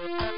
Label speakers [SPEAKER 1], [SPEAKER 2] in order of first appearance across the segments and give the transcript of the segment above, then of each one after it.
[SPEAKER 1] Thank you.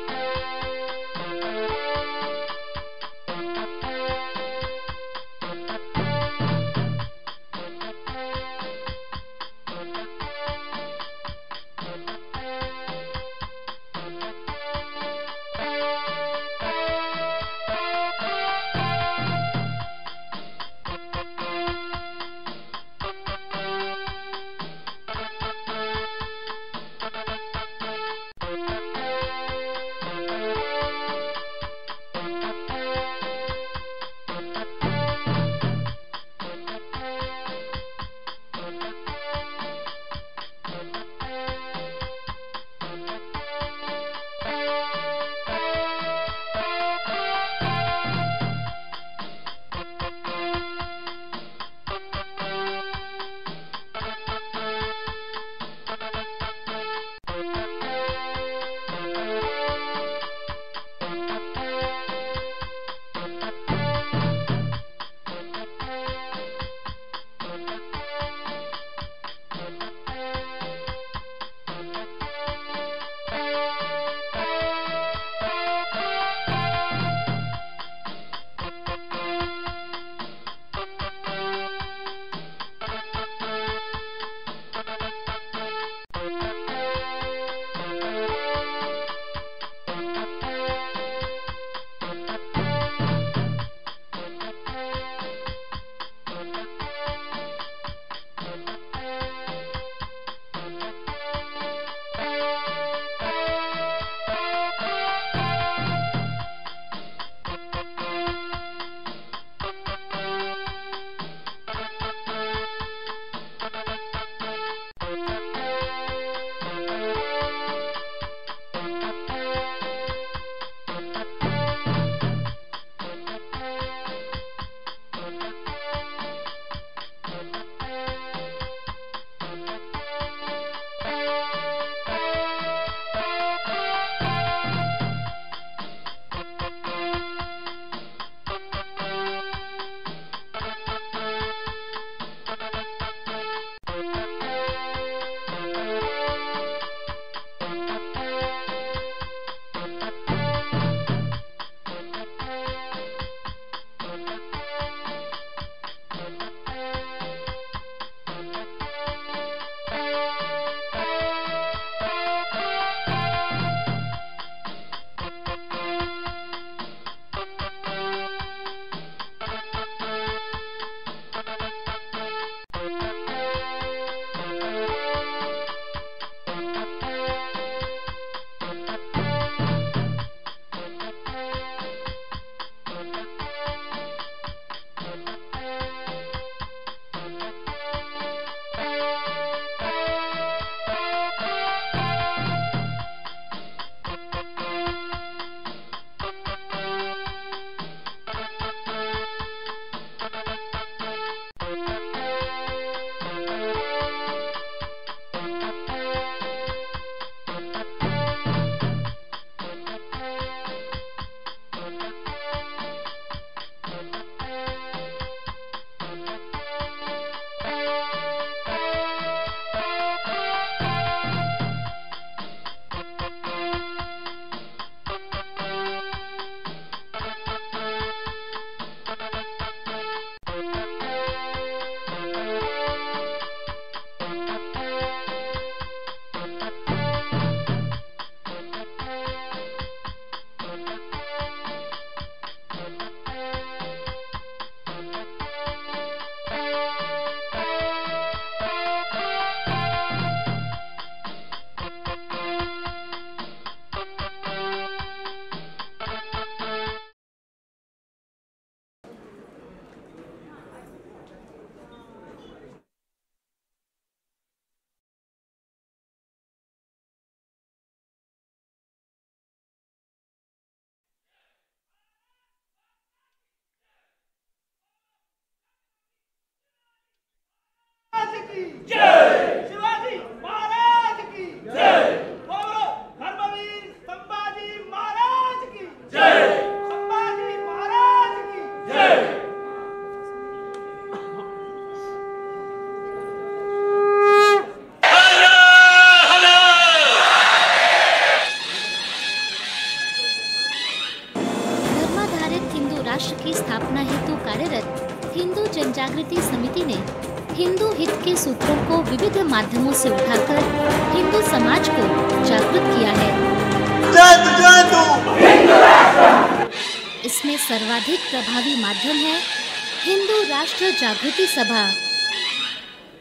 [SPEAKER 2] सभा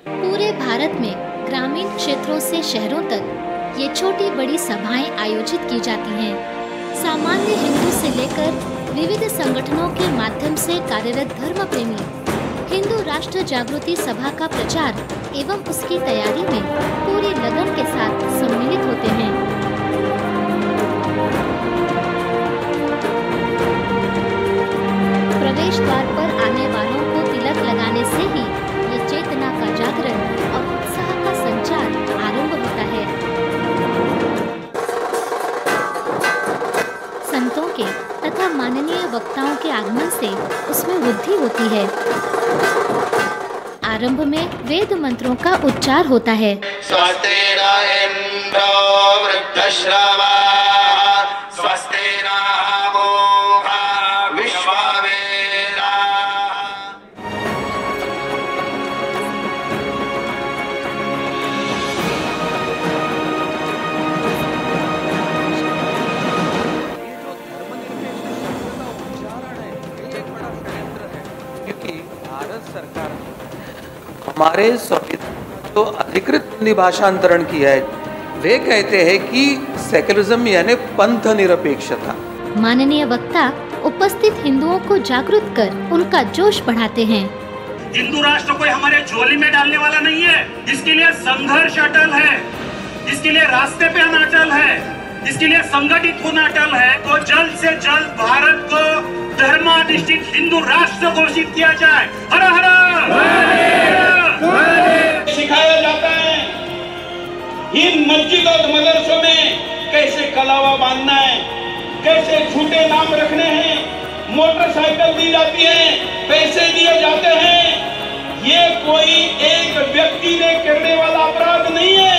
[SPEAKER 2] पूरे भारत में ग्रामीण क्षेत्रों से शहरों तक ये छोटी बड़ी सभाएं आयोजित की जाती हैं सामान्य हिंदू से लेकर विविध संगठनों के माध्यम से कार्यरत धर्म प्रेमी हिंदू राष्ट्र जागृति सभा का प्रचार एवं उसकी तैयारी में पूरी लगन के साथ सम्मिलित होते हैं प्रवेश द्वार पर आने वाले जागरण और उत्साह का संचार आरंभ होता है संतों के तथा माननीय वक्ताओं के आगमन से उसमें वृद्धि होती है आरंभ में वेद मंत्रों का उच्चार होता है
[SPEAKER 3] स्वस्तेन इंद्रो वृद्धश्रवा हमारे संविधान जो
[SPEAKER 4] अधिकृत हिंदी की है वे कहते हैं कि सेक्युलरिज्म यानी पंथ निरपेक्षता
[SPEAKER 2] माननीय वक्ता उपस्थित हिंदुओं को जागरूक कर उनका जोश बढ़ाते हैं
[SPEAKER 3] हिंदू राष्ट्र कोई हमारे झोली में डालने वाला नहीं है इसके लिए संघर्ष अटल है इसके लिए रास्ते पे आना अटल है इसके लिए संगठित होना अटल है तो जल्द से जल्द भारत को धर्माधिष्ठित हिंदू राष्ट्र घोषित किया जाए हरा हरा सिखाया जाता है इन मस्जिद और मदरसों में कैसे कलावा
[SPEAKER 4] बांधना है कैसे झूठे नाम रखने हैं मोटरसाइकिल दी जाती है पैसे दिए जाते हैं ये कोई एक व्यक्ति ने करने वाला अपराध नहीं है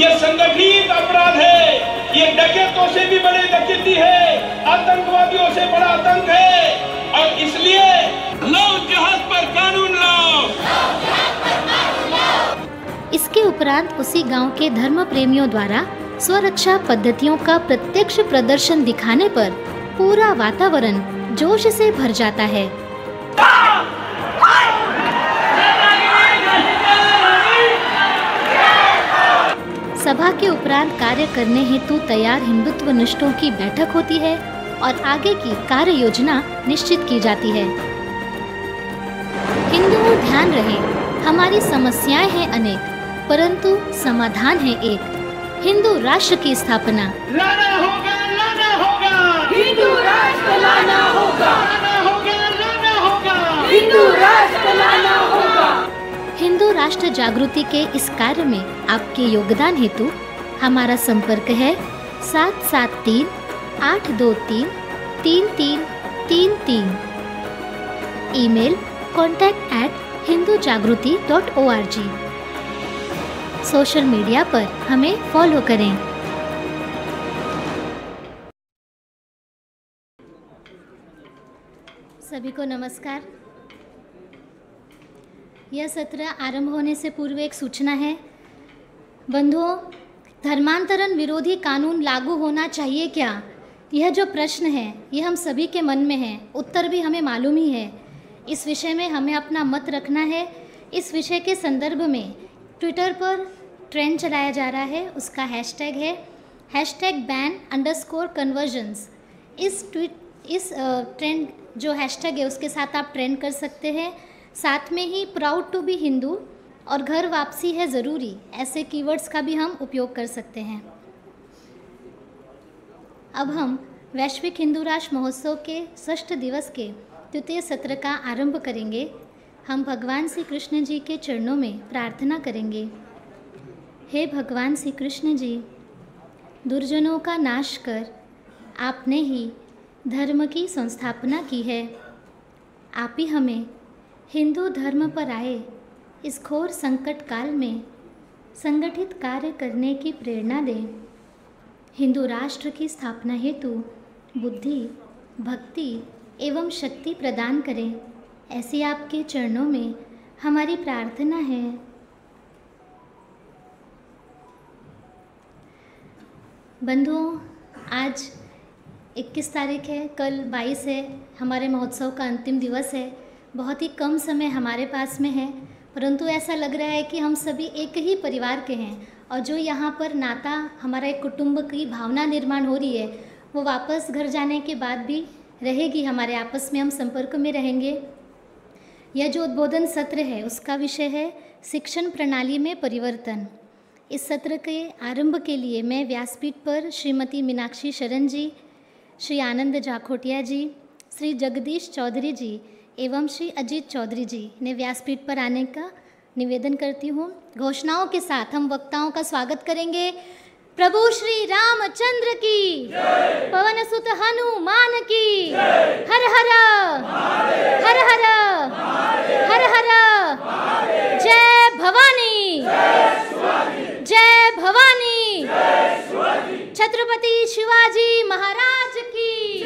[SPEAKER 4] ये संगठित अपराध है ये डकैतों से भी बड़े डकैती है आतंकवादियों से बड़ा आतंक है और इसलिए लव जहाज पर कानून लाओ
[SPEAKER 2] इसके उपरांत उसी गांव के धर्म प्रेमियों द्वारा स्वरक्षा पद्धतियों का प्रत्यक्ष प्रदर्शन दिखाने पर पूरा वातावरण जोश से भर जाता है सभा के उपरांत कार्य करने हेतु तैयार हिंदुत्व निष्ठों की बैठक होती है और आगे की कार्य योजना निश्चित की जाती है हिंदुओं ध्यान रहे हमारी समस्याएं हैं अनेक परंतु समाधान है एक हिंदू राष्ट्र की स्थापना
[SPEAKER 1] लाना होगा लाना
[SPEAKER 2] होगा हिंदू राष्ट्र लाना होगा लाना
[SPEAKER 1] होगा लाना होगा
[SPEAKER 2] हिंदू राष्ट्र लाना होगा हिंदू राष्ट्र जागृति के इस कार्य में आपके योगदान हेतु हमारा संपर्क है सात सात तीन आठ दो तीन तीन तीन तीन तीन email contact at Hindu Jagruti dot O R G social media पर हमें फॉलो करें सभी को नमस्कार यह सत्र आरंभ होने से पूर्व एक सूचना है बंधुओं धर्मांतरण विरोधी कानून लागू होना चाहिए क्या यह जो प्रश्न है यह हम सभी के मन में है उत्तर भी हमें मालूम ही है इस विषय में हमें अपना मत रखना है इस विषय के संदर्भ में ट्विटर पर ट्रेंड चलाया जा रहा है उसका हैशटैग है hash tag ban underscore conversions इस ट्वीट इस ट्रेंड जो हैशटैग है उसके साथ आप ट्रेंड कर सकते हैं साथ में ही प्राउड टू बी हिंदू और घर वापसी है ज़रूरी ऐसे कीवर्ड्स का भी हम उपयोग कर सकते हैं अब हम वैश्विक हिंदू राष्ट्र महोत्सव के ष्ठ दिवस के तृतीय सत्र का आरंभ करेंगे हम भगवान श्री कृष्ण जी के चरणों में प्रार्थना करेंगे हे भगवान श्री कृष्ण जी दुर्जनों का नाश कर आपने ही धर्म की संस्थापना की है आप ही हमें हिंदू धर्म पर आए इस घोर संकट काल में संगठित कार्य करने की प्रेरणा दें हिंदू राष्ट्र की स्थापना हेतु बुद्धि भक्ति एवं शक्ति प्रदान करें ऐसी आपके चरणों में हमारी प्रार्थना है बंधुओं आज 21 तारीख है कल 22 है हमारे महोत्सव का अंतिम दिवस है बहुत ही कम समय हमारे पास में है परंतु ऐसा लग रहा है कि हम सभी एक ही परिवार के हैं और जो यहाँ पर नाता हमारा एक कुटुंब की भावना निर्माण हो रही है वो वापस घर जाने के बाद भी रहेगी हमारे आपस में हम संपर्क में रहेंगे यह जो उद्बोधन सत्र है उसका विषय है शिक्षण प्रणाली में परिवर्तन इस सत्र के आरंभ के लिए मैं व्यासपीठ पर श्रीमती मीनाक्षी शरण जी श्री आनंद जाखोटिया जी श्री जगदीश चौधरी जी एवं श्री अजीत चौधरी जी ने व्यासपीठ पर आने का निवेदन करती हूँ घोषणाओं के साथ हम वक्ताओं का स्वागत करेंगे प्रभु श्री रामचंद्र की पवन सुत हनुमान की हर हर
[SPEAKER 1] हर
[SPEAKER 2] हर जय भवानी छत्रपति शिवाजी महाराज की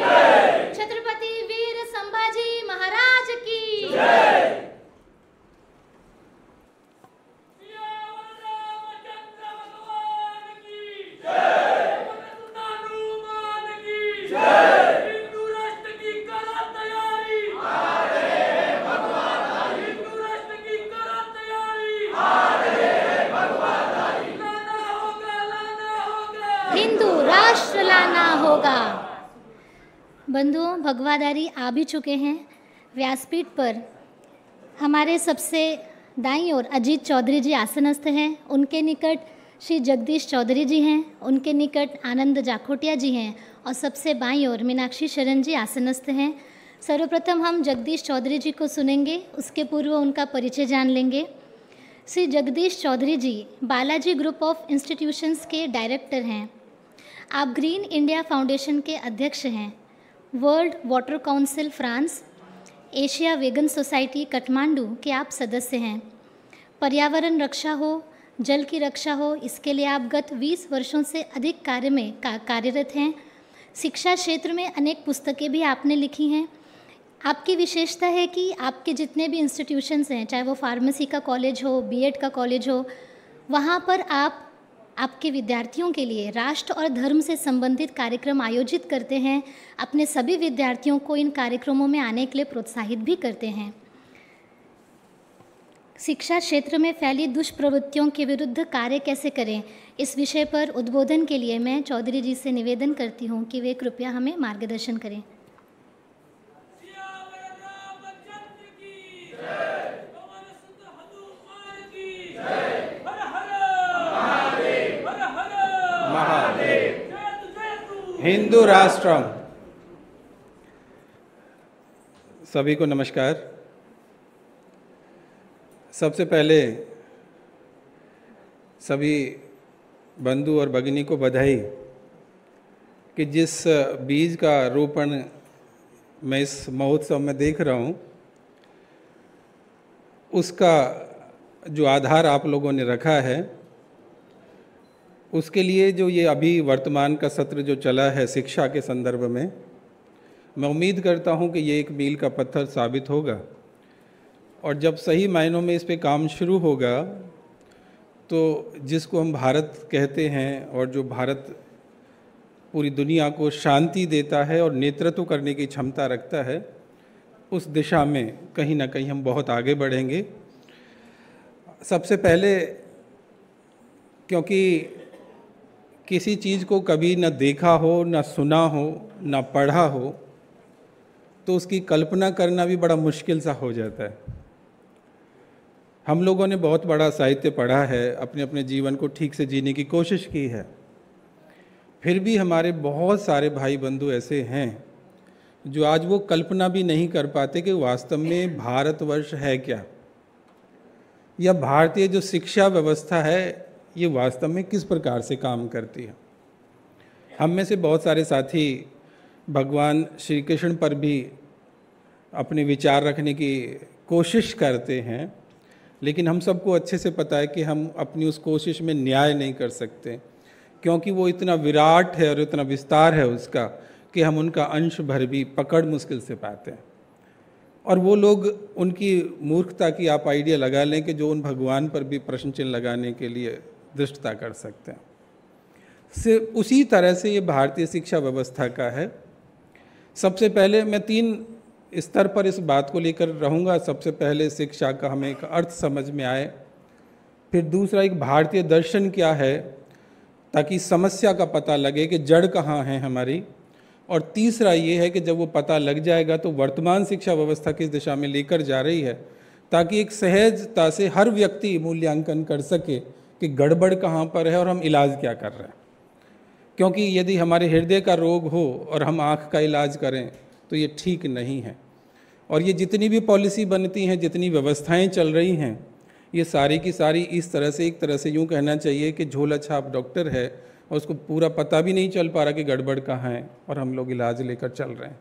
[SPEAKER 2] चुके हैं व्यासपीठ पर हमारे सबसे दाईं ओर अजीत चौधरी जी आसनस्थ हैं उनके निकट श्री जगदीश चौधरी जी हैं उनके निकट आनंद जाखोटिया जी हैं और सबसे बाईं ओर मीनाक्षी शरण जी आसनस्थ हैं सर्वप्रथम हम जगदीश चौधरी जी को सुनेंगे उसके पूर्व उनका परिचय जान लेंगे Shri Jagdish Chaudhary ji Balaji group of institutions के डायरेक्टर हैं आप ग्रीन इंडिया फाउंडेशन के अध्यक्ष हैं world water council France Asia vegan society Kathmandu के आप सदस्य हैं पर्यावरण रक्षा हो जल की रक्षा हो इसके लिए आप गत 20 वर्षों से अधिक कार्य में का, कार्यरत हैं शिक्षा क्षेत्र में अनेक पुस्तकें भी आपने लिखी हैं आपकी विशेषता है कि आपके जितने भी इंस्टीट्यूशंस हैं चाहे वो फार्मेसी का कॉलेज हो बीएड का कॉलेज हो वहाँ पर आप आपके विद्यार्थियों के लिए राष्ट्र और धर्म से संबंधित कार्यक्रम आयोजित करते हैं अपने सभी विद्यार्थियों को इन कार्यक्रमों में आने के लिए प्रोत्साहित भी करते हैं शिक्षा क्षेत्र में फैली दुष्प्रवृत्तियों के विरुद्ध कार्य कैसे करें इस विषय पर उद्बोधन के लिए मैं चौधरी जी से निवेदन करती हूँ कि वे कृपया हमें मार्गदर्शन करें
[SPEAKER 1] हिंदू राष्ट्रम
[SPEAKER 4] सभी को नमस्कार सबसे पहले सभी बंधु और भगिनी को बधाई कि जिस बीज का रोपण मैं इस महोत्सव में देख रहा हूँ उसका जो आधार आप लोगों ने रखा है उसके लिए जो ये अभी वर्तमान का सत्र जो चला है शिक्षा के संदर्भ में मैं उम्मीद करता हूँ कि ये एक मील का पत्थर साबित होगा और जब सही मायनों में इस पर काम शुरू होगा तो जिसको हम भारत कहते हैं और जो भारत पूरी दुनिया को शांति देता है और नेतृत्व करने की क्षमता रखता है उस दिशा में कहीं ना कहीं हम बहुत आगे बढ़ेंगे सबसे पहले क्योंकि किसी चीज़ को कभी न देखा हो न सुना हो न पढ़ा हो तो उसकी कल्पना करना भी बड़ा मुश्किल सा हो जाता है हम लोगों ने बहुत बड़ा साहित्य पढ़ा है अपने अपने जीवन को ठीक से जीने की कोशिश की है फिर भी हमारे बहुत सारे भाई बंधु ऐसे हैं जो आज वो कल्पना भी नहीं कर पाते कि वास्तव में भारतवर्ष है क्या या भारतीय जो शिक्षा व्यवस्था है ये वास्तव में किस प्रकार से काम करती है हम में से बहुत सारे साथी भगवान श्री कृष्ण पर भी अपने विचार रखने की कोशिश करते हैं लेकिन हम सबको अच्छे से पता है कि हम अपनी उस कोशिश में न्याय नहीं कर सकते क्योंकि वो इतना विराट है और इतना विस्तार है उसका कि हम उनका अंश भर भी पकड़ मुश्किल से पाते हैं और वो लोग उनकी मूर्खता की आप आइडिया लगा लें कि जो उन भगवान पर भी प्रश्न चिन्ह लगाने के लिए दृष्टता कर सकते हैं से उसी तरह से ये भारतीय शिक्षा व्यवस्था का है सबसे पहले मैं तीन स्तर पर इस बात को लेकर रहूँगा सबसे पहले शिक्षा का हमें एक अर्थ समझ में आए फिर दूसरा एक भारतीय दर्शन क्या है ताकि समस्या का पता लगे कि जड़ कहाँ है हमारी और तीसरा ये है कि जब वो पता लग जाएगा तो वर्तमान शिक्षा व्यवस्था किस दिशा में लेकर जा रही है ताकि एक सहजता से हर व्यक्ति मूल्यांकन कर सके कि गड़बड़ कहाँ पर है और हम इलाज क्या कर रहे हैं क्योंकि यदि हमारे हृदय का रोग हो और हम आँख का इलाज करें तो ये ठीक नहीं है और ये जितनी भी पॉलिसी बनती हैं जितनी व्यवस्थाएं चल रही हैं ये सारी की सारी इस तरह से एक तरह से यूँ कहना चाहिए कि झोला छाप डॉक्टर है और उसको पूरा पता भी नहीं चल पा रहा कि गड़बड़ कहाँ है और हम लोग इलाज लेकर चल रहे हैं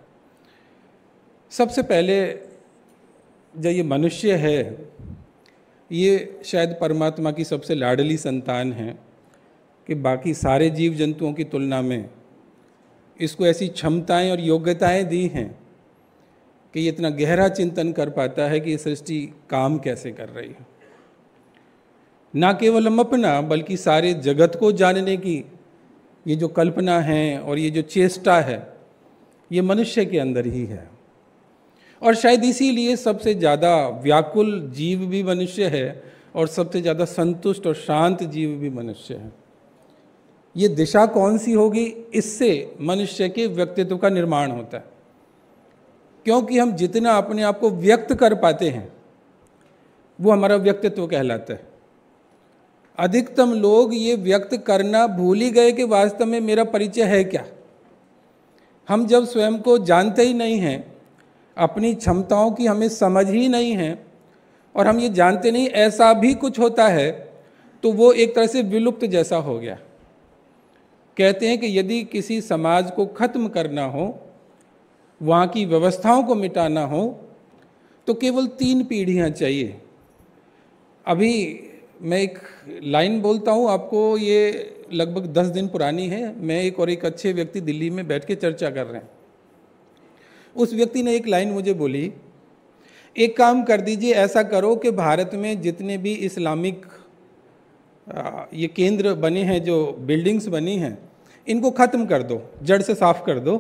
[SPEAKER 4] सबसे पहले जो ये मनुष्य है ये शायद परमात्मा की सबसे लाडली संतान है कि बाकी सारे जीव जंतुओं की तुलना में इसको ऐसी क्षमताएं और योग्यताएं दी हैं कि ये इतना गहरा चिंतन कर पाता है कि ये सृष्टि काम कैसे कर रही है ना केवल हम अपना बल्कि सारे जगत को जानने की ये जो कल्पना है और ये जो चेष्टा है ये मनुष्य के अंदर ही है और शायद इसीलिए सबसे ज़्यादा व्याकुल जीव भी मनुष्य है और सबसे ज़्यादा संतुष्ट और शांत जीव भी मनुष्य है ये दिशा कौन सी होगी इससे मनुष्य के व्यक्तित्व का निर्माण होता है क्योंकि हम जितना अपने आप को व्यक्त कर पाते हैं वो हमारा व्यक्तित्व कहलाता है अधिकतम लोग ये व्यक्त करना भूल ही गए कि वास्तव में मेरा परिचय है क्या हम जब स्वयं को जानते ही नहीं हैं अपनी क्षमताओं की हमें समझ ही नहीं है और हम ये जानते नहीं ऐसा भी कुछ होता है तो वो एक तरह से विलुप्त जैसा हो गया कहते हैं कि यदि किसी समाज को खत्म करना हो वहाँ की व्यवस्थाओं को मिटाना हो तो केवल तीन पीढ़ियाँ चाहिए अभी मैं एक लाइन बोलता हूँ आपको ये लगभग दस दिन पुरानी है मैं एक और एक अच्छे व्यक्ति दिल्ली में बैठ के चर्चा कर रहे हैं उस व्यक्ति ने एक लाइन मुझे बोली एक काम कर दीजिए ऐसा करो कि भारत में जितने भी इस्लामिक ये केंद्र बने हैं जो बिल्डिंग्स बनी हैं इनको ख़त्म कर दो जड़ से साफ कर दो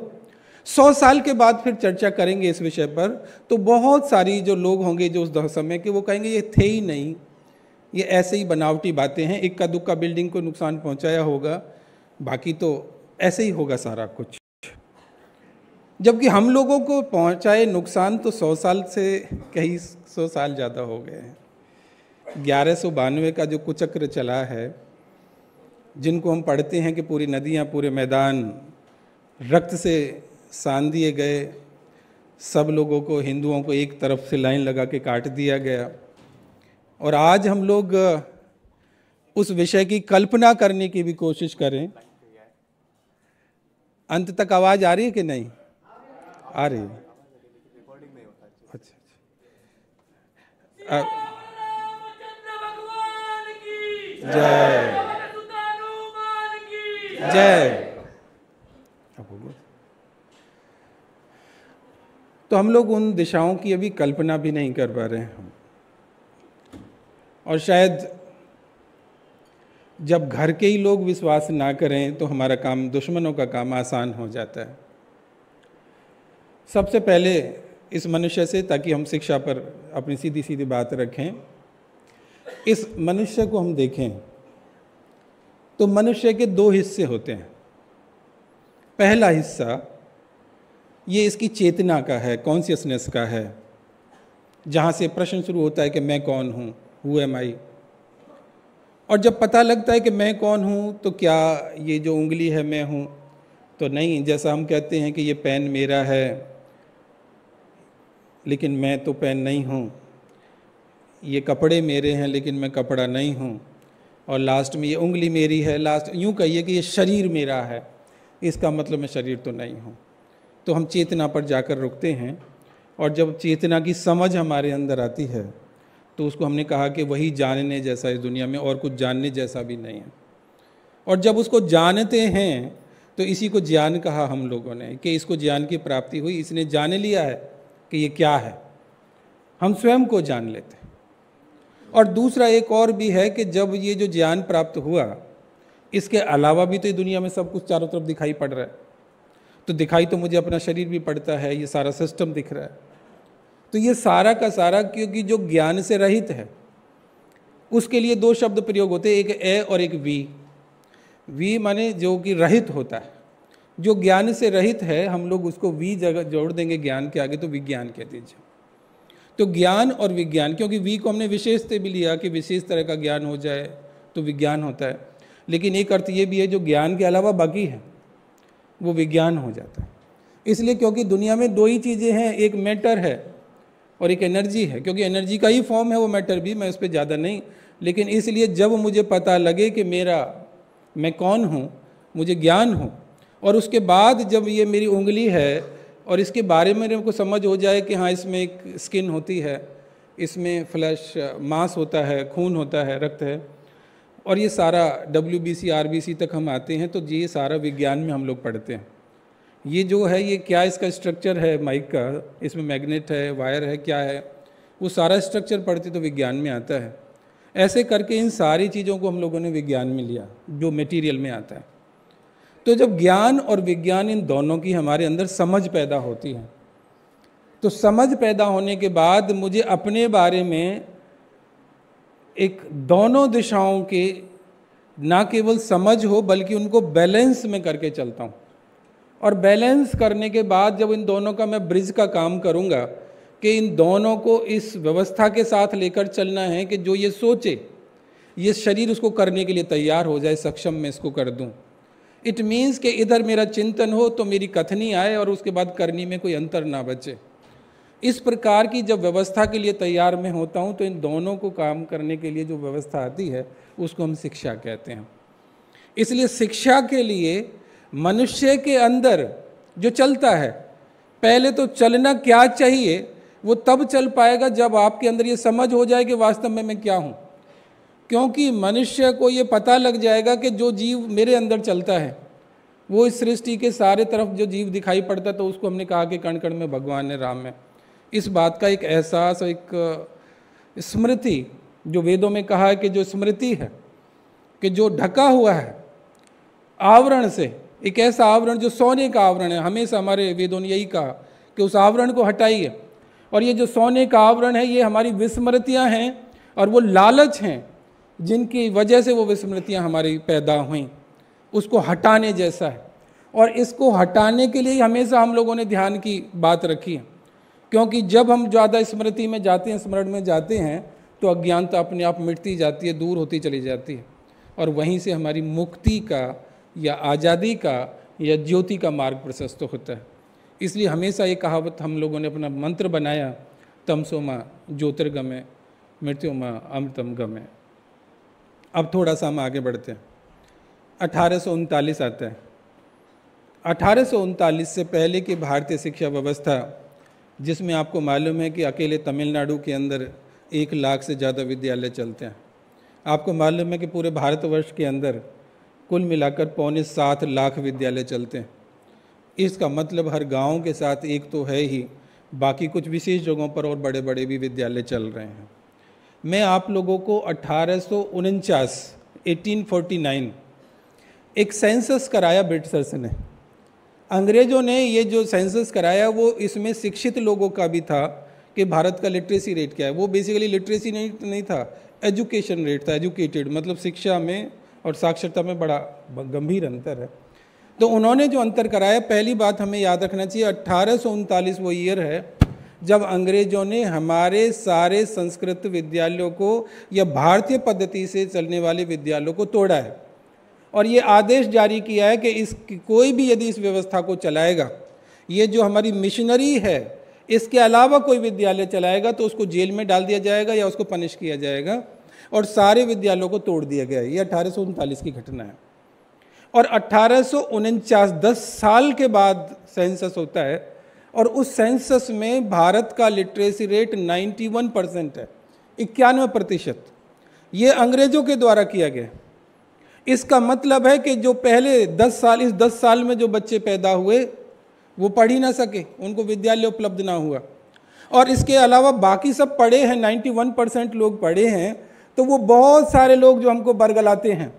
[SPEAKER 4] सौ साल के बाद फिर चर्चा करेंगे इस विषय पर तो बहुत सारी जो लोग होंगे जो उस समय के वो कहेंगे ये थे ही नहीं ये ऐसे ही बनावटी बातें हैं इक्का दुक्का बिल्डिंग को नुकसान पहुंचाया होगा बाकी तो ऐसे ही होगा सारा कुछ जबकि हम लोगों को पहुंचाए नुकसान तो सौ साल से कई सौ साल ज़्यादा हो गए हैं ग्यारह सौ बानवे का जो कुचक्र चला है जिनको हम पढ़ते हैं कि पूरी नदियां पूरे मैदान रक्त से सान दिए गए सब लोगों को हिंदुओं को एक तरफ से लाइन लगा के काट दिया गया और आज हम लोग उस विषय की कल्पना करने की भी कोशिश करें अंत तक आवाज़ आ रही है कि नहीं आ रही है अच्छा अच्छा जय जय तो हम लोग उन दिशाओं की अभी कल्पना भी नहीं कर पा रहे हैं हम और शायद जब घर के ही लोग विश्वास ना करें तो हमारा काम दुश्मनों का काम आसान हो जाता है सबसे पहले इस मनुष्य से ताकि हम शिक्षा पर अपनी सीधी सीधी बात रखें इस मनुष्य को हम देखें तो मनुष्य के दो हिस्से होते हैं पहला हिस्सा ये इसकी चेतना का है कॉन्सियसनेस का है जहाँ से प्रश्न शुरू होता है कि मैं कौन हूँ हु एम आई और जब पता लगता है कि मैं कौन हूँ तो क्या ये जो उंगली है मैं हूँ तो नहीं जैसा हम कहते हैं कि ये पेन मेरा है लेकिन मैं तो पेन नहीं हूँ ये कपड़े मेरे हैं लेकिन मैं कपड़ा नहीं हूँ और लास्ट में ये उंगली मेरी है लास्ट यूँ कहिए कि ये शरीर मेरा है इसका मतलब मैं शरीर तो नहीं हूँ तो हम चेतना पर जाकर रुकते हैं और जब चेतना की समझ हमारे अंदर आती है तो उसको हमने कहा कि वही जानने जैसा इस दुनिया में और कुछ जानने जैसा भी नहीं है और जब उसको जानते हैं तो इसी को ज्ञान कहा हम लोगों ने कि इसको ज्ञान की प्राप्ति हुई इसने जान लिया है कि ये क्या है हम स्वयं को जान लेते हैं और दूसरा एक और भी है कि जब ये जो ज्ञान प्राप्त हुआ इसके अलावा भी तो ये दुनिया में सब कुछ चारों तरफ दिखाई पड़ रहा है तो दिखाई तो मुझे अपना शरीर भी पड़ता है ये सारा सिस्टम दिख रहा है तो ये सारा का सारा क्योंकि जो ज्ञान से रहित है उसके लिए दो शब्द प्रयोग होते हैं एक ए और एक वी वी माने जो कि रहित होता है जो ज्ञान से रहित है हम लोग उसको वी जगह जोड़ देंगे ज्ञान के आगे तो विज्ञान कह दीजिए तो ज्ञान और विज्ञान क्योंकि वी को हमने विशेष से भी लिया कि विशेष तरह का ज्ञान हो जाए तो विज्ञान होता है लेकिन एक अर्थ ये भी है जो ज्ञान के अलावा बाकी है वो विज्ञान हो जाता है इसलिए क्योंकि दुनिया में दो ही चीज़ें हैं एक मैटर है और एक एनर्जी है क्योंकि एनर्जी का ही फॉर्म है वो मैटर भी मैं उस पर ज़्यादा नहीं लेकिन इसलिए जब मुझे पता लगे कि मेरा मैं कौन हूँ मुझे ज्ञान हूँ और उसके बाद जब ये मेरी उंगली है और इसके बारे में मेरे को समझ हो जाए कि हाँ इसमें एक स्किन होती है इसमें फ्लैश मांस होता है खून होता है रक्त है और ये सारा W B C R B C तक हम आते हैं तो ये सारा विज्ञान में हम लोग पढ़ते हैं ये जो है ये क्या इसका स्ट्रक्चर है माइक का इसमें मैग्नेट है वायर है क्या है वो सारा स्ट्रक्चर पढ़ते तो विज्ञान में आता है ऐसे करके इन सारी चीज़ों को हम लोगों ने विज्ञान में लिया जो मटेरियल में आता है तो जब ज्ञान और विज्ञान इन दोनों की हमारे अंदर समझ पैदा होती है तो समझ पैदा होने के बाद मुझे अपने बारे में एक दोनों दिशाओं के ना केवल समझ हो बल्कि उनको बैलेंस में करके चलता हूँ और बैलेंस करने के बाद जब इन दोनों का मैं ब्रिज का काम करूँगा कि इन दोनों को इस व्यवस्था के साथ लेकर चलना है कि जो ये सोचे ये शरीर उसको करने के लिए तैयार हो जाए सक्षम मैं इसको कर दूँ इट मीन्स के इधर मेरा चिंतन हो तो मेरी कथनी आए और उसके बाद करनी में कोई अंतर ना बचे इस प्रकार की जब व्यवस्था के लिए तैयार मैं होता हूँ तो इन दोनों को काम करने के लिए जो व्यवस्था आती है उसको हम शिक्षा कहते हैं इसलिए शिक्षा के लिए मनुष्य के अंदर जो चलता है पहले तो चलना क्या चाहिए वो तब चल पाएगा जब आपके अंदर ये समझ हो जाए कि वास्तव में मैं क्या हूँ क्योंकि मनुष्य को ये पता लग जाएगा कि जो जीव मेरे अंदर चलता है वो इस सृष्टि के सारे तरफ जो जीव दिखाई पड़ता तो उसको हमने कहा कि कण कण में भगवान है राम है इस बात का एक एहसास और एक स्मृति जो वेदों में कहा है कि जो स्मृति है कि जो ढका हुआ है आवरण से एक ऐसा आवरण जो सोने का आवरण है हमेशा हमारे वेदों ने यही कहा कि उस आवरण को हटाइए और ये जो सोने का आवरण है ये हमारी विस्मृतियाँ हैं और वो लालच हैं जिनकी वजह से वो विस्मृतियाँ हमारी पैदा हुई उसको हटाने जैसा है और इसको हटाने के लिए हमेशा हम लोगों ने ध्यान की बात रखी है क्योंकि जब हम ज़्यादा स्मृति में जाते हैं स्मरण में जाते हैं तो अज्ञानता अपने आप मिटती जाती है दूर होती चली जाती है और वहीं से हमारी मुक्ति का या आज़ादी का या ज्योति का मार्ग प्रशस्त होता है इसलिए हमेशा ये कहावत हम लोगों ने अपना मंत्र बनाया तमसोमा ज्योतिर्गमे मृत्योमा अमृतम गमय अब थोड़ा सा हम आगे बढ़ते हैं अठारह आता है अठारह से पहले की भारतीय शिक्षा व्यवस्था जिसमें आपको मालूम है कि अकेले तमिलनाडु के अंदर एक लाख से ज़्यादा विद्यालय चलते हैं आपको मालूम है कि पूरे भारतवर्ष के अंदर कुल मिलाकर पौने सात लाख विद्यालय चलते हैं इसका मतलब हर गांव के साथ एक तो है ही बाकी कुछ विशेष जगहों पर और बड़े बड़े भी विद्यालय चल रहे हैं मैं आप लोगों को अट्ठारह 1849 एक सेंसस कराया ब्रिटिशर्स से ने अंग्रेज़ों ने ये जो सेंसस कराया वो इसमें शिक्षित लोगों का भी था कि भारत का लिटरेसी रेट क्या है वो बेसिकली लिटरेसी रेट नहीं था एजुकेशन रेट था एजुकेटेड मतलब शिक्षा में और साक्षरता में बड़ा गंभीर अंतर है तो उन्होंने जो अंतर कराया पहली बात हमें याद रखना चाहिए अट्ठारह वो ईयर है जब अंग्रेजों ने हमारे सारे संस्कृत विद्यालयों को या भारतीय पद्धति से चलने वाले विद्यालयों को तोड़ा है और ये आदेश जारी किया है कि इस कोई भी यदि इस व्यवस्था को चलाएगा ये जो हमारी मिशनरी है इसके अलावा कोई विद्यालय चलाएगा तो उसको जेल में डाल दिया जाएगा या उसको पनिश किया जाएगा और सारे विद्यालयों को तोड़ दिया गया है ये अठारह की घटना है और अट्ठारह दस साल के बाद सेंसस होता है और उस सेंसस में भारत का लिटरेसी रेट 91 परसेंट है इक्यानवे प्रतिशत ये अंग्रेज़ों के द्वारा किया गया इसका मतलब है कि जो पहले 10 साल इस 10 साल में जो बच्चे पैदा हुए वो पढ़ ही ना सके उनको विद्यालय उपलब्ध ना हुआ और इसके अलावा बाकी सब पढ़े हैं 91 परसेंट लोग पढ़े हैं तो वो बहुत सारे लोग जो हमको बरगलाते हैं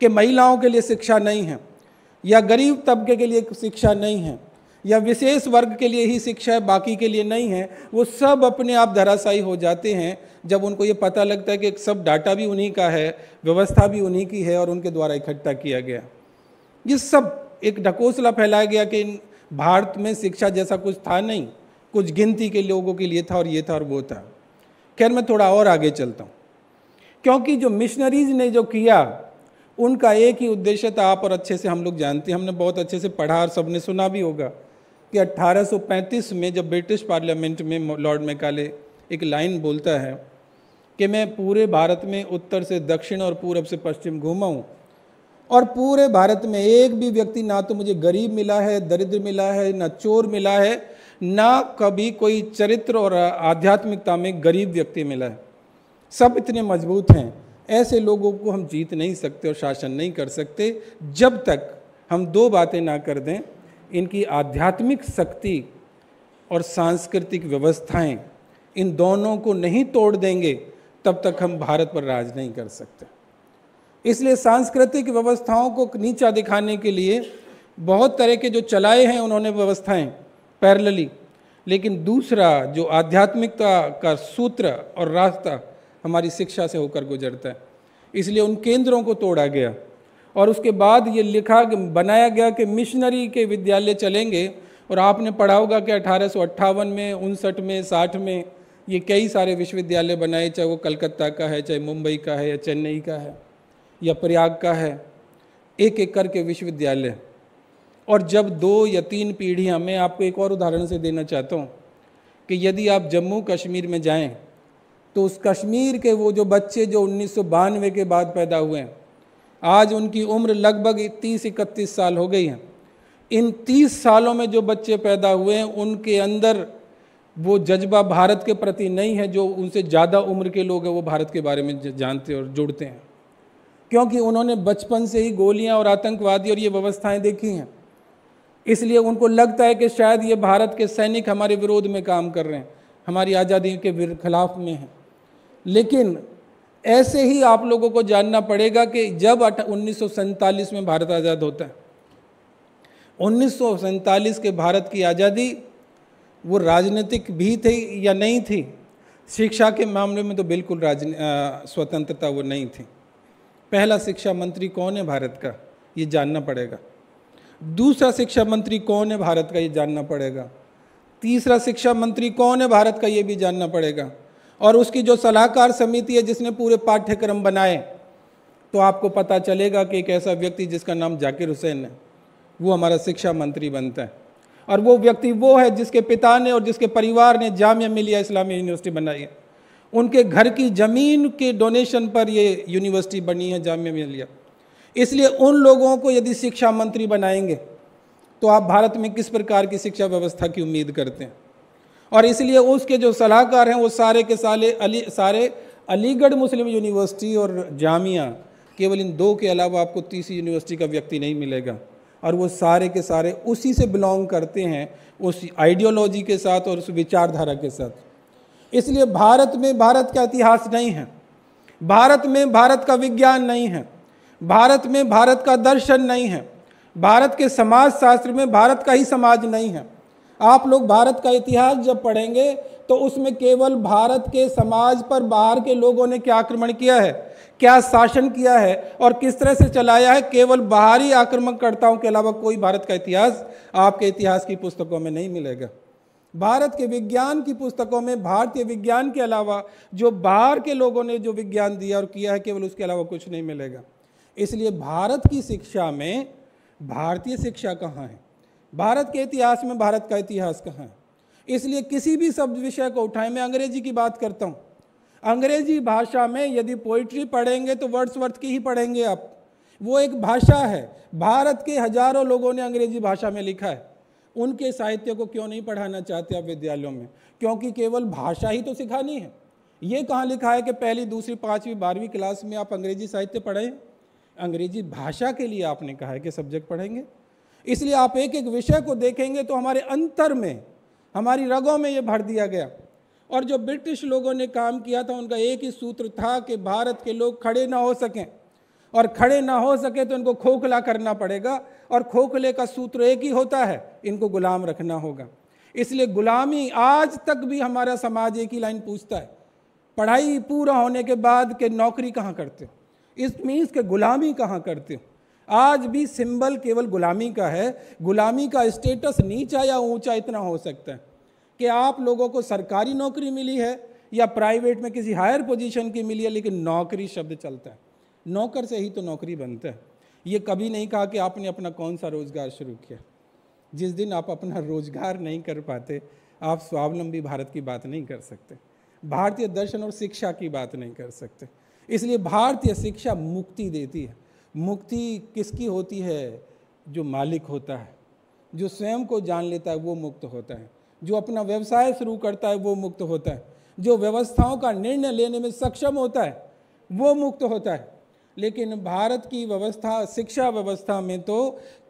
[SPEAKER 4] कि महिलाओं के लिए शिक्षा नहीं है या गरीब तबके के लिए शिक्षा नहीं है या विशेष वर्ग के लिए ही शिक्षा है बाकी के लिए नहीं है वो सब अपने आप धराशायी हो जाते हैं जब उनको ये पता लगता है कि सब डाटा भी उन्हीं का है व्यवस्था भी उन्हीं की है और उनके द्वारा इकट्ठा किया गया ये सब एक ढकोसला फैलाया गया कि भारत में शिक्षा जैसा कुछ था नहीं कुछ गिनती के लोगों के लिए था और ये था और वो था खैर मैं थोड़ा और आगे चलता हूँ क्योंकि जो मिशनरीज ने जो किया उनका एक ही उद्देश्य था आप और अच्छे से हम लोग जानते हैं हमने बहुत अच्छे से पढ़ा और सबने सुना भी होगा कि 1835 में जब ब्रिटिश पार्लियामेंट में लॉर्ड मैकाले एक लाइन बोलता है कि मैं पूरे भारत में उत्तर से दक्षिण और पूरब से पश्चिम घूमा हूँ और पूरे भारत में एक भी व्यक्ति ना तो मुझे गरीब मिला है दरिद्र मिला है ना चोर मिला है ना कभी कोई चरित्र और आध्यात्मिकता में गरीब व्यक्ति मिला है सब इतने मजबूत हैं ऐसे लोगों को हम जीत नहीं सकते और शासन नहीं कर सकते जब तक हम दो बातें ना कर दें इनकी आध्यात्मिक शक्ति और सांस्कृतिक व्यवस्थाएं इन दोनों को नहीं तोड़ देंगे तब तक हम भारत पर राज नहीं कर सकते इसलिए सांस्कृतिक व्यवस्थाओं को नीचा दिखाने के लिए बहुत तरह के जो चलाए हैं उन्होंने व्यवस्थाएं पैरलली लेकिन दूसरा जो आध्यात्मिकता का सूत्र और रास्ता हमारी शिक्षा से होकर गुजरता है इसलिए उन केंद्रों को तोड़ा गया और उसके बाद ये लिखा बनाया गया कि मिशनरी के विद्यालय चलेंगे और आपने पढ़ा होगा कि अठारह में उनसठ में साठ में ये कई सारे विश्वविद्यालय बनाए चाहे वो कलकत्ता का है चाहे मुंबई का है या चेन्नई का है या प्रयाग का है एक एक करके विश्वविद्यालय और जब दो या तीन पीढ़ियाँ मैं आपको एक और उदाहरण से देना चाहता हूँ कि यदि आप जम्मू कश्मीर में जाएं तो उस कश्मीर के वो जो बच्चे जो उन्नीस के बाद पैदा हुए हैं आज उनकी उम्र लगभग तीस इकतीस साल हो गई है इन तीस सालों में जो बच्चे पैदा हुए हैं उनके अंदर वो जज्बा भारत के प्रति नहीं है जो उनसे ज़्यादा उम्र के लोग हैं वो भारत के बारे में जानते और जुड़ते हैं क्योंकि उन्होंने बचपन से ही गोलियां और आतंकवादी और ये व्यवस्थाएं देखी हैं इसलिए उनको लगता है कि शायद ये भारत के सैनिक हमारे विरोध में काम कर रहे हैं हमारी आज़ादी के खिलाफ में हैं लेकिन ऐसे ही आप लोगों को जानना पड़ेगा कि जब उन्नीस में भारत आज़ाद होता है उन्नीस के भारत की आज़ादी वो राजनीतिक भी थी या नहीं थी शिक्षा के मामले में तो बिल्कुल राज स्वतंत्रता वो नहीं थी पहला शिक्षा मंत्री कौन है भारत का ये जानना पड़ेगा दूसरा शिक्षा मंत्री कौन है भारत का ये जानना पड़ेगा तीसरा शिक्षा मंत्री कौन है भारत का ये भी जानना पड़ेगा और उसकी जो सलाहकार समिति है जिसने पूरे पाठ्यक्रम बनाए तो आपको पता चलेगा कि एक ऐसा व्यक्ति जिसका नाम जाकिर हुसैन है वो हमारा शिक्षा मंत्री बनता है और वो व्यक्ति वो है जिसके पिता ने और जिसके परिवार ने जामिया मिलिया इस्लामी यूनिवर्सिटी बनाई है उनके घर की ज़मीन के डोनेशन पर ये यूनिवर्सिटी बनी है जामिया मिलिया इसलिए उन लोगों को यदि शिक्षा मंत्री बनाएंगे तो आप भारत में किस प्रकार की शिक्षा व्यवस्था की उम्मीद करते हैं और इसलिए उसके जो सलाहकार हैं वो सारे के साले अली सारे अलीगढ़ मुस्लिम यूनिवर्सिटी और जामिया केवल इन दो के अलावा आपको तीसरी यूनिवर्सिटी का व्यक्ति नहीं मिलेगा और वो सारे के सारे उसी से बिलोंग करते हैं उस आइडियोलॉजी के साथ और उस विचारधारा के साथ इसलिए भारत में भारत का इतिहास नहीं है भारत में भारत का विज्ञान नहीं है भारत में भारत का दर्शन नहीं है भारत के समाज शास्त्र में भारत का ही समाज नहीं है आप लोग भारत का इतिहास जब पढ़ेंगे तो उसमें केवल भारत के समाज पर बाहर के लोगों ने क्या आक्रमण किया है क्या शासन किया है और किस तरह से चलाया है केवल बाहरी आक्रमणकर्ताओं के अलावा कोई भारत का इतिहास आपके इतिहास की पुस्तकों में नहीं मिलेगा भारत के विज्ञान की पुस्तकों में भारतीय विज्ञान के अलावा जो बाहर के लोगों ने जो विज्ञान दिया और किया है केवल उसके अलावा कुछ नहीं मिलेगा इसलिए भारत की शिक्षा में भारतीय शिक्षा कहाँ है भारत के इतिहास में भारत का इतिहास कहाँ है इसलिए किसी भी शब्द विषय को उठाएं मैं अंग्रेजी की बात करता हूँ अंग्रेजी भाषा में यदि पोइट्री पढ़ेंगे तो वर्ड्स वर्थ की ही पढ़ेंगे आप वो एक भाषा है भारत के हजारों लोगों ने अंग्रेजी भाषा में लिखा है उनके साहित्य को क्यों नहीं पढ़ाना चाहते आप विद्यालयों में क्योंकि केवल भाषा ही तो सिखानी है ये कहाँ लिखा है कि पहली दूसरी पाँचवीं बारहवीं क्लास में आप अंग्रेजी साहित्य पढ़ें अंग्रेजी भाषा के लिए आपने कहा है कि सब्जेक्ट पढ़ेंगे इसलिए आप एक एक विषय को देखेंगे तो हमारे अंतर में हमारी रगों में ये भर दिया गया और जो ब्रिटिश लोगों ने काम किया था उनका एक ही सूत्र था कि भारत के लोग खड़े ना हो सकें और खड़े ना हो सके तो इनको खोखला करना पड़ेगा और खोखले का सूत्र एक ही होता है इनको गुलाम रखना होगा इसलिए गुलामी आज तक भी हमारा समाज एक ही लाइन पूछता है पढ़ाई पूरा होने के बाद के नौकरी कहाँ करते हो इस मीन्स के गुलामी कहाँ करते हो आज भी सिंबल केवल गुलामी का है गुलामी का स्टेटस नीचा या ऊंचा इतना हो सकता है कि आप लोगों को सरकारी नौकरी मिली है या प्राइवेट में किसी हायर पोजीशन की मिली है लेकिन नौकरी शब्द चलता है नौकर से ही तो नौकरी बनता है ये कभी नहीं कहा कि आपने अपना कौन सा रोज़गार शुरू किया जिस दिन आप अपना रोज़गार नहीं कर पाते आप स्वावलंबी भारत की बात नहीं कर सकते भारतीय दर्शन और शिक्षा की बात नहीं कर सकते इसलिए भारतीय शिक्षा मुक्ति देती है मुक्ति किसकी होती है जो मालिक होता है जो स्वयं को जान लेता है वो मुक्त होता है जो अपना व्यवसाय शुरू करता है वो मुक्त होता है जो व्यवस्थाओं का निर्णय लेने में सक्षम होता है वो मुक्त होता है लेकिन भारत की व्यवस्था शिक्षा व्यवस्था में तो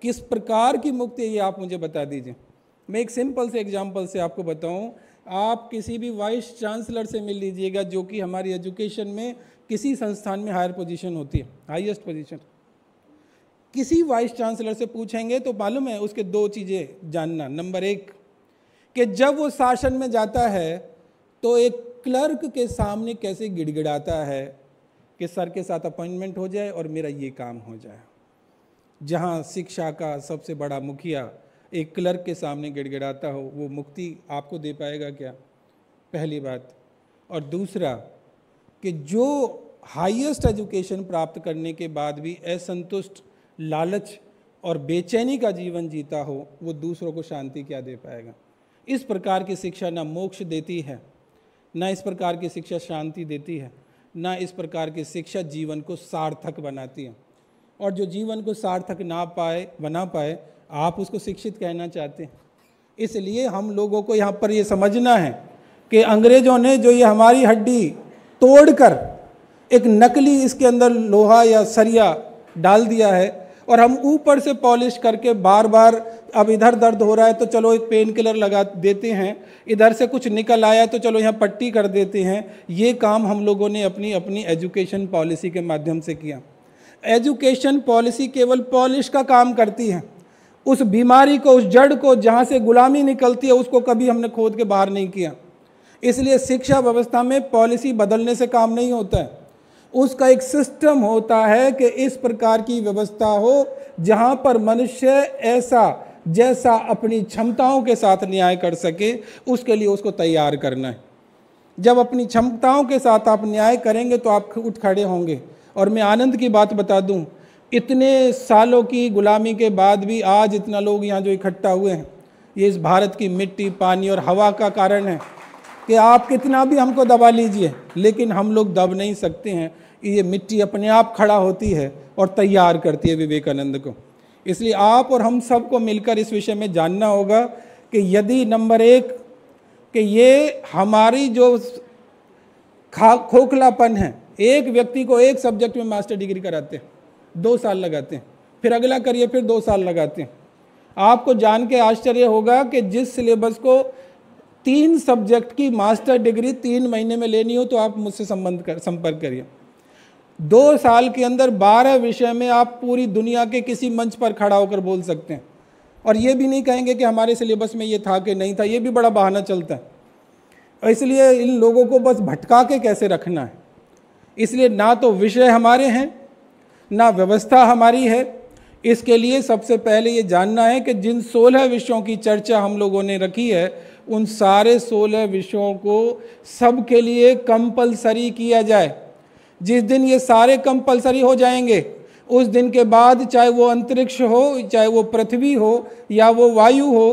[SPEAKER 4] किस प्रकार की मुक्ति ये आप मुझे बता दीजिए मैं एक सिंपल से एग्जांपल से आपको बताऊं आप किसी भी वाइस चांसलर से मिल लीजिएगा जो कि हमारी एजुकेशन में किसी संस्थान में हायर पोजीशन होती है हाईएस्ट पोजीशन किसी वाइस चांसलर से पूछेंगे तो मालूम है उसके दो चीज़ें जानना नंबर एक कि जब वो शासन में जाता है तो एक क्लर्क के सामने कैसे गिड़गिड़ाता है कि सर के साथ अपॉइंटमेंट हो जाए और मेरा ये काम हो जाए जहाँ शिक्षा का सबसे बड़ा मुखिया एक क्लर्क के सामने गिड़गिड़ाता हो वो मुक्ति आपको दे पाएगा क्या पहली बात और दूसरा कि जो हाईएस्ट एजुकेशन प्राप्त करने के बाद भी असंतुष्ट लालच और बेचैनी का जीवन जीता हो वो दूसरों को शांति क्या दे पाएगा इस प्रकार की शिक्षा ना मोक्ष देती है ना इस प्रकार की शिक्षा शांति देती है ना इस प्रकार की शिक्षा जीवन को सार्थक बनाती है और जो जीवन को सार्थक ना पाए बना पाए आप उसको शिक्षित कहना चाहते हैं इसलिए हम लोगों को यहाँ पर ये समझना है कि अंग्रेज़ों ने जो ये हमारी हड्डी तोड़कर एक नकली इसके अंदर लोहा या सरिया डाल दिया है और हम ऊपर से पॉलिश करके बार बार अब इधर दर्द हो रहा है तो चलो एक पेन किलर लगा देते हैं इधर से कुछ निकल आया तो चलो यहाँ पट्टी कर देते हैं ये काम हम लोगों ने अपनी अपनी एजुकेशन पॉलिसी के माध्यम से किया एजुकेशन पॉलिसी केवल पॉलिश का काम करती है उस बीमारी को उस जड़ को जहाँ से गुलामी निकलती है उसको कभी हमने खोद के बाहर नहीं किया इसलिए शिक्षा व्यवस्था में पॉलिसी बदलने से काम नहीं होता है उसका एक सिस्टम होता है कि इस प्रकार की व्यवस्था हो जहाँ पर मनुष्य ऐसा जैसा अपनी क्षमताओं के साथ न्याय कर सके उसके लिए उसको तैयार करना है जब अपनी क्षमताओं के साथ आप न्याय करेंगे तो आप उठ खड़े होंगे और मैं आनंद की बात बता दूं इतने सालों की गुलामी के बाद भी आज इतना लोग यहाँ जो इकट्ठा हुए हैं ये इस भारत की मिट्टी पानी और हवा का कारण है कि आप कितना भी हमको दबा लीजिए लेकिन हम लोग दब नहीं सकते हैं ये मिट्टी अपने आप खड़ा होती है और तैयार करती है विवेकानंद को इसलिए आप और हम सबको मिलकर इस विषय में जानना होगा कि यदि नंबर एक कि ये हमारी जो खा खोखलापन है एक व्यक्ति को एक सब्जेक्ट में मास्टर डिग्री कराते हैं दो साल लगाते हैं फिर अगला करिए फिर दो साल लगाते हैं आपको जान के आश्चर्य होगा कि जिस सिलेबस को तीन सब्जेक्ट की मास्टर डिग्री तीन महीने में लेनी हो तो आप मुझसे संबंध कर संपर्क करिए दो साल के अंदर बारह विषय में आप पूरी दुनिया के किसी मंच पर खड़ा होकर बोल सकते हैं और ये भी नहीं कहेंगे कि हमारे सिलेबस में ये था कि नहीं था ये भी बड़ा बहाना चलता है इसलिए इन लोगों को बस भटका के कैसे रखना है इसलिए ना तो विषय हमारे हैं ना व्यवस्था हमारी है इसके लिए सबसे पहले ये जानना है कि जिन सोलह विषयों की चर्चा हम लोगों ने रखी है उन सारे सोलह विषयों को सब के लिए कंपलसरी किया जाए जिस दिन ये सारे कंपलसरी हो जाएंगे उस दिन के बाद चाहे वो अंतरिक्ष हो चाहे वो पृथ्वी हो या वो वायु हो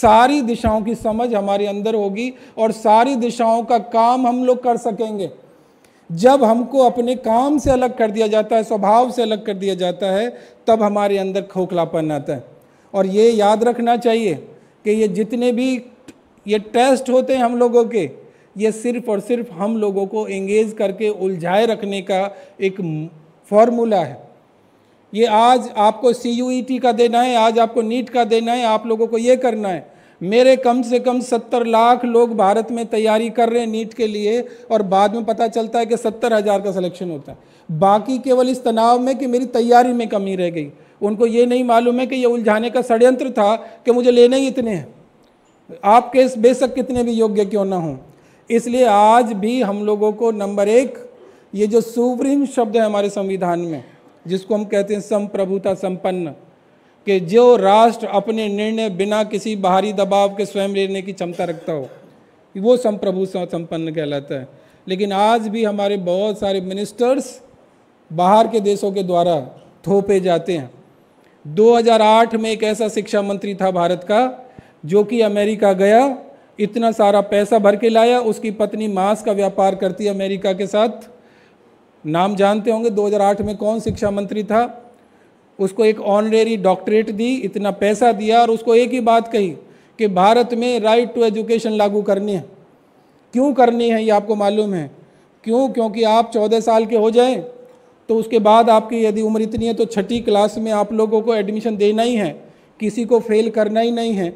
[SPEAKER 4] सारी दिशाओं की समझ हमारे अंदर होगी और सारी दिशाओं का काम हम लोग कर सकेंगे जब हमको अपने काम से अलग कर दिया जाता है स्वभाव से अलग कर दिया जाता है तब हमारे अंदर खोखलापन आता है और ये याद रखना चाहिए कि ये जितने भी ये टेस्ट होते हैं हम लोगों के ये सिर्फ और सिर्फ हम लोगों को एंगेज करके उलझाए रखने का एक फॉर्मूला है ये आज आपको सी यू ई टी का देना है आज आपको नीट का देना है आप लोगों को ये करना है मेरे कम से कम सत्तर लाख लोग भारत में तैयारी कर रहे हैं नीट के लिए और बाद में पता चलता है कि सत्तर हज़ार का सिलेक्शन होता है बाकी केवल इस तनाव में कि मेरी तैयारी में कमी रह गई उनको ये नहीं मालूम है कि ये उलझाने का षड्यंत्र था कि मुझे लेने ही इतने हैं आपके इस बेशक कितने भी योग्य क्यों ना हो इसलिए आज भी हम लोगों को नंबर एक ये जो सुप्रीम शब्द है हमारे संविधान में जिसको हम कहते हैं संप्रभुता संपन्न कि जो राष्ट्र अपने निर्णय बिना किसी बाहरी दबाव के स्वयं लेने की क्षमता रखता हो वो संप्रभुता संपन्न कहलाता है लेकिन आज भी हमारे बहुत सारे मिनिस्टर्स बाहर के देशों के द्वारा थोपे जाते हैं 2008 में एक ऐसा शिक्षा मंत्री था भारत का जो कि अमेरिका गया इतना सारा पैसा भर के लाया उसकी पत्नी मांस का व्यापार करती अमेरिका के साथ नाम जानते होंगे 2008 में कौन शिक्षा मंत्री था उसको एक ऑनरेरी डॉक्टरेट दी इतना पैसा दिया और उसको एक ही बात कही कि भारत में राइट टू एजुकेशन लागू करनी है क्यों करनी है ये आपको मालूम है क्यों क्योंकि आप चौदह साल के हो जाएं तो उसके बाद आपकी यदि उम्र इतनी है तो छठी क्लास में आप लोगों को एडमिशन देना ही है किसी को फेल करना ही नहीं है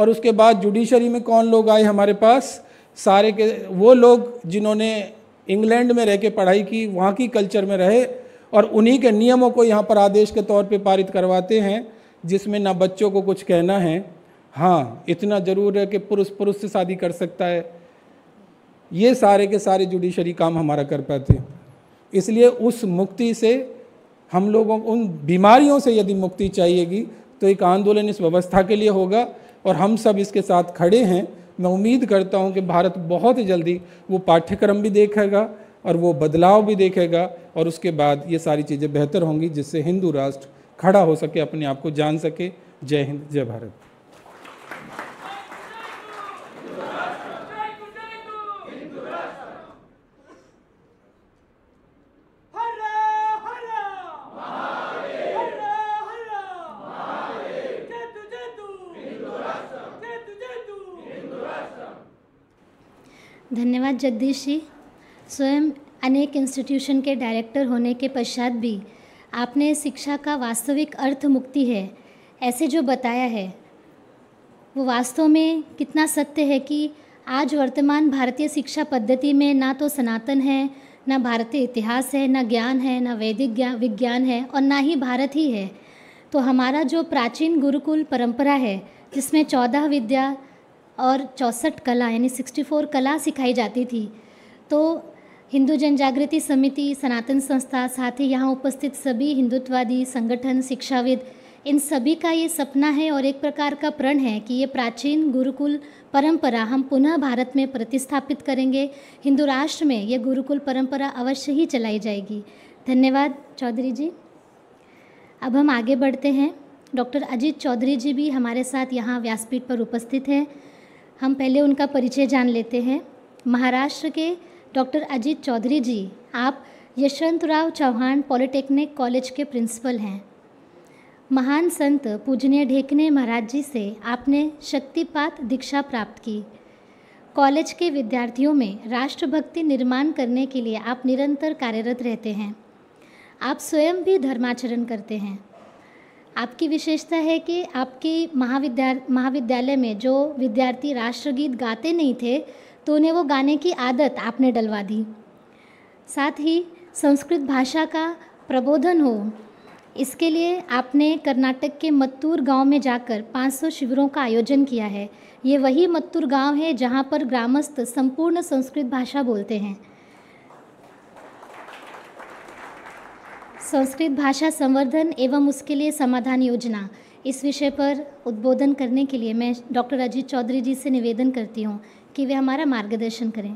[SPEAKER 4] और उसके बाद जुडिशरी में कौन लोग आए हमारे पास सारे के वो लोग जिन्होंने इंग्लैंड में रह के पढ़ाई की वहाँ की कल्चर में रहे और उन्हीं के नियमों को यहाँ पर आदेश के तौर पे पारित करवाते हैं जिसमें ना बच्चों को कुछ कहना है हाँ इतना ज़रूर है कि पुरुष पुरुष से शादी कर सकता है ये सारे के सारे जुडिशरी काम हमारा कर पाते हैं इसलिए उस मुक्ति से हम लोगों उन बीमारियों से यदि मुक्ति चाहिएगी तो एक आंदोलन इस व्यवस्था के लिए होगा और हम सब इसके साथ खड़े हैं मैं उम्मीद करता हूँ कि भारत बहुत ही जल्दी वो पाठ्यक्रम भी देखेगा और वो बदलाव भी देखेगा और उसके बाद ये सारी चीज़ें बेहतर होंगी जिससे हिंदू राष्ट्र खड़ा हो सके अपने आप को जान सके जय हिंद जय भारत
[SPEAKER 2] धन्यवाद जगदीश जी स्वयं अनेक इंस्टीट्यूशन के डायरेक्टर होने के पश्चात भी आपने शिक्षा का वास्तविक अर्थ मुक्ति है ऐसे जो बताया है वो वास्तव में कितना सत्य है कि आज वर्तमान भारतीय शिक्षा पद्धति में ना तो सनातन है ना भारतीय इतिहास है ना ज्ञान है ना वैदिक विज्ञान है और ना ही भारत ही है तो हमारा जो प्राचीन गुरुकुल परंपरा है जिसमें चौदह विद्या और चौंसठ कला यानी सिक्सटी फोर कला सिखाई जाती थी तो हिंदू जनजागृति समिति सनातन संस्था साथ ही यहाँ उपस्थित सभी हिंदुत्ववादी संगठन शिक्षाविद इन सभी का ये सपना है और एक प्रकार का प्रण है कि ये प्राचीन गुरुकुल परंपरा हम पुनः भारत में प्रतिस्थापित करेंगे हिंदू राष्ट्र में ये गुरुकुल परंपरा अवश्य ही चलाई जाएगी धन्यवाद चौधरी जी अब हम आगे बढ़ते हैं डॉक्टर अजीत चौधरी जी भी हमारे साथ यहाँ व्यासपीठ पर उपस्थित हैं हम पहले उनका परिचय जान लेते हैं महाराष्ट्र के डॉक्टर अजीत चौधरी जी आप यशवंतराव चौहान पॉलिटेक्निक कॉलेज के प्रिंसिपल हैं महान संत पूजनीय ढेकने महाराज जी से आपने शक्तिपात दीक्षा प्राप्त की कॉलेज के विद्यार्थियों में राष्ट्रभक्ति निर्माण करने के लिए आप निरंतर कार्यरत रहते हैं आप स्वयं भी धर्माचरण करते हैं आपकी विशेषता है कि आपके महाविद्यालय महाविद्यालय में जो विद्यार्थी राष्ट्रगीत गाते नहीं थे तो उन्हें वो गाने की आदत आपने डलवा दी साथ ही संस्कृत भाषा का प्रबोधन हो इसके लिए आपने कर्नाटक के मत्तूर गांव में जाकर 500 शिविरों का आयोजन किया है ये वही मत्तूर गांव है जहां पर ग्रामस्थ संपूर्ण संस्कृत भाषा बोलते हैं संस्कृत भाषा संवर्धन एवं उसके लिए समाधान योजना इस विषय पर उद्बोधन करने के लिए मैं डॉक्टर अजीत चौधरी जी से निवेदन करती हूँ कि वे हमारा मार्गदर्शन करें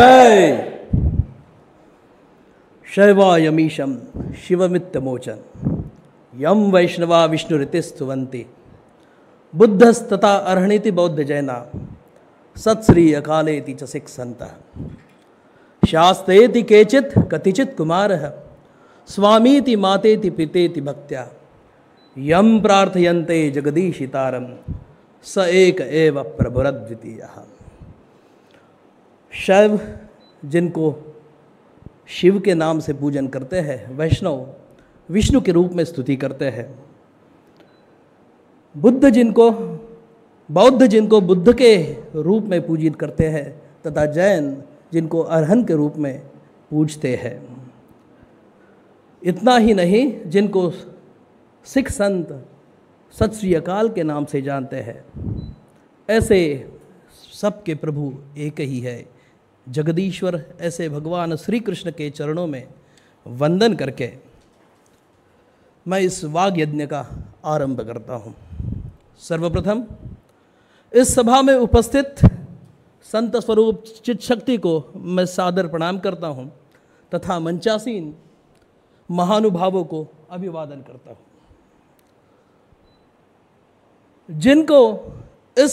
[SPEAKER 3] जय शिवमित्त मोचन यम वैष्णवा विष्णु स्तुवंती बुद्धस्तता अर्हणीति बौद्ध जैना सत्श्री अकालेति च शिक्षंत शास्त्रेति केचित कतिचित कुमार स्वामीति मातेति पितेति भक्त्या यम प्रार्थयन्ते जगदीशितारम स एक एव प्रभुरद्वितीयः शैव जिनको शिव के नाम से पूजन करते हैं वैष्णव विष्णु के रूप में स्तुति करते हैं बुद्ध जिनको बौद्ध जिनको बुद्ध के रूप में पूजित करते हैं तथा जैन जिनको अरहन के रूप में पूजते हैं इतना ही नहीं जिनको सिख संत सत श्री अकाल के नाम से जानते हैं ऐसे सबके प्रभु एक ही है जगदीश्वर ऐसे भगवान श्री कृष्ण के चरणों में वंदन करके मैं इस वाग यज्ञ का आरंभ करता हूँ सर्वप्रथम इस सभा में उपस्थित संत स्वरूप चित शक्ति को मैं सादर प्रणाम करता हूँ तथा मंचासीन महानुभावों को अभिवादन करता हूँ जिनको इस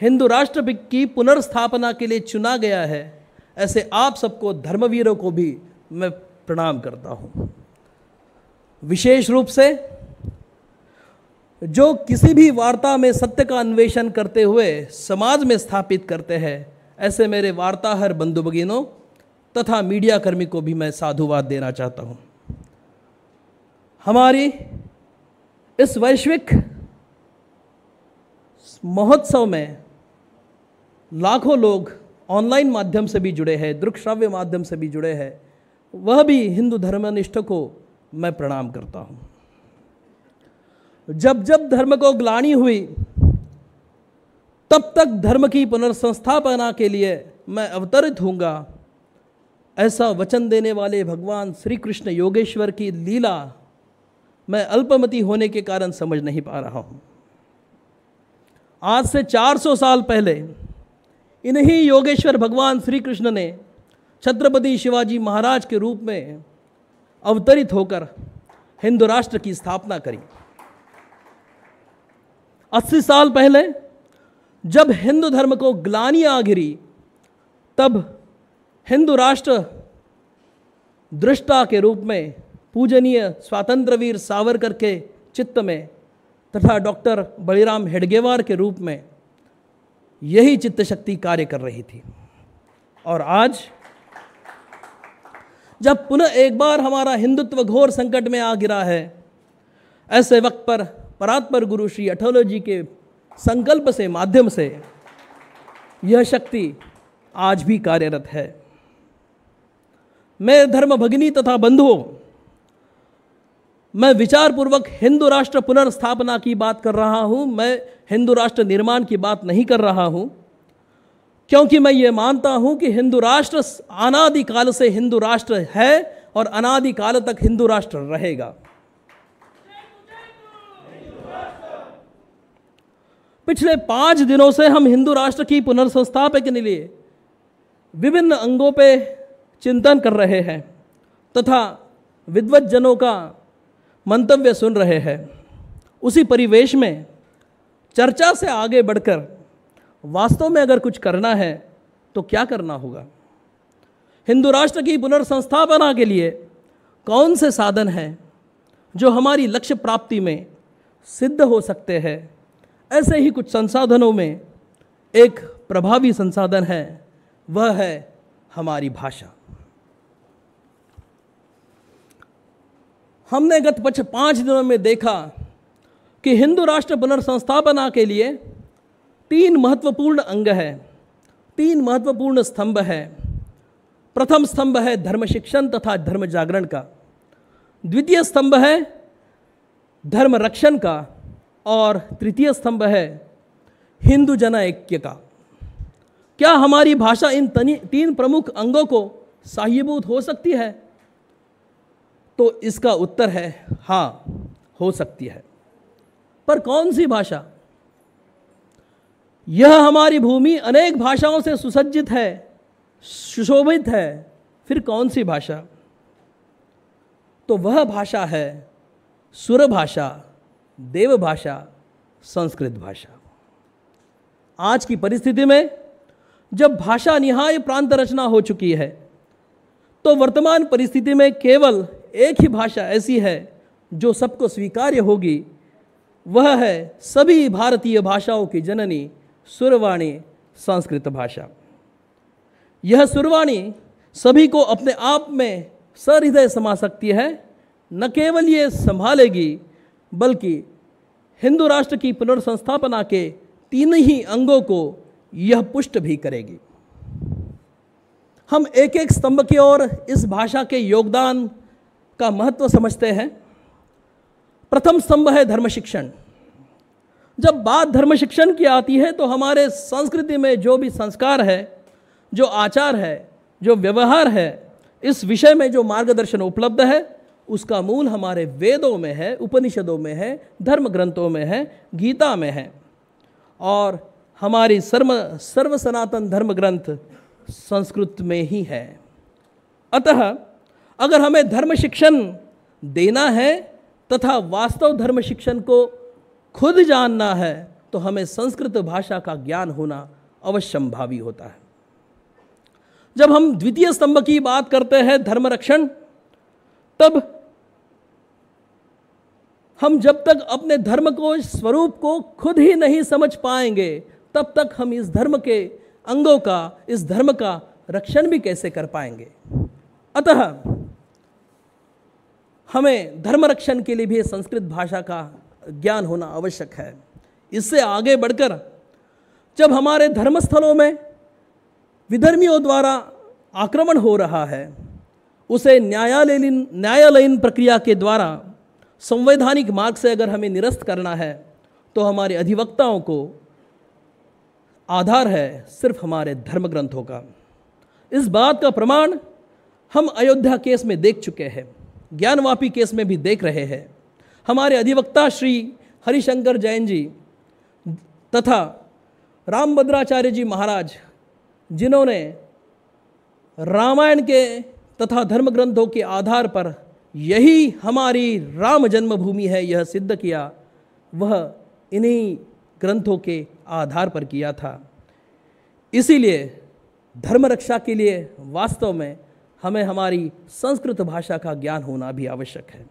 [SPEAKER 3] हिंदू राष्ट्र की पुनर्स्थापना के लिए चुना गया है ऐसे आप सबको धर्मवीरों को भी मैं प्रणाम करता हूं विशेष रूप से जो किसी भी वार्ता में सत्य का अन्वेषण करते हुए समाज में स्थापित करते हैं ऐसे मेरे वार्ताहर बंधु भगिनों तथा मीडिया कर्मी को भी मैं साधुवाद देना चाहता हूं हमारी इस वैश्विक महोत्सव में लाखों लोग ऑनलाइन माध्यम से भी जुड़े हैं दृकश्राव्य माध्यम से भी जुड़े हैं वह भी हिंदू धर्मनिष्ठ को मैं प्रणाम करता हूँ जब जब धर्म को ग्लानी हुई तब तक धर्म की पुनर्संस्थापना के लिए मैं अवतरित होऊंगा ऐसा वचन देने वाले भगवान श्री कृष्ण योगेश्वर की लीला मैं अल्पमति होने के कारण समझ नहीं पा रहा हूँ आज से 400 साल पहले इन्हीं योगेश्वर भगवान श्री कृष्ण ने छत्रपति शिवाजी महाराज के रूप में अवतरित होकर हिंदू राष्ट्र की स्थापना करी 80 साल पहले जब हिंदू धर्म को ग्लानिया आ घिरी तब हिंदू राष्ट्र दृष्टा के रूप में पूजनीय स्वातंत्रवीर सावरकर के चित्त में तथा डॉक्टर बलिराम हेडगेवार के रूप में यही चित्त शक्ति कार्य कर रही थी और आज जब पुनः एक बार हमारा हिंदुत्व घोर संकट में आ गिरा है ऐसे वक्त पर परात्पर गुरु श्री अठोलो जी के संकल्प से माध्यम से यह शक्ति आज भी कार्यरत है मैं धर्म भगिनी तथा बंधुओं मैं विचारपूर्वक हिंदू राष्ट्र पुनर्स्थापना की बात कर रहा हूं मैं हिंदू राष्ट्र निर्माण की बात नहीं कर रहा हूं क्योंकि मैं ये मानता हूं कि हिंदू राष्ट्र अनादिकाल से हिंदू राष्ट्र है और अनादिकाल तक हिंदू राष्ट्र रहेगा पिछले पांच दिनों से हम हिंदू राष्ट्र की पुनर्संस्थापक के लिए विभिन्न अंगों पर चिंतन कर रहे हैं तथा विद्वत जनों का मंतव्य सुन रहे हैं उसी परिवेश में चर्चा से आगे बढ़कर वास्तव में अगर कुछ करना है तो क्या करना होगा हिंदू राष्ट्र की पुनर्संस्थापना के लिए कौन से साधन हैं जो हमारी लक्ष्य प्राप्ति में सिद्ध हो सकते हैं ऐसे ही कुछ संसाधनों में एक प्रभावी संसाधन है वह है हमारी भाषा हमने गत पक्ष पाँच दिनों में देखा कि हिंदू राष्ट्र पुनर्संस्थापना के लिए तीन महत्वपूर्ण अंग है तीन महत्वपूर्ण स्तंभ है प्रथम स्तंभ है धर्म शिक्षण तथा धर्म जागरण का द्वितीय स्तंभ है धर्म रक्षण का और तृतीय स्तंभ है हिंदू जन ऐक्य का क्या हमारी भाषा इन तीन प्रमुख अंगों को सहायभूत हो सकती है तो इसका उत्तर है हाँ हो सकती है पर कौन सी भाषा यह हमारी भूमि अनेक भाषाओं से सुसज्जित है सुशोभित है फिर कौन सी भाषा तो वह भाषा है सुर भाषा देव भाषा संस्कृत भाषा आज की परिस्थिति में जब भाषा निहाय प्रांत रचना हो चुकी है तो वर्तमान परिस्थिति में केवल एक ही भाषा ऐसी है जो सबको स्वीकार्य होगी वह है सभी भारतीय भाषाओं की जननी सुरवाणी संस्कृत भाषा यह सुरवाणी सभी को अपने आप में सहृदय समा सकती है न केवल ये संभालेगी बल्कि हिंदू राष्ट्र की पुनर्संस्थापना के तीन ही अंगों को यह पुष्ट भी करेगी हम एक एक स्तंभ की ओर इस भाषा के योगदान का महत्व समझते हैं प्रथम स्तंभ है धर्म शिक्षण जब बात धर्म शिक्षण की आती है तो हमारे संस्कृति में जो भी संस्कार है जो आचार है जो व्यवहार है इस विषय में जो मार्गदर्शन उपलब्ध है उसका मूल हमारे वेदों में है उपनिषदों में है धर्म ग्रंथों में है गीता में है और हमारी सर्व सर्व सनातन धर्म ग्रंथ संस्कृत में ही है अतः अगर हमें धर्म शिक्षण देना है तथा वास्तव धर्म शिक्षण को खुद जानना है तो हमें संस्कृत भाषा का ज्ञान होना अवश्यंभावी होता है जब हम द्वितीय स्तंभ की बात करते हैं धर्म रक्षण तब हम जब तक अपने धर्म को स्वरूप को खुद ही नहीं समझ पाएंगे तब तक हम इस धर्म के अंगों का इस धर्म का रक्षण भी कैसे कर पाएंगे अतः हमें धर्म रक्षण के लिए भी संस्कृत भाषा का ज्ञान होना आवश्यक है इससे आगे बढ़कर जब हमारे धर्मस्थलों में विधर्मियों द्वारा आक्रमण हो रहा है उसे न्यायालयीन न्यायालयीन प्रक्रिया के द्वारा संवैधानिक मार्ग से अगर हमें निरस्त करना है तो हमारे अधिवक्ताओं को आधार है सिर्फ हमारे धर्म ग्रंथों का इस बात का प्रमाण हम अयोध्या केस में देख चुके हैं ज्ञानवापी केस में भी देख रहे हैं हमारे अधिवक्ता श्री हरिशंकर जैन जी तथा रामभद्राचार्य जी महाराज जिन्होंने रामायण के तथा धर्म ग्रंथों के आधार पर यही हमारी राम जन्मभूमि है यह सिद्ध किया वह इन्हीं ग्रंथों के आधार पर किया था इसीलिए धर्म रक्षा के लिए वास्तव में हमें हमारी संस्कृत भाषा का ज्ञान होना भी आवश्यक है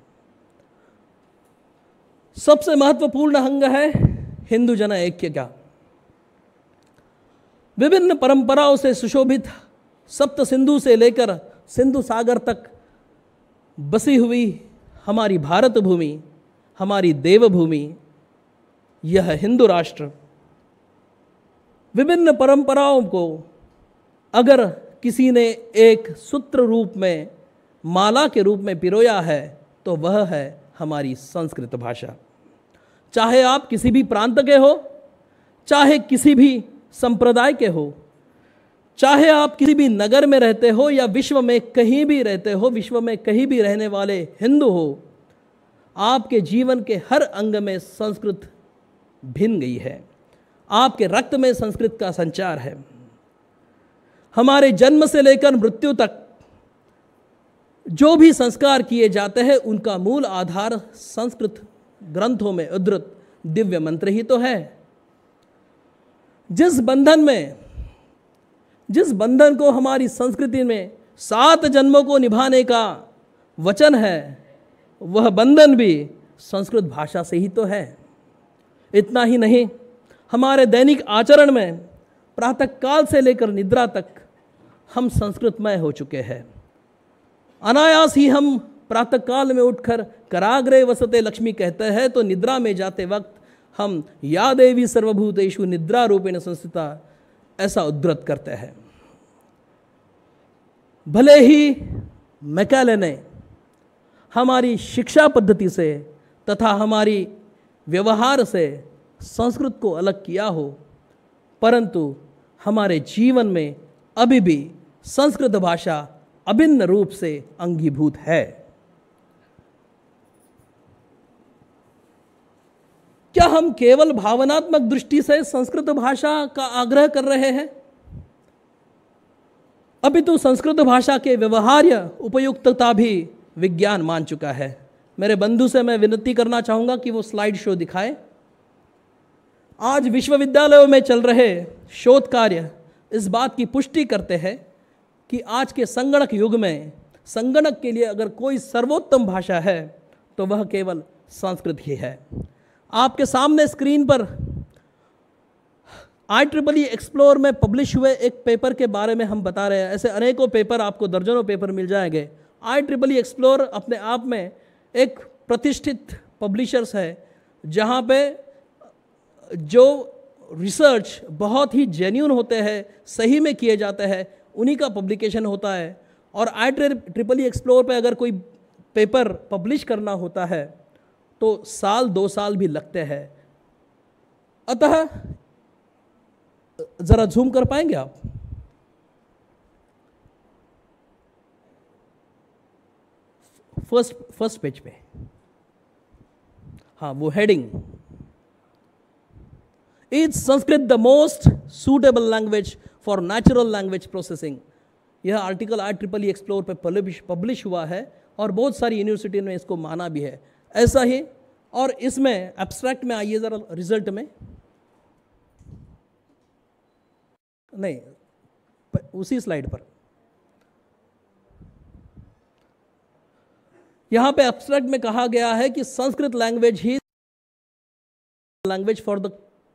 [SPEAKER 3] सबसे महत्वपूर्ण अंग है हिंदू जन ऐक्य का विभिन्न परंपराओं से सुशोभित सप्त सिंधु से लेकर सिंधु सागर तक बसी हुई हमारी भारत भूमि हमारी देवभूमि यह हिंदू राष्ट्र विभिन्न परंपराओं को अगर किसी ने एक सूत्र रूप में माला के रूप में पिरोया है तो वह है हमारी संस्कृत भाषा चाहे आप किसी भी प्रांत के हो चाहे किसी भी संप्रदाय के हो चाहे आप किसी भी नगर में रहते हो या विश्व में कहीं भी रहते हो विश्व में कहीं भी रहने वाले हिंदू हो आपके जीवन के हर अंग में संस्कृत भिन गई है आपके रक्त में संस्कृत का संचार है हमारे जन्म से लेकर मृत्यु तक जो भी संस्कार किए जाते हैं उनका मूल आधार संस्कृत ग्रंथों में उद्धृत दिव्य मंत्र ही तो है जिस बंधन में जिस बंधन को हमारी संस्कृति में सात जन्मों को निभाने का वचन है वह बंधन भी संस्कृत भाषा से ही तो है इतना ही नहीं हमारे दैनिक आचरण में प्रातः काल से लेकर निद्रा तक हम संस्कृतमय हो चुके हैं अनायास ही हम प्रातः काल में उठकर कराग्रे वसते लक्ष्मी कहते हैं तो निद्रा में जाते वक्त हम या देवी सर्वभूतेशु निद्रा रूपेण संस्थिता ऐसा उद्धृत करते हैं भले ही मैकेले ने हमारी शिक्षा पद्धति से तथा हमारी व्यवहार से संस्कृत को अलग किया हो परंतु हमारे जीवन में अभी भी संस्कृत भाषा अभिन्न रूप से अंगीभूत है क्या हम केवल भावनात्मक दृष्टि से संस्कृत भाषा का आग्रह कर रहे हैं अभी तो संस्कृत भाषा के व्यवहार्य उपयुक्तता भी विज्ञान मान चुका है मेरे बंधु से मैं विनती करना चाहूंगा कि वो स्लाइड शो दिखाए आज विश्वविद्यालयों में चल रहे शोध कार्य इस बात की पुष्टि करते हैं कि आज के संगणक युग में संगणक के लिए अगर कोई सर्वोत्तम भाषा है तो वह केवल संस्कृत ही है आपके सामने स्क्रीन पर आई ट्रिपल ई एक्सप्लोर में पब्लिश हुए एक पेपर के बारे में हम बता रहे हैं ऐसे अनेकों पेपर आपको दर्जनों पेपर मिल जाएंगे आई ट्रिपल ई एक्सप्लोर अपने आप में एक प्रतिष्ठित पब्लिशर्स है जहाँ पे जो रिसर्च बहुत ही जेन्यून होते हैं सही में किए जाते हैं उन्हीं का पब्लिकेशन होता है और आई ट्रिपल ई एक्सप्लोर पर अगर कोई पेपर पब्लिश करना होता है तो साल दो साल भी लगते हैं अतः ज़रा जूम कर पाएंगे आप फर्स्ट फर्स्ट पेज पे हाँ वो heading is Sanskrit the most suitable language for natural language processing यह आर्टिकल आर ट्रिपल ई एक्सप्लोर पर पब्लिश पब्लिश हुआ है और बहुत सारी यूनिवर्सिटी ने इसको माना भी है ऐसा ही और इसमें एब्स्ट्रैक्ट में आइए ज़रा रिजल्ट में नहीं उसी स्लाइड पर यहाँ पे एब्स्ट्रैक्ट में कहा गया है कि संस्कृत लैंग्वेज ही language for the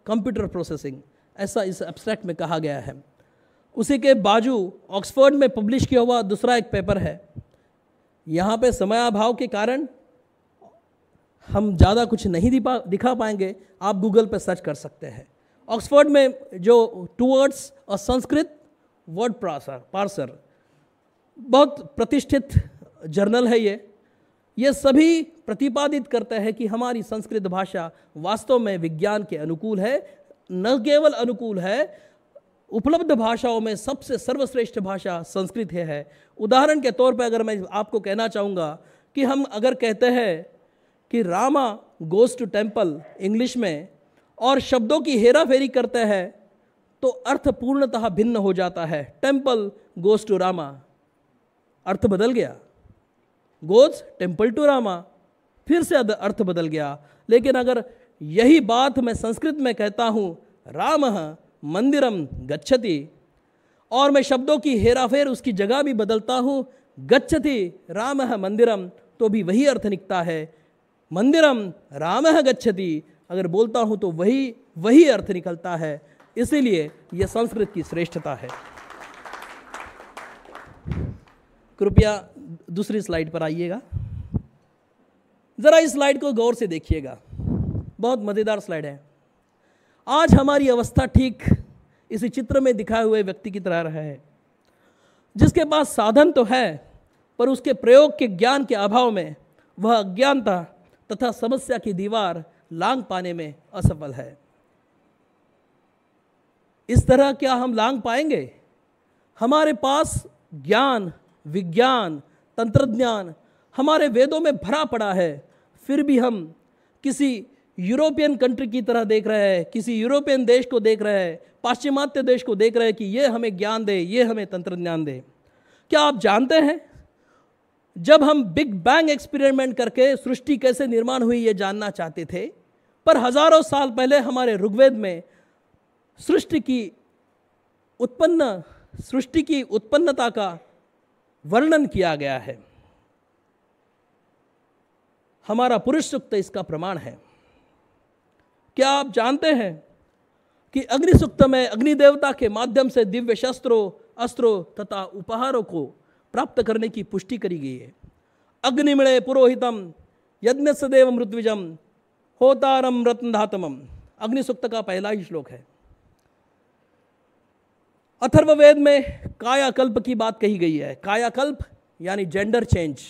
[SPEAKER 3] computer processing ऐसा इस एब्स्ट्रैक्ट में कहा गया है उसी के बाजू ऑक्सफोर्ड में पब्लिश किया हुआ दूसरा एक पेपर है यहाँ पे समय अभाव के कारण हम ज़्यादा कुछ नहीं दिखा पाएंगे आप गूगल पर सर्च कर सकते हैं ऑक्सफोर्ड में जो टूवर्ड्स और संस्कृत वर्ड प्रासर पार्सर बहुत प्रतिष्ठित जर्नल है ये ये सभी प्रतिपादित करते हैं कि हमारी संस्कृत भाषा वास्तव में विज्ञान के अनुकूल है न केवल अनुकूल है उपलब्ध भाषाओं में सबसे सर्वश्रेष्ठ भाषा संस्कृत है, है उदाहरण के तौर पर अगर मैं आपको कहना चाहूँगा कि हम अगर कहते हैं कि Rama goes to temple English में और शब्दों की हेरा फेरी करते हैं तो अर्थ पूर्णतः भिन्न हो जाता है टेम्पल गोस टू रामा अर्थ बदल गया गोज टेम्पल टू रामा फिर से अर्थ बदल गया लेकिन अगर यही बात मैं संस्कृत में कहता हूँ राम मंदिरम गच्छति और मैं शब्दों की हेराफेर उसकी जगह भी बदलता हूँ गच्छति राम मंदिरम तो भी वही अर्थ निकता है मंदिरम राम गच्छति अगर बोलता हूँ तो वही वही अर्थ निकलता है इसीलिए यह संस्कृत की श्रेष्ठता है कृपया दूसरी स्लाइड पर आइएगा ज़रा इस स्लाइड को गौर से देखिएगा बहुत मज़ेदार स्लाइड है आज हमारी अवस्था ठीक इसी चित्र में दिखाए हुए व्यक्ति की तरह रहा है जिसके पास साधन तो है पर उसके प्रयोग के ज्ञान के अभाव में वह अज्ञानता तथा समस्या की दीवार लांग पाने में असफल है इस तरह क्या हम लांग पाएंगे हमारे पास ज्ञान विज्ञान तंत्रज्ञान हमारे वेदों में भरा पड़ा है फिर भी हम किसी यूरोपियन कंट्री की तरह देख रहा है किसी यूरोपियन देश को देख रहा है पाश्चिमात्य देश को देख रहा है कि ये हमें ज्ञान दे ये हमें तंत्र ज्ञान दे क्या आप जानते हैं जब हम बिग बैंग एक्सपेरिमेंट करके सृष्टि कैसे निर्माण हुई ये जानना चाहते थे पर हजारों साल पहले हमारे ऋग्वेद में सृष्टि की उत्पन्न सृष्टि की उत्पन्नता का वर्णन किया गया है हमारा पुरुष सूक्त इसका प्रमाण है क्या आप जानते हैं कि अग्निसुक्त में अग्नि देवता के माध्यम से दिव्य शस्त्रों अस्त्रों तथा उपहारों को प्राप्त करने की पुष्टि करी गई है अग्निमणे पुरोहितम यज्ञ सदैव मृत्विजम होतारम रत्नधातमम अग्निसुक्त का पहला ही श्लोक है अथर्ववेद में कायाकल्प की बात कही गई है कायाकल्प यानी जेंडर चेंज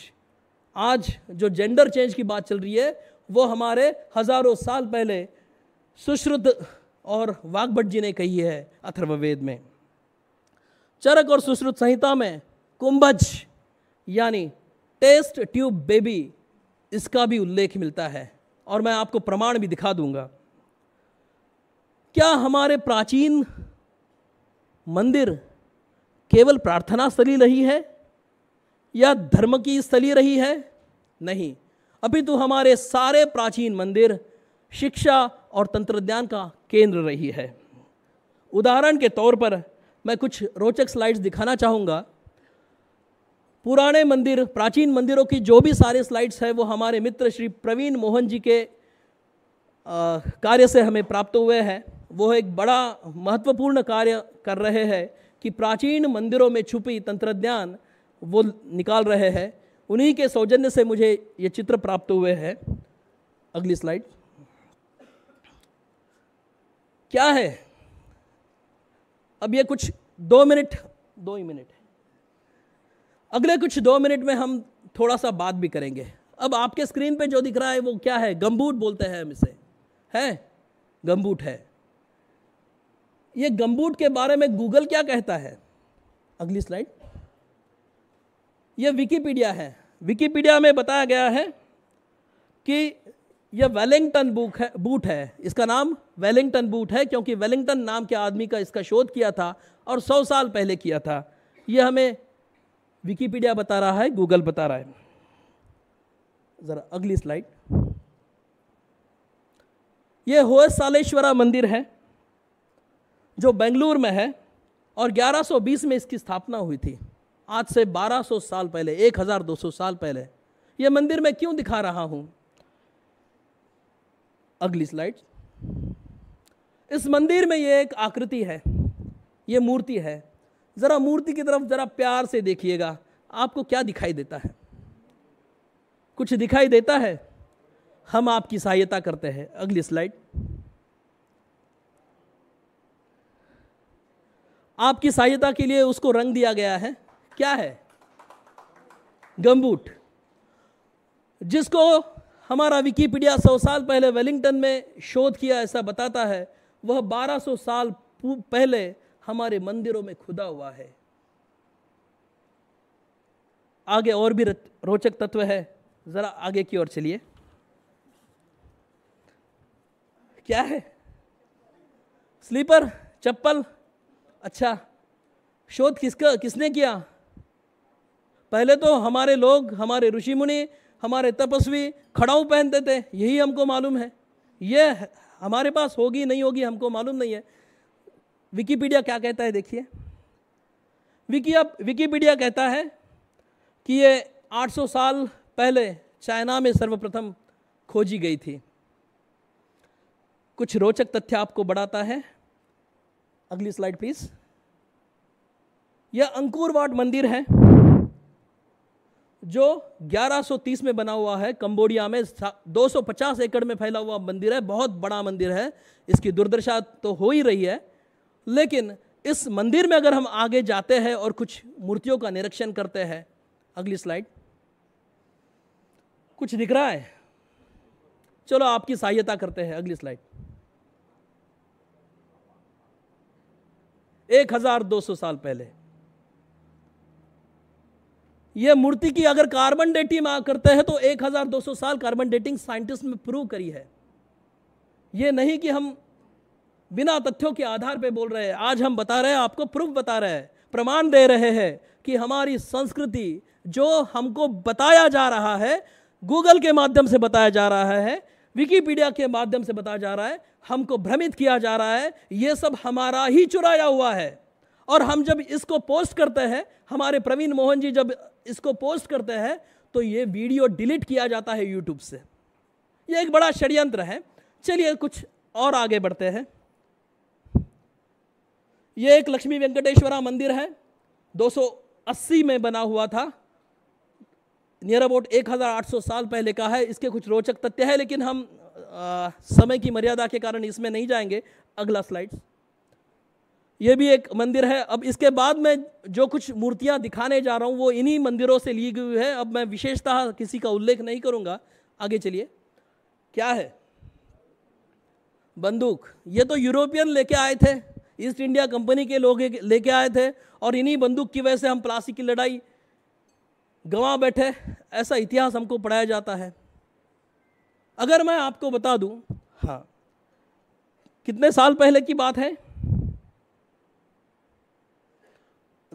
[SPEAKER 3] आज जो जेंडर चेंज की बात चल रही है वो हमारे हजारों साल पहले सुश्रुत और वाग्भट जी ने कही है अथर्ववेद में चरक और सुश्रुत संहिता में कुंभज यानी टेस्ट ट्यूब बेबी इसका भी उल्लेख मिलता है और मैं आपको प्रमाण भी दिखा दूंगा क्या हमारे प्राचीन मंदिर केवल प्रार्थना स्थली रही है या धर्म की स्थली रही है नहीं अभी तो हमारे सारे प्राचीन मंदिर शिक्षा और तंत्रज्ञान का केंद्र रही है उदाहरण के तौर पर मैं कुछ रोचक स्लाइड्स दिखाना चाहूँगा पुराने मंदिर प्राचीन मंदिरों की जो भी सारे स्लाइड्स हैं वो हमारे मित्र श्री प्रवीण मोहन जी के कार्य से हमें प्राप्त हुए हैं वो एक बड़ा महत्वपूर्ण कार्य कर रहे हैं कि प्राचीन मंदिरों में छुपी तंत्रज्ञान वो निकाल रहे हैं उन्हीं के सौजन्य से मुझे ये चित्र प्राप्त हुए हैं अगली स्लाइड क्या है अब ये कुछ दो मिनट दो ही मिनट अगले कुछ दो मिनट में हम थोड़ा सा बात भी करेंगे अब आपके स्क्रीन पे जो दिख रहा है वो क्या है गम्बूट बोलते हैं हम इसे है गम्बूट है ये गम्बूट के बारे में गूगल क्या कहता है अगली स्लाइड ये विकीपीडिया है विकीपीडिया में बताया गया है कि यह वेलिंगटन बुक है बूट है इसका नाम वेलिंगटन बूट है क्योंकि वेलिंगटन नाम के आदमी का इसका शोध किया था और सौ साल पहले किया था यह हमें विकीपीडिया बता रहा है गूगल बता रहा है ज़रा अगली स्लाइड यह हो सालेश्वरा मंदिर है जो बेंगलुरु में है और 1120 में इसकी स्थापना हुई थी आज से 1200 साल पहले 1200 साल पहले यह मंदिर मैं क्यों दिखा रहा हूं अगली स्लाइड इस मंदिर में ये एक आकृति है ये मूर्ति है ज़रा मूर्ति की तरफ ज़रा प्यार से देखिएगा आपको क्या दिखाई देता है कुछ दिखाई देता है हम आपकी सहायता करते हैं अगली स्लाइड आपकी सहायता के लिए उसको रंग दिया गया है क्या है गम्बूट जिसको हमारा विकीपीडिया सौ साल पहले वेलिंगटन में शोध किया ऐसा बताता है वह 1200 साल पहले हमारे मंदिरों में खुदा हुआ है आगे और भी रोचक तत्व है ज़रा आगे की ओर चलिए क्या है स्लीपर चप्पल अच्छा शोध किसका किसने किया पहले तो हमारे लोग हमारे ऋषि मुनि हमारे तपस्वी खड़ाऊ पहनते थे यही हमको मालूम है ये हमारे पास होगी नहीं होगी हमको मालूम नहीं है विकीपीडिया क्या कहता है देखिए विकी विकीपीडिया कहता है कि ये 800 साल पहले चाइना में सर्वप्रथम खोजी गई थी कुछ रोचक तथ्य आपको बढ़ाता है अगली स्लाइड प्लीज यह अंकुरवाट मंदिर है जो 1130 में बना हुआ है कंबोडिया में 250 एकड़ में फैला हुआ मंदिर है बहुत बड़ा मंदिर है इसकी दुर्दशा तो हो ही रही है लेकिन इस मंदिर में अगर हम आगे जाते हैं और कुछ मूर्तियों का निरीक्षण करते हैं अगली स्लाइड कुछ दिख रहा है चलो आपकी सहायता करते हैं अगली स्लाइड 1200 साल पहले ये मूर्ति की अगर कार्बन डेटिंग करते हैं तो 1200 साल कार्बन डेटिंग साइंटिस्ट ने प्रूव करी है ये नहीं कि हम बिना तथ्यों के आधार पे बोल रहे हैं आज हम बता रहे हैं आपको प्रूफ बता रहे हैं प्रमाण दे रहे हैं कि हमारी संस्कृति जो हमको बताया जा रहा है गूगल के माध्यम से बताया जा रहा है विकीपीडिया के माध्यम से बताया जा रहा है हमको भ्रमित किया जा रहा है ये सब हमारा ही चुराया हुआ है और हम जब इसको पोस्ट करते हैं हमारे प्रवीण मोहन जी जब इसको पोस्ट करते हैं तो ये वीडियो डिलीट किया जाता है यूट्यूब से ये एक बड़ा षड्यंत्र है चलिए कुछ और आगे बढ़ते हैं ये एक लक्ष्मी वेंकटेश्वरा मंदिर है 280 में बना हुआ था नियर अबाउट 1800 साल पहले का है इसके कुछ रोचक तथ्य है लेकिन हम आ, समय की मर्यादा के कारण इसमें नहीं जाएंगे अगला स्लाइड्स ये भी एक मंदिर है अब इसके बाद मैं जो कुछ मूर्तियाँ दिखाने जा रहा हूँ वो इन्हीं मंदिरों से ली गई है अब मैं विशेषतः किसी का उल्लेख नहीं करूँगा आगे चलिए क्या है बंदूक ये तो यूरोपियन लेके आए थे ईस्ट इंडिया कंपनी के लोग लेके आए थे और इन्हीं बंदूक की वजह से हम प्लासी की लड़ाई गंवा बैठे ऐसा इतिहास हमको पढ़ाया जाता है अगर मैं आपको बता दूं हाँ कितने साल पहले की बात है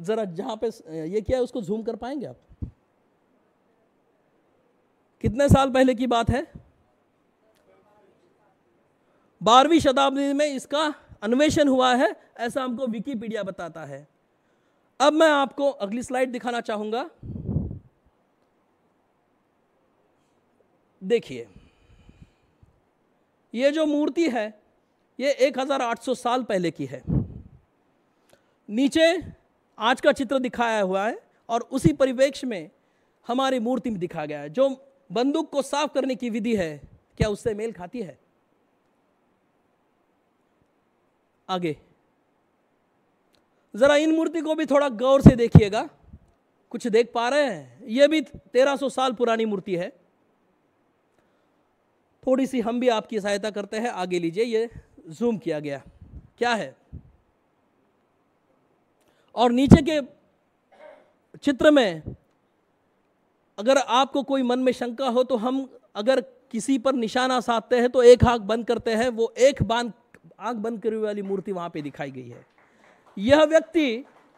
[SPEAKER 3] ज़रा जहां पे ये क्या है उसको जूम कर पाएंगे आप कितने साल पहले की बात है बारहवीं शताब्दी में इसका अन्वेषण हुआ है ऐसा हमको विकीपीडिया बताता है अब मैं आपको अगली स्लाइड दिखाना चाहूंगा देखिए यह जो मूर्ति है ये 1800 साल पहले की है नीचे आज का चित्र दिखाया हुआ है और उसी परिवेक्ष में हमारी मूर्ति में दिखाया गया है जो बंदूक को साफ करने की विधि है क्या उससे मेल खाती है आगे जरा इन मूर्ति को भी थोड़ा गौर से देखिएगा कुछ देख पा रहे हैं यह भी 1300 साल पुरानी मूर्ति है थोड़ी सी हम भी आपकी सहायता करते हैं आगे लीजिए ये जूम किया गया क्या है और नीचे के चित्र में अगर आपको कोई मन में शंका हो तो हम अगर किसी पर निशाना साधते हैं तो एक आंख बंद करते हैं वो एक बांध आंख बंद करी वाली मूर्ति वहां पे दिखाई गई है यह व्यक्ति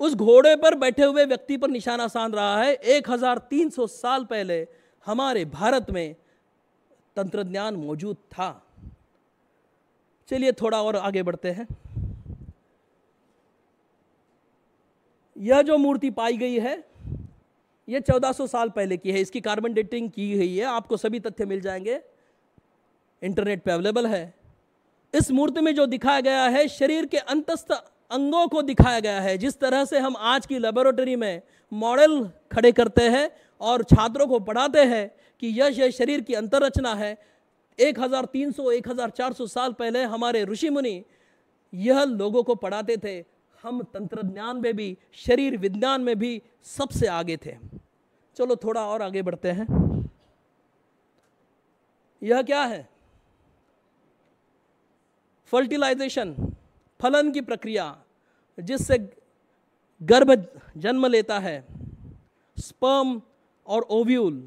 [SPEAKER 3] उस घोड़े पर बैठे हुए व्यक्ति पर निशाना साध रहा है 1300 साल पहले हमारे भारत में ज्ञान मौजूद था चलिए थोड़ा और आगे बढ़ते हैं यह जो मूर्ति पाई गई है यह 1400 साल पहले की है इसकी कार्बन डेटिंग की गई है आपको सभी तथ्य मिल जाएंगे इंटरनेट पे अवेलेबल है इस मूर्ति में जो दिखाया गया है शरीर के अंतस्थ अंगों को दिखाया गया है जिस तरह से हम आज की लेबोरेटरी में मॉडल खड़े करते हैं और छात्रों को पढ़ाते हैं कि यह शरीर की अंतरचना है 1300, 1400 साल पहले हमारे ऋषि मुनि यह लोगों को पढ़ाते थे हम तंत्रज्ञान में भी शरीर विज्ञान में भी सबसे आगे थे चलो थोड़ा और आगे बढ़ते हैं यह क्या है फर्टिलाइजेशन फलन की प्रक्रिया जिससे गर्भ जन्म लेता है स्पर्म और ओव्यूल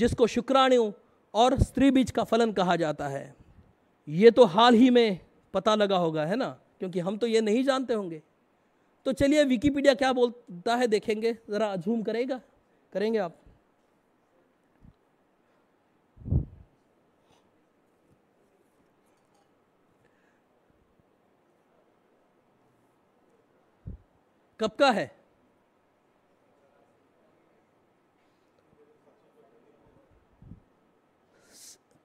[SPEAKER 3] जिसको शुक्राणु और स्त्री बीज का फलन कहा जाता है ये तो हाल ही में पता लगा होगा है ना क्योंकि हम तो ये नहीं जानते होंगे तो चलिए विकीपीडिया क्या बोलता है देखेंगे ज़रा झूम करेगा करेंगे आप कब का है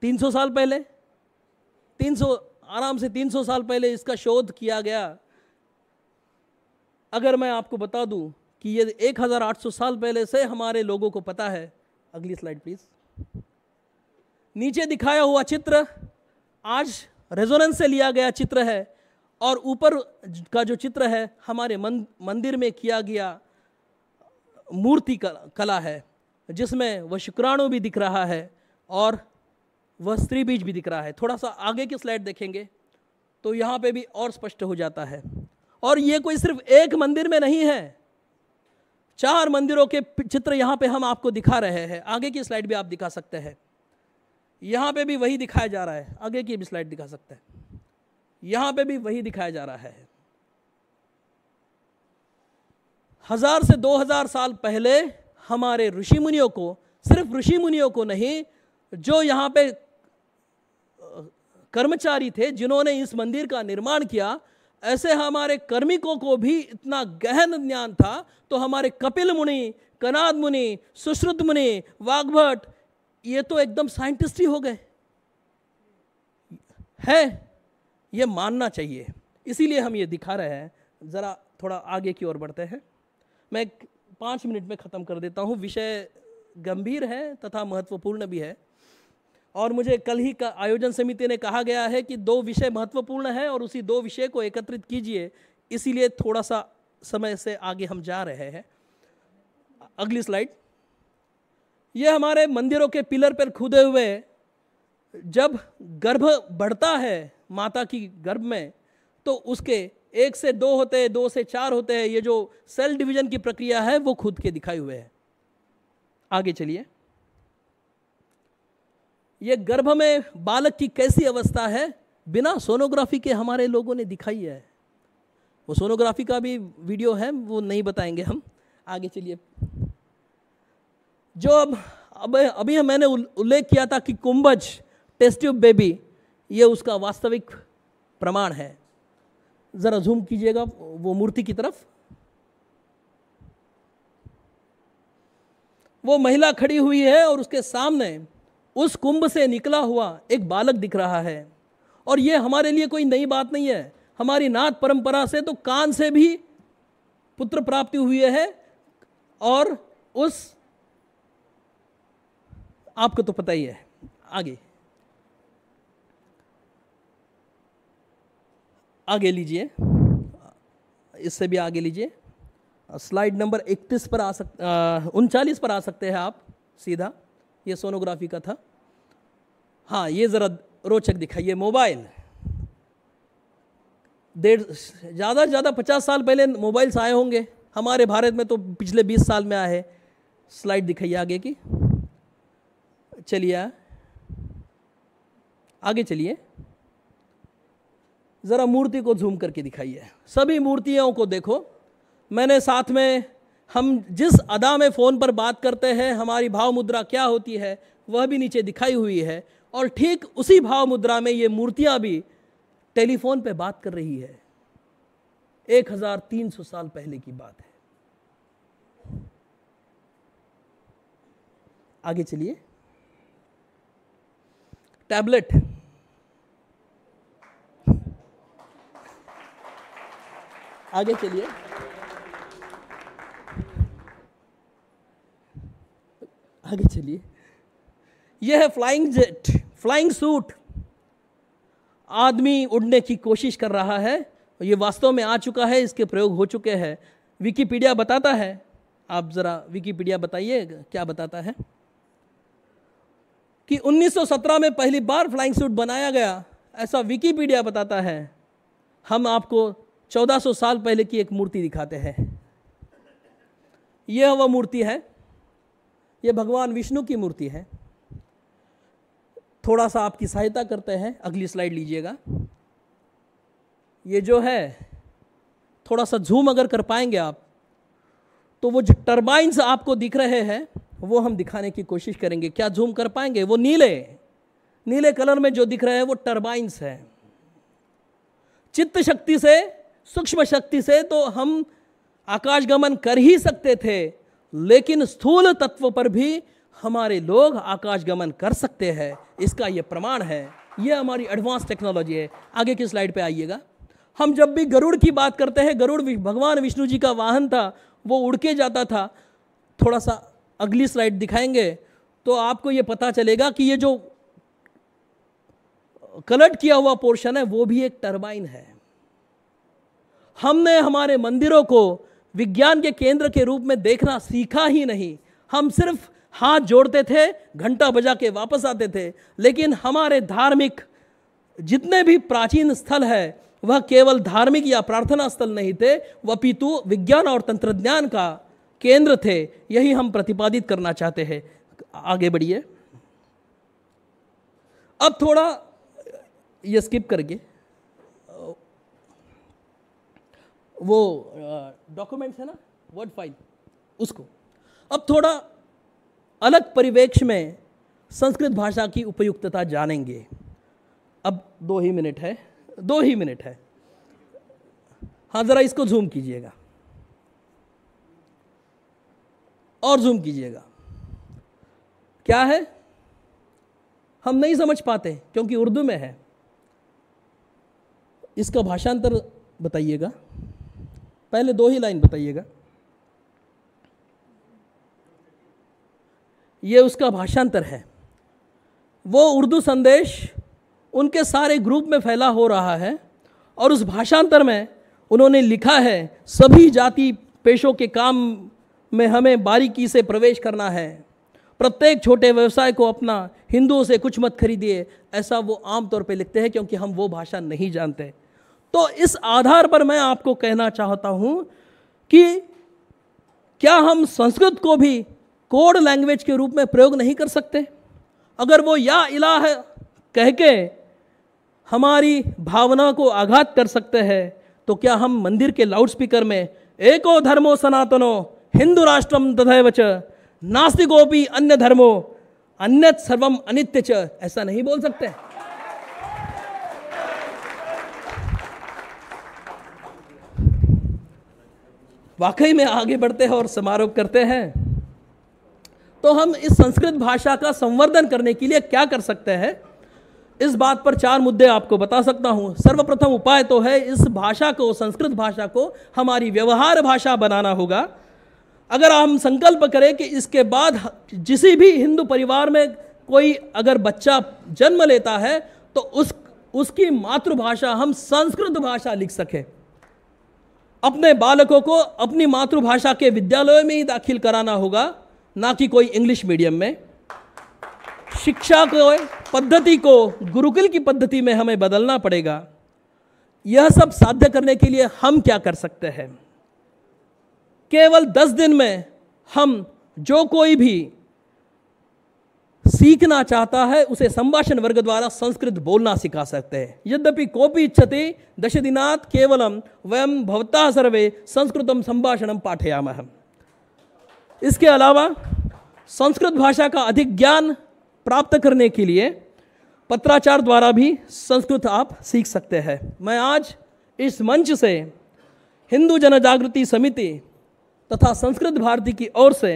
[SPEAKER 3] तीन सौ साल पहले तीन सौ आराम से 300 साल पहले इसका शोध किया गया अगर मैं आपको बता दूं कि ये 1800 साल पहले से हमारे लोगों को पता है अगली स्लाइड प्लीज़ नीचे दिखाया हुआ चित्र आज रेजोनेंस से लिया गया चित्र है और ऊपर का जो चित्र है हमारे मंदिर में किया गया मूर्ति कला है जिसमें वह शुक्राणु भी दिख रहा है और वह स्त्री बीज भी दिख रहा है थोड़ा सा आगे की स्लाइड देखेंगे तो यहाँ पे भी और स्पष्ट हो जाता है और ये कोई सिर्फ एक मंदिर में नहीं है चार मंदिरों के चित्र यहाँ पे हम आपको दिखा रहे हैं आगे की स्लाइड भी आप दिखा सकते हैं यहाँ पे भी वही दिखाया जा रहा है आगे की भी स्लाइड दिखा सकते हैं यहाँ पे भी वही दिखाया जा रहा है हजार से दो हजार साल पहले हमारे ऋषि मुनियों को सिर्फ ऋषि मुनियों को नहीं जो यहाँ पे कर्मचारी थे जिन्होंने इस मंदिर का निर्माण किया ऐसे हमारे कर्मिकों को भी इतना गहन ज्ञान था तो हमारे कपिल मुनि कनाद मुनि सुश्रुत मुनि वाग्भट ये तो एकदम साइंटिस्ट ही हो गए है ये मानना चाहिए इसीलिए हम ये दिखा रहे हैं ज़रा थोड़ा आगे की ओर बढ़ते हैं मैं पाँच मिनट में ख़त्म कर देता हूँ विषय गंभीर है तथा महत्वपूर्ण भी है और मुझे कल ही का आयोजन समिति ने कहा गया है कि दो विषय महत्वपूर्ण है और उसी दो विषय को एकत्रित कीजिए इसीलिए थोड़ा सा समय से आगे हम जा रहे हैं अगली स्लाइड ये हमारे मंदिरों के पिलर पर खुदे हुए जब गर्भ बढ़ता है माता की गर्भ में तो उसके एक से दो होते हैं दो से चार होते हैं ये जो सेल डिवीजन की प्रक्रिया है वो खुद के दिखाए हुए है आगे चलिए ये गर्भ में बालक की कैसी अवस्था है बिना सोनोग्राफी के हमारे लोगों ने दिखाई है वो सोनोग्राफी का भी वीडियो है वो नहीं बताएंगे हम आगे चलिए जो अब अब अभी मैंने उल्लेख किया था कि कुंभज टेस्टिव बेबी ये उसका वास्तविक प्रमाण है ज़रा जूम कीजिएगा वो मूर्ति की तरफ वो महिला खड़ी हुई है और उसके सामने उस कुंभ से निकला हुआ एक बालक दिख रहा है और ये हमारे लिए कोई नई बात नहीं है हमारी नाथ परंपरा से तो कान से भी पुत्र प्राप्ति हुई है और उस आपको तो पता ही है आगे आगे लीजिए इससे भी आगे लीजिए स्लाइड नंबर 31 पर आ सक उनचालीस पर आ सकते हैं आप सीधा ये सोनोग्राफी का था हाँ ये ज़रा रोचक दिखा ये मोबाइल डेढ़ ज़्यादा से ज़्यादा पचास साल पहले मोबाइल्स आए होंगे हमारे भारत में तो पिछले बीस साल में आए हैं स्लाइड दिखाइए आगे की चलिए आगे चलिए ज़रा मूर्ति को झूम करके दिखाइए सभी मूर्तियों को देखो मैंने साथ में हम जिस अदा में फ़ोन पर बात करते हैं हमारी भाव मुद्रा क्या होती है वह भी नीचे दिखाई हुई है और ठीक उसी भाव मुद्रा में ये मूर्तियाँ भी टेलीफोन पे बात कर रही है 1300 साल पहले की बात है आगे चलिए टैबलेट आगे चलिए आगे चलिए यह है फ्लाइंग जेट फ्लाइंग सूट आदमी उड़ने की कोशिश कर रहा है ये वास्तव में आ चुका है इसके प्रयोग हो चुके हैं विकीपीडिया बताता है आप ज़रा विकीपीडिया बताइए क्या बताता है कि 1917 में पहली बार फ्लाइंग सूट बनाया गया ऐसा विकीपीडिया बताता है हम आपको 1400 साल पहले की एक मूर्ति दिखाते हैं यह वह मूर्ति है ये भगवान विष्णु की मूर्ति है थोड़ा सा आपकी सहायता करते हैं अगली स्लाइड लीजिएगा ये जो है थोड़ा सा झूम अगर कर पाएंगे आप तो वो जो टर्बाइंस आपको दिख रहे हैं वो हम दिखाने की कोशिश करेंगे क्या झूम कर पाएंगे वो नीले नीले कलर में जो दिख रहे हैं वो टर्बाइंस है चित्त शक्ति से सूक्ष्म शक्ति से तो हम आकाशगमन कर ही सकते थे लेकिन स्थूल तत्व पर भी हमारे लोग आकाशगमन कर सकते हैं इसका यह प्रमाण है यह हमारी एडवांस टेक्नोलॉजी है आगे की स्लाइड पे आइएगा हम जब भी गरुड़ की बात करते हैं गरुड़ भगवान विष्णु जी का वाहन था वो उड़ के जाता था थोड़ा सा अगली स्लाइड दिखाएंगे तो आपको ये पता चलेगा कि ये जो कलट किया हुआ पोर्शन है वो भी एक टरबाइन है हमने हमारे मंदिरों को विज्ञान के केंद्र के रूप में देखना सीखा ही नहीं हम सिर्फ हाथ जोड़ते थे घंटा बजा के वापस आते थे लेकिन हमारे धार्मिक जितने भी प्राचीन स्थल है वह केवल धार्मिक या प्रार्थना स्थल नहीं थे वपितु विज्ञान और तंत्रज्ञान का केंद्र थे यही हम प्रतिपादित करना चाहते हैं आगे बढ़िए अब थोड़ा ये स्किप करके वो डॉक्यूमेंट्स है ना वर्ड फाइल उसको अब थोड़ा अलग परिवेक्ष में संस्कृत भाषा की उपयुक्तता जानेंगे अब दो ही मिनट है दो ही मिनट है हाँ ज़रा इसको जूम कीजिएगा और जूम कीजिएगा क्या है हम नहीं समझ पाते क्योंकि उर्दू में है इसका भाषांतर बताइएगा पहले दो ही लाइन बताइएगा ये उसका भाषांतर है वो उर्दू संदेश उनके सारे ग्रुप में फैला हो रहा है और उस भाषांतर में उन्होंने लिखा है सभी जाति पेशों के काम में हमें बारीकी से प्रवेश करना है प्रत्येक छोटे व्यवसाय को अपना हिंदुओं से कुछ मत खरीदिए ऐसा वो आमतौर पे लिखते हैं क्योंकि हम वो भाषा नहीं जानते तो इस आधार पर मैं आपको कहना चाहता हूँ कि क्या हम संस्कृत को भी कोड लैंग्वेज के रूप में प्रयोग नहीं कर सकते अगर वो या इला है कह के हमारी भावना को आघात कर सकते हैं तो क्या हम मंदिर के लाउडस्पीकर में एको धर्मो सनातनो हिंदू राष्ट्रम तथैवच नास्तिकोपी अन्य धर्मो अन्य सर्वम अनित्य च ऐसा नहीं बोल सकते वाकई में आगे बढ़ते हैं और समारोह करते हैं तो हम इस संस्कृत भाषा का संवर्धन करने के लिए क्या कर सकते हैं इस बात पर चार मुद्दे आपको बता सकता हूँ सर्वप्रथम उपाय तो है इस भाषा को संस्कृत भाषा को हमारी व्यवहार भाषा बनाना होगा अगर हम संकल्प करें कि इसके बाद जिस भी हिंदू परिवार में कोई अगर बच्चा जन्म लेता है तो उस उसकी मातृभाषा हम संस्कृत भाषा लिख सकें अपने बालकों को अपनी मातृभाषा के विद्यालय में ही दाखिल कराना होगा ना कि कोई इंग्लिश मीडियम में शिक्षा को पद्धति को गुरुकुल की पद्धति में हमें बदलना पड़ेगा यह सब साध्य करने के लिए हम क्या कर सकते हैं केवल दस दिन में हम जो कोई भी सीखना चाहता है उसे संभाषण वर्ग द्वारा संस्कृत बोलना सिखा सकते हैं यद्यपि कोपि इच्छते दश दिनात् केवलम वयम भवता सर्वे संस्कृतम संभाषणम पाठयाम इसके अलावा संस्कृत भाषा का अधिक ज्ञान प्राप्त करने के लिए पत्राचार द्वारा भी संस्कृत आप सीख सकते हैं मैं आज इस मंच से हिंदू जन जागृति समिति तथा संस्कृत भारती की ओर से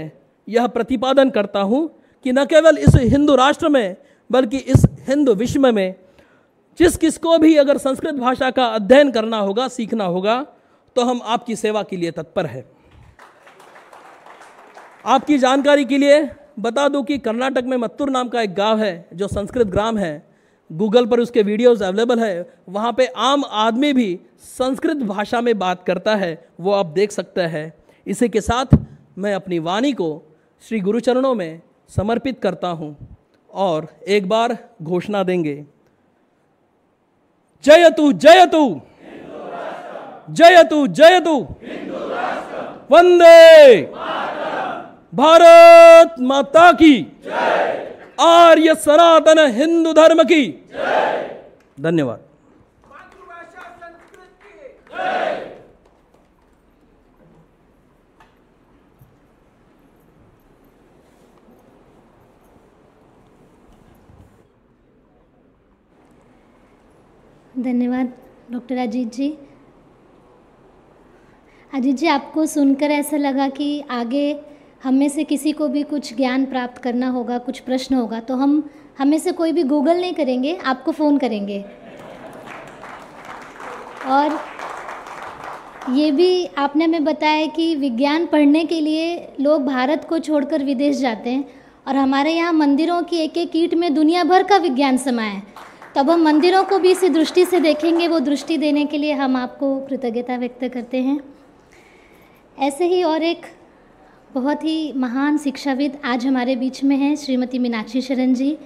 [SPEAKER 3] यह प्रतिपादन करता हूँ कि न केवल इस हिंदू राष्ट्र में बल्कि इस हिंदू विश्व में जिस किसको भी अगर संस्कृत भाषा का अध्ययन करना होगा सीखना होगा तो हम आपकी सेवा के लिए तत्पर है आपकी जानकारी के लिए बता दूं कि कर्नाटक में मत्तूर नाम का एक गांव है जो संस्कृत ग्राम है गूगल पर उसके वीडियोस अवेलेबल है वहाँ पे आम आदमी भी संस्कृत भाषा में बात करता है वो आप देख सकते हैं इसी के साथ मैं अपनी वाणी को श्री गुरुचरणों में समर्पित करता हूं और एक बार घोषणा देंगे जय तू जय तू जय तू जय तू वंदे भारत माता की आर्य सनातन हिंदू धर्म की धन्यवाद
[SPEAKER 2] धन्यवाद डॉक्टर अजीत जी अजीत जी आपको सुनकर ऐसा लगा कि आगे हमें से किसी को भी कुछ ज्ञान प्राप्त करना होगा कुछ प्रश्न होगा तो हम हमें से कोई भी गूगल नहीं करेंगे आपको फ़ोन करेंगे और ये भी आपने हमें बताया कि विज्ञान पढ़ने के लिए लोग भारत को छोड़कर विदेश जाते हैं और हमारे यहाँ मंदिरों की एक एक कीट में दुनिया भर का विज्ञान समाया है तब हम मंदिरों को भी इसी दृष्टि से देखेंगे वो दृष्टि देने के लिए हम आपको कृतज्ञता व्यक्त करते हैं ऐसे ही और एक बहुत ही महान शिक्षाविद आज हमारे बीच में हैं श्रीमती मीनाक्षी शरण जी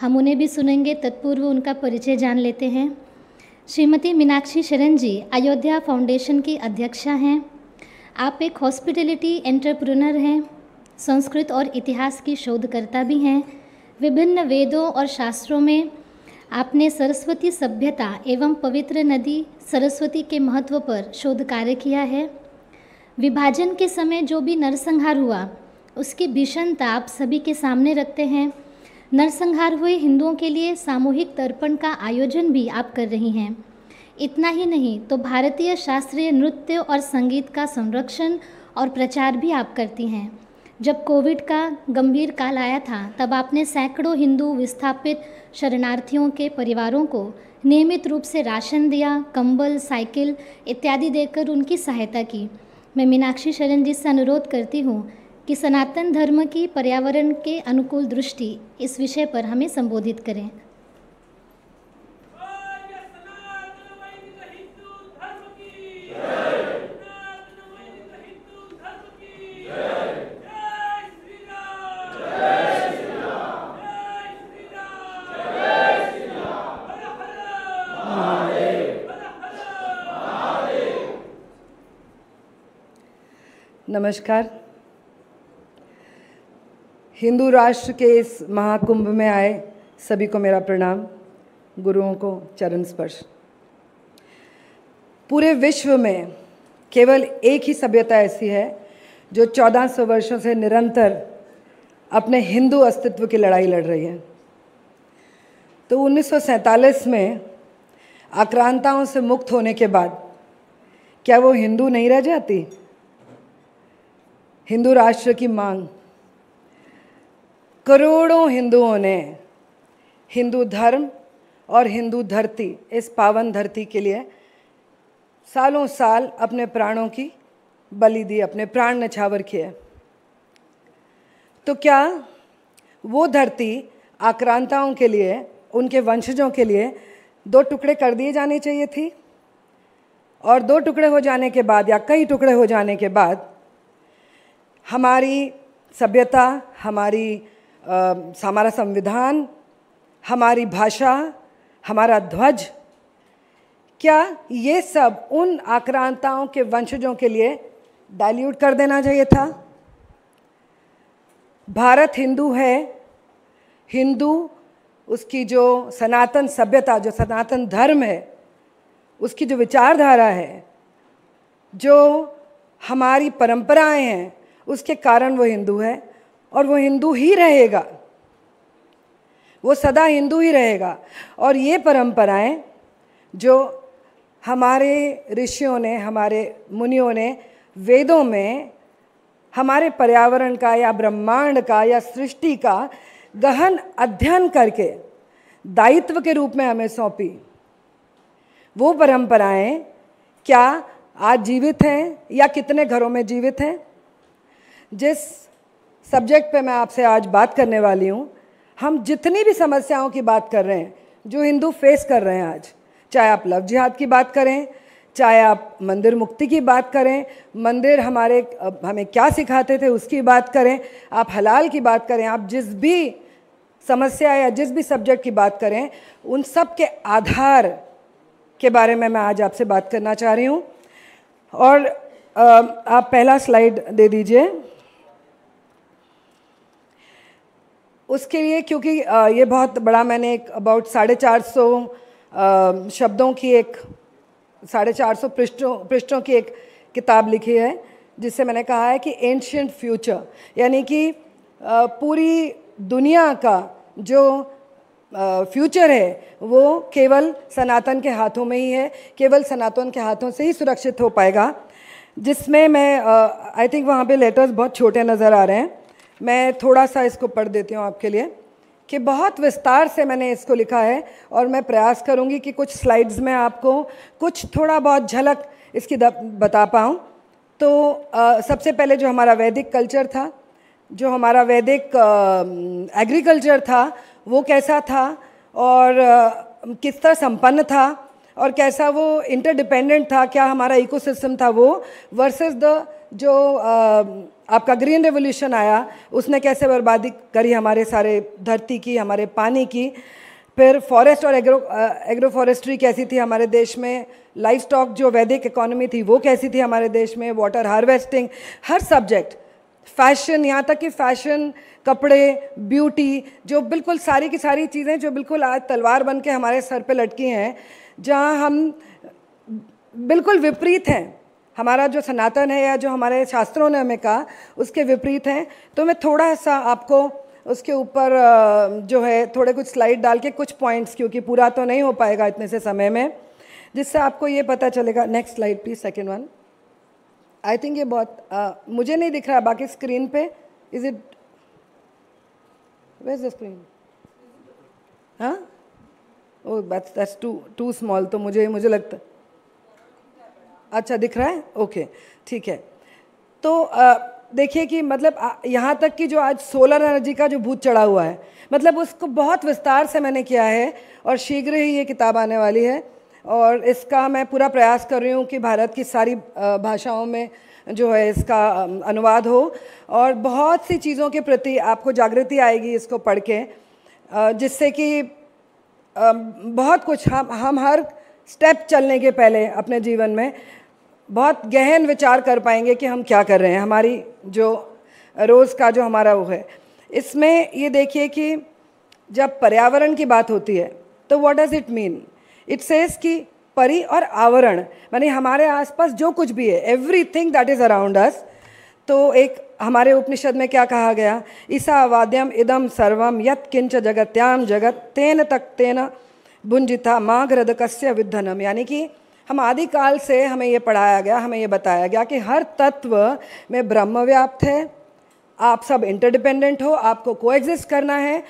[SPEAKER 2] हम उन्हें भी सुनेंगे तत्पूर्व उनका परिचय जान लेते हैं श्रीमती मीनाक्षी शरण जी अयोध्या फाउंडेशन की अध्यक्षा हैं आप एक हॉस्पिटलिटी एंटरप्रनर हैं संस्कृत और इतिहास की शोधकर्ता भी हैं विभिन्न वेदों और शास्त्रों में आपने सरस्वती सभ्यता एवं पवित्र नदी सरस्वती के महत्व पर शोध कार्य किया है विभाजन के समय जो भी नरसंहार हुआ उसकी भीषणता आप सभी के सामने रखते हैं नरसंहार हुए हिंदुओं के लिए सामूहिक तर्पण का आयोजन भी आप कर रही हैं इतना ही नहीं तो भारतीय शास्त्रीय नृत्य और संगीत का संरक्षण और प्रचार भी आप करती हैं जब कोविड का गंभीर काल आया था तब आपने सैकड़ों हिंदू विस्थापित शरणार्थियों के परिवारों को नियमित रूप से राशन दिया कंबल साइकिल इत्यादि देकर उनकी सहायता की मैं मीनाक्षी शरण जी से अनुरोध करती हूँ कि सनातन धर्म की पर्यावरण के अनुकूल दृष्टि इस विषय पर हमें संबोधित करें Yeah.
[SPEAKER 5] नमस्कार हिंदू राष्ट्र के इस महाकुंभ में आए सभी को मेरा प्रणाम गुरुओं को चरण स्पर्श पूरे विश्व में केवल एक ही सभ्यता ऐसी है जो 1400 वर्षों से निरंतर अपने हिंदू अस्तित्व की लड़ाई लड़ रही है तो 1947 में आक्रांताओं से मुक्त होने के बाद क्या वो हिंदू नहीं रह जाती हिंदू राष्ट्र की मांग करोड़ों हिंदुओं ने हिंदू धर्म और हिंदू धरती इस पावन धरती के लिए सालों साल अपने प्राणों की बलि दी अपने प्राण नछावर किए तो क्या वो धरती आक्रांताओं के लिए उनके वंशजों के लिए दो टुकड़े कर दिए जाने चाहिए थी और दो टुकड़े हो जाने के बाद या कई टुकड़े हो जाने के बाद हमारी सभ्यता हमारी आ, हमारा संविधान हमारी भाषा हमारा ध्वज क्या ये सब उन आक्रांताओं के वंशजों के लिए डाइल्यूट कर देना चाहिए था भारत हिंदू है हिंदू उसकी जो सनातन सभ्यता जो सनातन धर्म है उसकी जो विचारधारा है जो हमारी परंपराएं हैं उसके कारण वो हिंदू है और वो हिंदू ही रहेगा वो सदा हिंदू ही रहेगा और ये परंपराएं जो हमारे ऋषियों ने हमारे मुनियों ने वेदों में हमारे पर्यावरण का या ब्रह्मांड का या सृष्टि का गहन अध्ययन करके दायित्व के रूप में हमें सौंपी वो परंपराएं क्या आज जीवित हैं या कितने घरों में जीवित हैं जिस सब्जेक्ट पे मैं आपसे आज बात करने वाली हूँ हम जितनी भी समस्याओं की बात कर रहे हैं जो हिंदू फेस कर रहे हैं आज चाहे आप लव जिहाद की बात करें चाहे आप मंदिर मुक्ति की बात करें मंदिर हमारे हमें क्या सिखाते थे उसकी बात करें आप हलाल की बात करें आप जिस भी समस्या या जिस भी सब्जेक्ट की बात करें उन सब के आधार के बारे में मैं आज आपसे बात करना चाह रही हूँ और आप पहला स्लाइड दे दीजिए उसके लिए क्योंकि ये बहुत बड़ा मैंने एक अबाउट साढ़े चार सौ शब्दों की एक साढ़े चार सौ पृष्ठों पृष्ठों की एक किताब लिखी है जिससे मैंने कहा है कि एंशंट फ्यूचर यानी कि पूरी दुनिया का जो फ्यूचर है वो केवल सनातन के हाथों में ही है केवल सनातन के हाथों से ही सुरक्षित हो पाएगा जिसमें मैं आई थिंक वहाँ पे लेटर्स बहुत छोटे नज़र आ रहे हैं मैं थोड़ा सा इसको पढ़ देती हूँ आपके लिए कि बहुत विस्तार से मैंने इसको लिखा है और मैं प्रयास करूँगी कि कुछ स्लाइड्स में आपको कुछ थोड़ा बहुत झलक इसकी बता पाऊँ तो आ, सबसे पहले जो हमारा वैदिक कल्चर था जो हमारा वैदिक एग्रीकल्चर था वो कैसा था और आ, किस तरह संपन्न था और कैसा वो इंटरडिपेंडेंट था क्या हमारा इकोसिस्टम था वो वर्सेस द जो आ, आपका ग्रीन रेवोल्यूशन आया उसने कैसे बर्बादी करी हमारे सारे धरती की हमारे पानी की फिर फॉरेस्ट और एग्रो एग्रो फॉरेस्ट्री कैसी थी हमारे देश में लाइफ स्टॉक जो वैदिक इकोनॉमी थी वो कैसी थी हमारे देश में वाटर हार्वेस्टिंग हर सब्जेक्ट फैशन यहाँ तक कि फैशन कपड़े ब्यूटी जो बिल्कुल सारी की सारी चीज़ें जो बिल्कुल आज तलवार बन के हमारे सर पे लटकी हैं जहाँ हम बिल्कुल विपरीत हैं हमारा जो सनातन है या जो हमारे शास्त्रों ने हमें कहा उसके विपरीत हैं तो मैं थोड़ा सा आपको उसके ऊपर जो है थोड़े कुछ स्लाइड डाल के कुछ पॉइंट्स क्योंकि पूरा तो नहीं हो पाएगा इतने से समय में जिससे आपको ये पता चलेगा next slide please second one I think ये बहुत आ, मुझे नहीं दिख रहा बाकी स्क्रीन पे is it where's the screen हाँ oh that's too too small तो मुझे मुझे लगता अच्छा दिख रहा है ओके ठीक है तो देखिए कि मतलब यहाँ तक कि जो आज सोलर एनर्जी का जो भूत चढ़ा हुआ है मतलब उसको बहुत विस्तार से मैंने किया है और शीघ्र ही ये किताब आने वाली है और इसका मैं पूरा प्रयास कर रही हूँ कि भारत की सारी भाषाओं में जो है इसका अनुवाद हो और बहुत सी चीज़ों के प्रति आपको जागृति आएगी इसको पढ़ के जिससे कि बहुत कुछ हम हम हर स्टेप चलने के पहले अपने जीवन में बहुत गहन विचार कर पाएंगे कि हम क्या कर रहे हैं हमारी जो रोज़ का जो हमारा वो है इसमें ये देखिए कि जब पर्यावरण की बात होती है तो what does it mean it says कि परि और आवरण माने हमारे आसपास जो कुछ भी है everything that is around us तो एक हमारे उपनिषद में क्या कहा गया ईसा वाद्यम इदम सर्वम यत किंच जगत्याम जगत तेन तक तेन भुंजिता माघ हृदकस्य विद्धनम यानी कि हम आदिकाल से हमें ये पढ़ाया गया हमें ये बताया गया कि हर तत्व में ब्रह्म व्याप्त है आप सब इंटरडिपेंडेंट हो आपको को करना है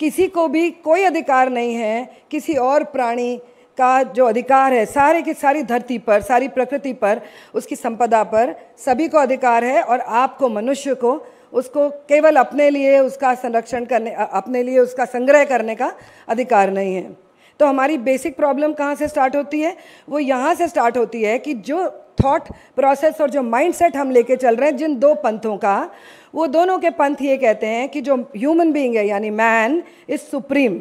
[SPEAKER 5] किसी को भी कोई अधिकार नहीं है किसी और प्राणी का जो अधिकार है सारे की सारी धरती पर सारी प्रकृति पर उसकी संपदा पर सभी को अधिकार है और आपको मनुष्य को उसको केवल अपने लिए उसका संरक्षण करने अपने लिए उसका संग्रह करने का अधिकार नहीं है तो हमारी बेसिक प्रॉब्लम कहाँ से स्टार्ट होती है वो यहाँ से स्टार्ट होती है कि जो थॉट प्रोसेस और जो माइंडसेट हम लेके चल रहे हैं जिन दो पंथों का वो दोनों के पंथ ये कहते हैं कि जो ह्यूमन बीइंग है यानी मैन इज़ सुप्रीम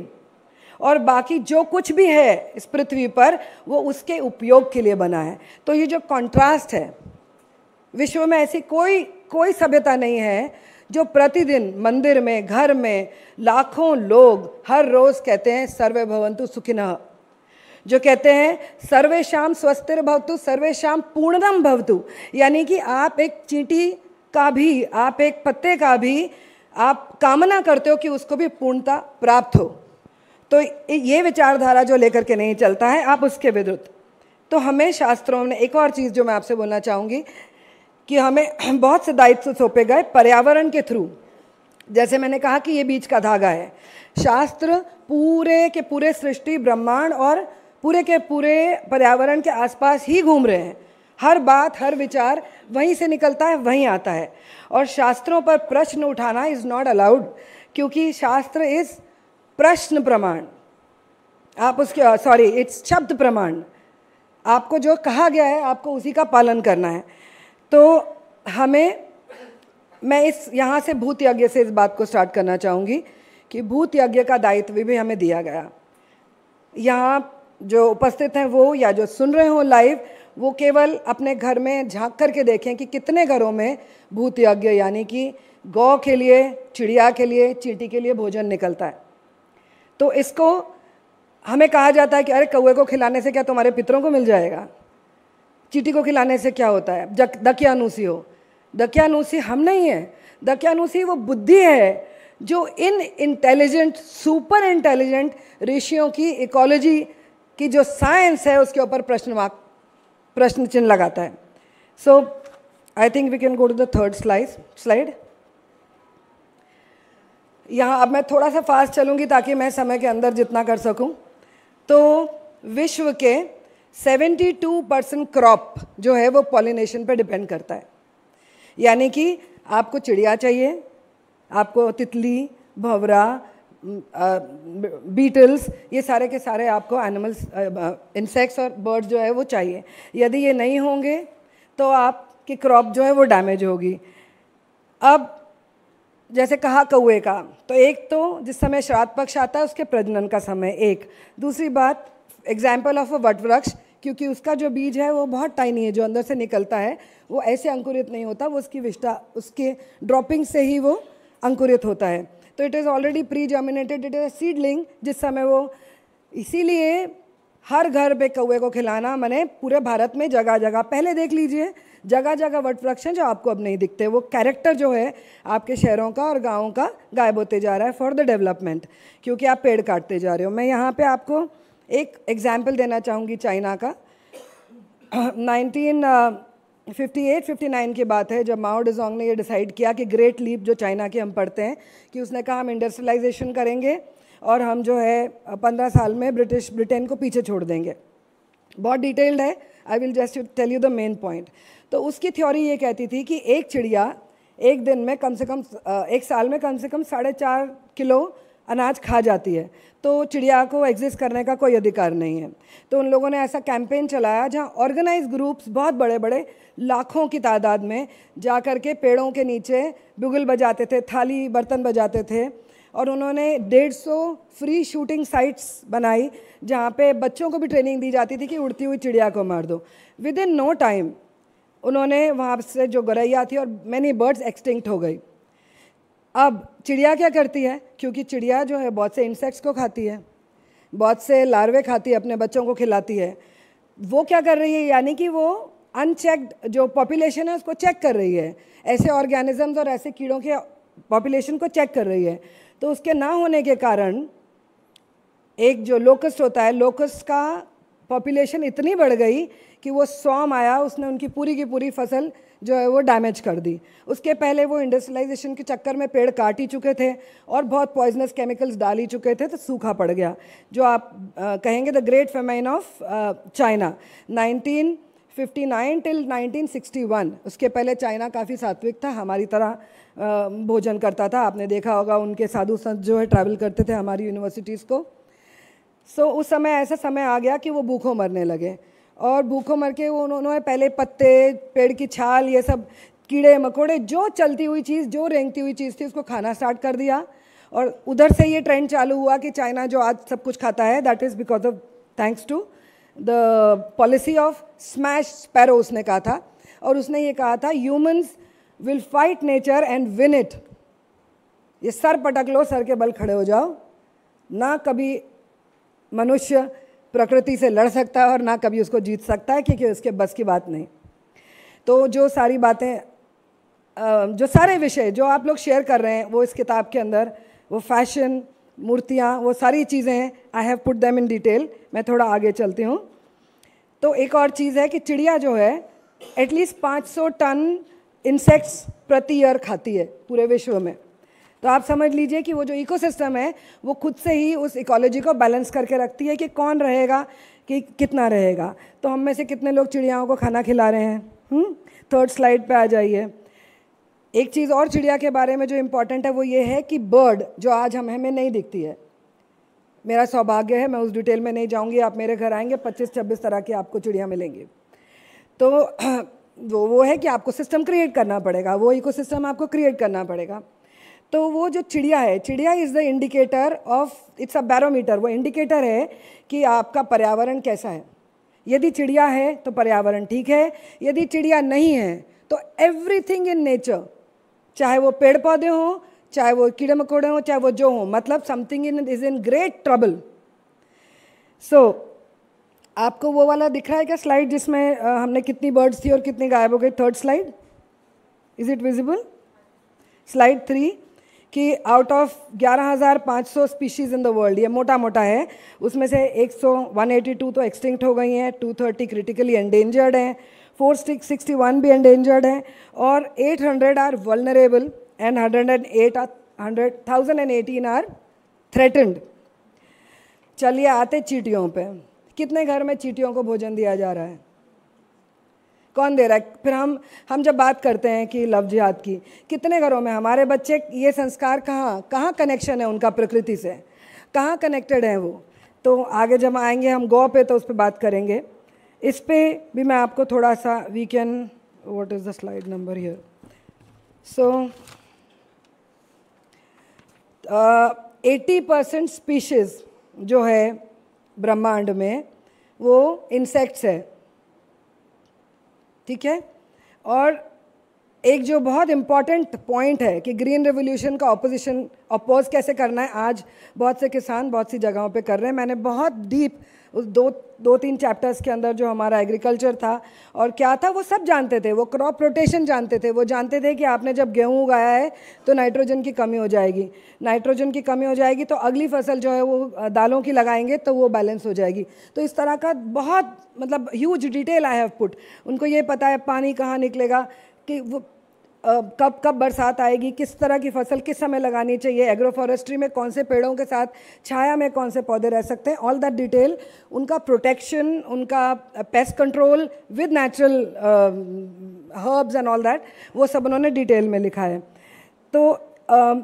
[SPEAKER 5] और बाकी जो कुछ भी है इस पृथ्वी पर वो उसके उपयोग के लिए बना है तो ये जो कॉन्ट्रास्ट है विश्व में ऐसी कोई कोई सभ्यता नहीं है जो प्रतिदिन मंदिर में घर में लाखों लोग हर रोज़ कहते हैं सर्वे भवंतु सुखिन जो कहते हैं सर्वे शाम स्वस्थिर भवतु सर्वे शाम पूर्णम भवतु यानी कि आप एक चींटी का भी आप एक पत्ते का भी आप कामना करते हो कि उसको भी पूर्णता प्राप्त हो तो ये विचारधारा जो लेकर के नहीं चलता है आप उसके विरुद्ध तो हमें शास्त्रों ने एक और चीज़ जो मैं आपसे बोलना चाहूँगी कि हमें बहुत से दायित्व सौंपे गए पर्यावरण के थ्रू जैसे मैंने कहा कि ये बीच का धागा है शास्त्र पूरे के पूरे सृष्टि ब्रह्मांड और पूरे के पूरे पर्यावरण के आसपास ही घूम रहे हैं हर बात हर विचार वहीं से निकलता है वहीं आता है और शास्त्रों पर प्रश्न उठाना इज़ नॉट अलाउड क्योंकि शास्त्र इज़ प्रश्न प्रमाण आप उसके सॉरी इट्स शब्द प्रमाण आपको जो कहा गया है आपको उसी का पालन करना है तो हमें मैं इस यहाँ से भूत यज्ञ से इस बात को स्टार्ट करना चाहूँगी कि भूत यज्ञ का दायित्व भी हमें दिया गया यहाँ जो उपस्थित हैं वो या जो सुन रहे हो लाइव वो केवल अपने घर में झांक कर के देखें कि कितने घरों में भूत यज्ञ यानी कि गौ के लिए चिड़िया के लिए चींटी के लिए भोजन निकलता है तो इसको हमें कहा जाता है कि अरे कौए को खिलाने से क्या तुम्हारे पितरों को मिल जाएगा चीटी को खिलाने से क्या होता है जक हो दकियानूसी हम नहीं है दकियानूसी वो बुद्धि है जो इन इंटेलिजेंट सुपर इंटेलिजेंट ऋषियों की इकोलॉजी की जो साइंस है उसके ऊपर प्रश्न प्रश्न चिन्ह लगाता है so I think we can go to the third slide slide यहाँ अब मैं थोड़ा सा फास्ट चलूँगी ताकि मैं समय के अंदर जितना कर सकूँ तो विश्व के 72 परसेंट क्रॉप जो है वो पॉलिनेशन पर डिपेंड करता है यानी कि आपको चिड़िया चाहिए आपको तितली भवरा बीटल्स ये सारे के सारे आपको एनिमल्स इंसेक्ट्स और बर्ड्स जो है वो चाहिए यदि ये नहीं होंगे तो आपकी क्रॉप जो है वो डैमेज होगी अब जैसे कहा कौए का तो एक तो जिस समय श्राद्ध पक्ष आता है उसके प्रजनन का समय एक दूसरी बात एग्जाम्पल ऑफ अ वटवृक्ष क्योंकि उसका जो बीज है वो बहुत टाइनी है जो अंदर से निकलता है वो ऐसे अंकुरित नहीं होता वो उसकी विष्टा उसके ड्रॉपिंग से ही वो अंकुरित होता है तो it is already pre germinated it is a seedling जिस समय वो इसीलिए हर घर पे कौए को खिलाना मैंने पूरे भारत में जगह जगह पहले देख लीजिए जगह जगह वट वृक्ष हैं जो आपको अब नहीं दिखते वो कैरेक्टर जो है आपके शहरों का और गाँव का गायब होते जा रहा है फॉर द डेवलपमेंट क्योंकि आप पेड़ काटते जा रहे हो मैं यहाँ पर आपको एक एग्जाम्पल देना चाहूँगी चाइना का 1958 59 की बात है जब माओ डिजोंग ने ये डिसाइड किया कि ग्रेट लीप जो चाइना के हम पढ़ते हैं कि उसने कहा हम इंडस्ट्रियलाइजेशन करेंगे और हम जो है पंद्रह साल में ब्रिटिश ब्रिटेन को पीछे छोड़ देंगे बहुत डिटेल्ड है I will just tell you the main point तो उसकी थ्योरी ये कहती थी कि एक चिड़िया एक दिन में कम से कम एक साल में कम से कम साढ़े चार किलो अनाज खा जाती है तो चिड़िया को एग्जिस्ट करने का कोई अधिकार नहीं है तो उन लोगों ने ऐसा कैंपेन चलाया जहाँ ऑर्गेनाइज ग्रुप्स बहुत बड़े बड़े लाखों की तादाद में जा कर के पेड़ों के नीचे बुगल बजाते थे थाली बर्तन बजाते थे और उन्होंने डेढ़ सौ फ्री शूटिंग साइट्स बनाई जहाँ पे बच्चों को भी ट्रेनिंग दी जाती थी कि उड़ती हुई चिड़िया को मार दो विद इन नो टाइम उन्होंने वहाँ से जो गरैया थी और मैनी बर्ड्स एक्सटिंक्ट हो गई अब चिड़िया क्या करती है क्योंकि चिड़िया जो है बहुत से इंसेक्ट्स को खाती है बहुत से लार्वे खाती है अपने बच्चों को खिलाती है वो क्या कर रही है यानी कि वो अनचेक्ड जो पॉपुलेशन है उसको चेक कर रही है ऐसे ऑर्गेनिजम्स और ऐसे कीड़ों के पॉपुलेशन को चेक कर रही है तो उसके ना होने के कारण एक जो लोकस्ट होता है लोकस्ट का पॉपुलेशन इतनी बढ़ गई कि वो स्वाम आया उसने उनकी पूरी की पूरी फसल जो है वो डैमेज कर दी उसके पहले वो इंडस्ट्रियलाइजेशन के चक्कर में पेड़ काट ही चुके थे और बहुत पॉइजनस केमिकल्स डाल ही चुके थे तो सूखा पड़ गया जो आप आ, कहेंगे the great famine of China 1959 till 1961 उसके पहले चाइना काफ़ी सात्विक था हमारी तरह भोजन करता था आपने देखा होगा उनके साधु संत जो है ट्रैवल करते थे हमारी यूनिवर्सिटीज़ को सो so, उस समय ऐसा समय आ गया कि वो भूखों मरने लगे और भूखों मर के वो उन्होंने पहले पत्ते पेड़ की छाल ये सब कीड़े मकोड़े जो चलती हुई चीज़ जो रेंगती हुई चीज़ थी उसको खाना स्टार्ट कर दिया और उधर से ये ट्रेंड चालू हुआ कि चाइना जो आज सब कुछ खाता है that is because of thanks to the policy of smash sparrow उसने कहा था और उसने ये कहा था humans will fight nature and win it ये सर पटक लो सर के बल खड़े हो जाओ ना कभी मनुष्य प्रकृति से लड़ सकता है और ना कभी उसको जीत सकता है क्योंकि उसके बस की बात नहीं तो जो सारी बातें जो सारे विषय जो आप लोग शेयर कर रहे हैं वो इस किताब के अंदर वो फैशन मूर्तियाँ वो सारी चीज़ें हैं I have put them in detail मैं थोड़ा आगे चलती हूँ तो एक और चीज़ है कि चिड़िया जो है एटलीस्ट 500 टन इंसेक्ट्स प्रति ईयर खाती है पूरे विश्व में तो आप समझ लीजिए कि वो जो इकोसिस्टम है वो खुद से ही उस इकोलॉजी को बैलेंस करके रखती है कि कौन रहेगा कि कितना रहेगा तो हम में से कितने लोग चिड़ियाओं को खाना खिला रहे हैं थर्ड हम्म? स्लाइड पे आ जाइए एक चीज़ और चिड़िया के बारे में जो इम्पोर्टेंट है वो ये है कि बर्ड जो आज हम हमें नहीं दिखती है मेरा सौभाग्य है मैं उस डिटेल में नहीं जाऊंगी आप मेरे घर आएंगे 25-26 तरह की आपको चिड़िया मिलेंगी तो वो वो है कि आपको सिस्टम क्रिएट करना पड़ेगा वो इको आपको क्रिएट करना पड़ेगा तो वो जो चिड़िया है चिड़िया is the indicator of it's a barometer वो इंडिकेटर है कि आपका पर्यावरण कैसा है यदि चिड़िया है तो पर्यावरण ठीक है यदि चिड़िया नहीं है तो एवरीथिंग इन नेचर चाहे वो पेड़ पौधे हों चाहे वो कीड़े मकोड़े हों चाहे वो जो हों मतलब something in is in great trouble so आपको वो वाला दिख रहा है क्या स्लाइड जिसमें हमने कितनी बर्ड्स थी और कितनी गायब हो गई third slide is it visible slide three कि out of 11,500 species in the world ये मोटा मोटा है उसमें से 100 182 तो एक्सटिंक्ट हो गई हैं 230 क्रिटिकली एंडेंजर्ड हैं 461 भी एंडेंजर्ड हैं और 800 are vulnerable and hundred and eight hundred thousand and eighteen are threatened चलिए आते चीटियों पे कितने घर में चीटियों को भोजन दिया जा रहा है कौन दे रहा है फिर हम हम जब बात करते हैं कि लव जिहाद की कितने घरों में हमारे बच्चे ये संस्कार कहाँ कहाँ कनेक्शन है उनका प्रकृति से कहाँ कनेक्टेड है वो तो आगे जब आएंगे हम गौ पे तो उस पर बात करेंगे इस पर भी मैं आपको थोड़ा सा we can what is the slide number here so eighty percent species जो है ब्रह्मांड में वो इंसेक्ट्स है ठीक है और एक जो बहुत इम्पॉर्टेंट पॉइंट है कि ग्रीन रेवोल्यूशन का ऑपोजिशन अपोज कैसे करना है आज बहुत से किसान बहुत सी जगहों पे कर रहे हैं मैंने बहुत डीप उस दो दो तीन चैप्टर्स के अंदर जो हमारा एग्रीकल्चर था और क्या था वो सब जानते थे वो क्रॉप रोटेशन जानते थे वो जानते थे कि आपने जब गेहूँ उगाया है तो नाइट्रोजन की कमी हो जाएगी नाइट्रोजन की कमी हो जाएगी तो अगली फसल जो है वो दालों की लगाएंगे तो वो बैलेंस हो जाएगी तो इस तरह का बहुत मतलब huge detail I have put उनको ये पता है पानी कहाँ निकलेगा कि वो कब कब बरसात आएगी किस तरह की फसल किस समय लगानी चाहिए एग्रो फॉरेस्ट्री में कौन से पेड़ों के साथ छाया में कौन से पौधे रह सकते हैं ऑल दैट डिटेल उनका प्रोटेक्शन उनका pest control with natural herbs and all that वो सब उन्होंने डिटेल में लिखा है तो uh,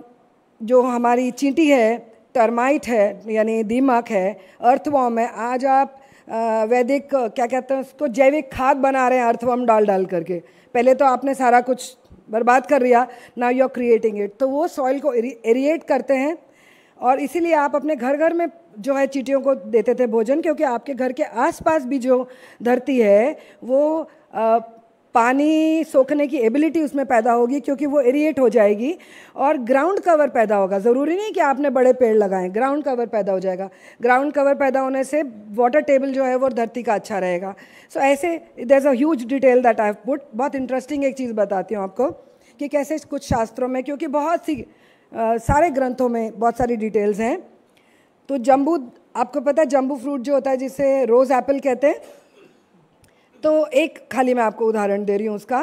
[SPEAKER 5] जो हमारी चींटी है टर्माइट है यानी दीमक है अर्थवॉम है आज आप वैदिक क्या कहते हैं उसको जैविक खाद बना रहे हैं अर्थवॉम डाल डाल करके पहले तो आपने सारा कुछ बर्बाद कर रहा ना यू आर क्रिएटिंग इट तो वो सॉइल को एरिएट करते हैं और इसीलिए आप अपने घर घर में जो है चीटियों को देते थे भोजन क्योंकि आपके घर के आसपास भी जो धरती है वो पानी सोखने की एबिलिटी उसमें पैदा होगी क्योंकि वो एरिएट हो जाएगी और ग्राउंड कवर पैदा होगा ज़रूरी नहीं कि आपने बड़े पेड़ लगाएं ग्राउंड कवर पैदा हो जाएगा ग्राउंड कवर पैदा होने से वाटर टेबल जो है वो धरती का अच्छा रहेगा सो so, ऐसे there is a huge detail that I put बहुत इंटरेस्टिंग एक चीज़ बताती हूँ आपको कि कैसे कुछ शास्त्रों में क्योंकि बहुत सी आ, सारे ग्रंथों में बहुत सारी डिटेल्स हैं तो जम्बू आपको पता है जम्बू फ्रूट जो होता है जिसे रोज़ एप्पल कहते हैं तो एक खाली मैं आपको उदाहरण दे रही हूँ उसका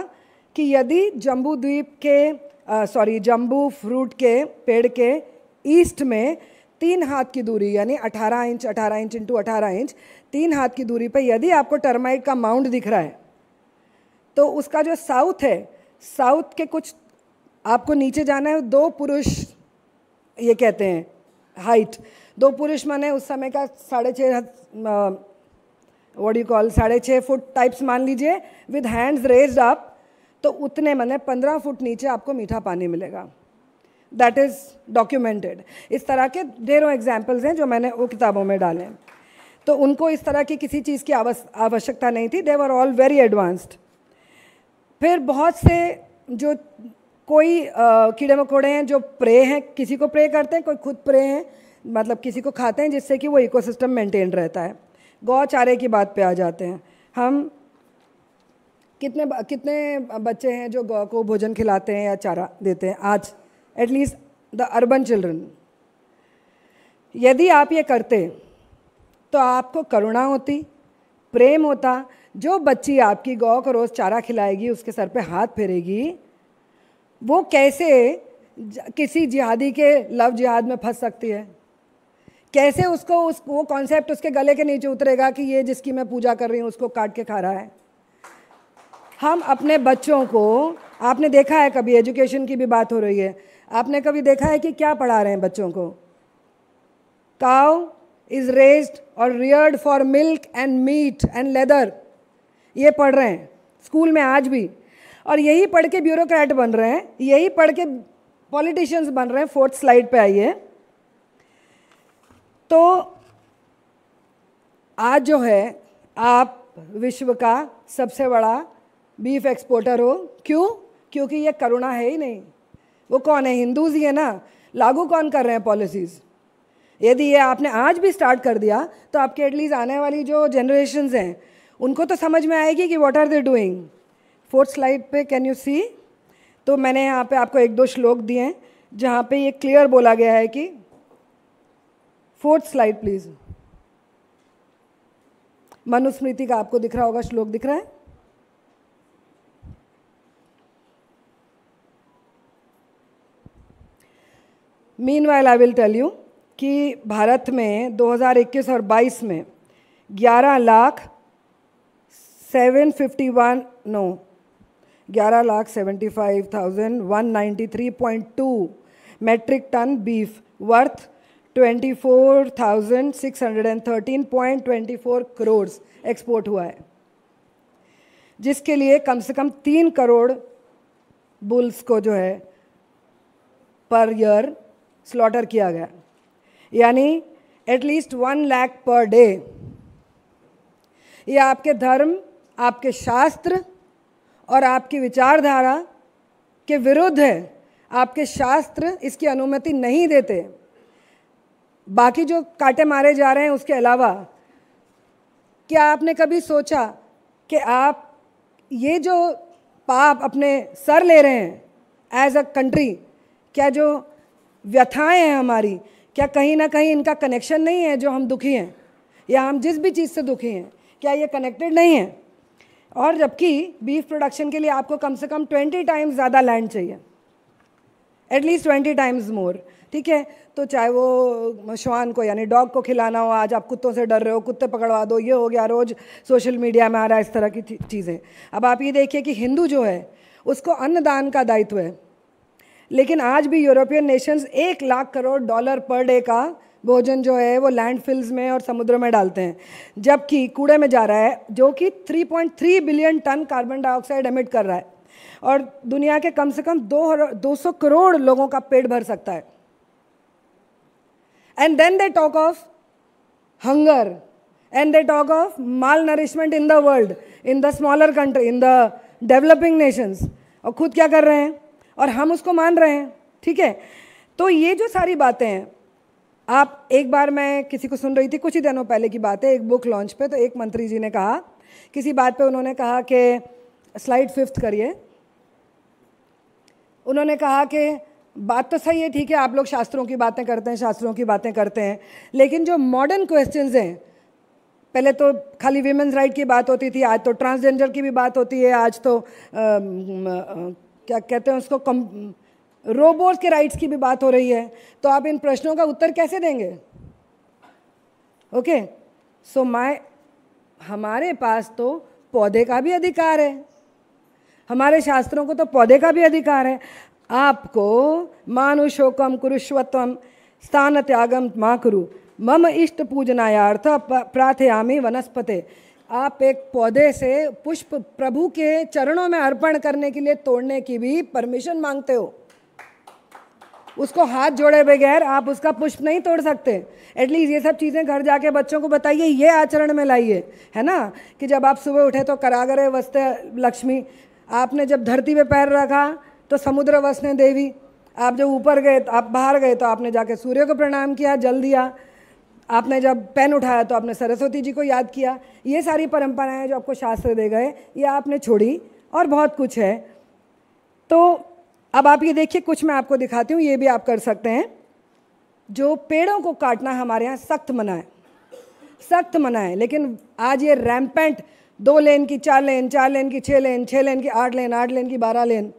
[SPEAKER 5] कि यदि जम्बू द्वीप के सॉरी जम्बू फ्रूट के पेड़ के ईस्ट में तीन हाथ की दूरी यानी 18 इंच 18 इंच इंटू अठारह इंच तीन हाथ की दूरी पर यदि आपको टर्माइट का माउंड दिख रहा है तो उसका जो साउथ है साउथ के कुछ आपको नीचे जाना है दो पुरुष ये कहते हैं हाइट दो पुरुष माने उस समय का साढ़े छः वॉट यू कॉल साढ़े छः फुट टाइप्स मान लीजिए विद हैंड्स रेज्ड अप तो उतने मैंने पंद्रह फुट नीचे आपको मीठा पानी मिलेगा दैट इज़ डॉक्यूमेंटेड इस तरह के ढेरों एग्जाम्पल्स हैं जो मैंने वो किताबों में डाले तो उनको इस तरह की किसी चीज़ की आवश्यकता नहीं थी देवर ऑल वेरी एडवांस्ड फिर बहुत से जो कोई आ, कीड़े मकोड़े हैं जो प्रे हैं किसी को प्रे करते हैं कोई खुद प्रे हैं मतलब किसी को खाते हैं जिससे कि वो इकोसिस्टम मेंटेन रहता है गौचारे की बात पे आ जाते हैं हम कितने कितने बच्चे हैं जो गौ को भोजन खिलाते हैं या चारा देते हैं आज एटलीस्ट द अर्बन चिल्ड्रन यदि आप ये करते तो आपको करुणा होती प्रेम होता जो बच्ची आपकी गौ को रोज़ चारा खिलाएगी उसके सर पे हाथ फेरेगी वो कैसे किसी जिहादी के लव जिहाद में फंस सकती है कैसे उसको उस वो कॉन्सेप्ट उसके गले के नीचे उतरेगा कि ये जिसकी मैं पूजा कर रही हूँ उसको काट के खा रहा है हम अपने बच्चों को आपने देखा है कभी एजुकेशन की भी बात हो रही है आपने कभी देखा है कि क्या पढ़ा रहे हैं बच्चों को काउ इज रेस्ड और reared for milk and meat and leather ये पढ़ रहे हैं स्कूल में आज भी और यही पढ़ के ब्यूरोक्रेट बन रहे हैं यही पढ़ के पॉलिटिशियंस बन रहे हैं फोर्थ स्लाइड पे आइए तो आज जो है आप विश्व का सबसे बड़ा बीफ एक्सपोर्टर हो क्यों क्योंकि ये करुणा है ही नहीं वो कौन है हिंदूज ही है ना लागू कौन कर रहे हैं पॉलिसीज़ यदि ये आपने आज भी स्टार्ट कर दिया तो आपके एटलीस्ट आने वाली जो जनरेशन हैं उनको तो समझ में आएगी कि what are they doing fourth slide पे कैन यू सी तो मैंने यहाँ पे आपको एक दो श्लोक दिए हैं जहाँ पे ये क्लियर बोला गया है कि फोर्थ स्लाइड प्लीज मनुस्मृति का आपको दिख रहा होगा श्लोक दिख रहा है meanwhile I will tell you कि भारत में 2021 और 22 में 11 lakh 751 no 11 lakh 75,193.2 metric ton beef worth 24,613.24 crore export हुआ है जिसके लिए कम से कम तीन करोड़ बुल्स को जो है पर ईयर स्लॉटर किया गया यानी at least one lakh per day ये आपके धर्म आपके शास्त्र और आपकी विचारधारा के विरुद्ध है आपके शास्त्र इसकी अनुमति नहीं देते बाकी जो कांटे मारे जा रहे हैं उसके अलावा क्या आपने कभी सोचा कि आप ये जो पाप अपने सर ले रहे हैं एज अ कंट्री क्या जो व्यथाएं हैं हमारी क्या कहीं ना कहीं इनका कनेक्शन नहीं है जो हम दुखी हैं या हम जिस भी चीज़ से दुखी हैं क्या ये कनेक्टेड नहीं है और जबकि बीफ प्रोडक्शन के लिए आपको कम से कम ट्वेंटी टाइम्स ज़्यादा लैंड चाहिए एटलीस्ट ट्वेंटी टाइम्स मोर ठीक है तो चाहे वो श्वान को यानी डॉग को खिलाना हो आज आप कुत्तों से डर रहे हो कुत्ते पकड़वा दो ये हो गया रोज़ सोशल मीडिया में आ रहा है इस तरह की चीज़ें अब आप ये देखिए कि हिंदू जो है उसको अन्नदान का दायित्व है लेकिन आज भी यूरोपियन नेशंस एक lakh crore dollar per day का भोजन जो है वो लैंडफिल्स में और समुद्र में डालते हैं जबकि कूड़े में जा रहा है जो कि 3.3 billion ton carbon dioxide emit कर रहा है और दुनिया के कम से कम दो दो सौ करोड़ लोगों का पेट भर सकता है and then then they of hunger and and talk of malnourishment in the world in the smaller country in the developing nations और खुद क्या कर रहे हैं और हम उसको मान रहे हैं ठीक है तो ये जो सारी बातें हैं आप एक बार मैं किसी को सुन रही थी कुछ ही दिनों पहले की बात है एक बुक लॉन्च पे तो एक मंत्री जी ने कहा किसी बात पे उन्होंने कहा कि स्लाइड फिफ्थ करिए उन्होंने कहा कि बात तो सही है ठीक है आप लोग शास्त्रों की बातें करते हैं शास्त्रों की बातें करते हैं लेकिन जो मॉडर्न क्वेश्चन हैं पहले तो खाली वीमेंस राइट की बात होती थी आज तो ट्रांसजेंडर की भी बात होती है आज तो आ, क्या कहते हैं उसको कम रोबोट के राइट्स की भी बात हो रही है तो आप इन प्रश्नों का उत्तर कैसे देंगे ओके सो माय हमारे पास तो पौधे का भी अधिकार है हमारे शास्त्रों को तो पौधे का भी अधिकार है आपको मानुषोकम कुरुष्वत्व स्थान त्यागम माँ करु मम इष्ट पूजनायार्थ प्रार्थयामी वनस्पते आप एक पौधे से पुष्प प्रभु के चरणों में अर्पण करने के लिए तोड़ने की भी परमिशन मांगते हो उसको हाथ जोड़े बगैर आप उसका पुष्प नहीं तोड़ सकते एटलीस्ट ये सब चीज़ें घर जाके बच्चों को बताइए ये आचरण में लाइए है ना कि जब आप सुबह उठे तो करागरे वस्ते लक्ष्मी आपने जब धरती पे पैर रखा तो समुद्र वसने देवी आप जब ऊपर गए तो आप बाहर गए तो आपने जाके सूर्य को प्रणाम किया जल दिया आपने जब पेन उठाया तो आपने सरस्वती जी को याद किया ये सारी परंपराएं जो आपको शास्त्र दे गए ये आपने छोड़ी और बहुत कुछ है तो अब आप ये देखिए कुछ मैं आपको दिखाती हूँ ये भी आप कर सकते हैं जो पेड़ों को काटना हमारे यहाँ सख्त मना है सख्त मना है लेकिन आज ये रैम्पेंट दो लेन की चार लेन चार लेन की छः लेन छः लेन की आठ लेन आठ लेन की बारह लेन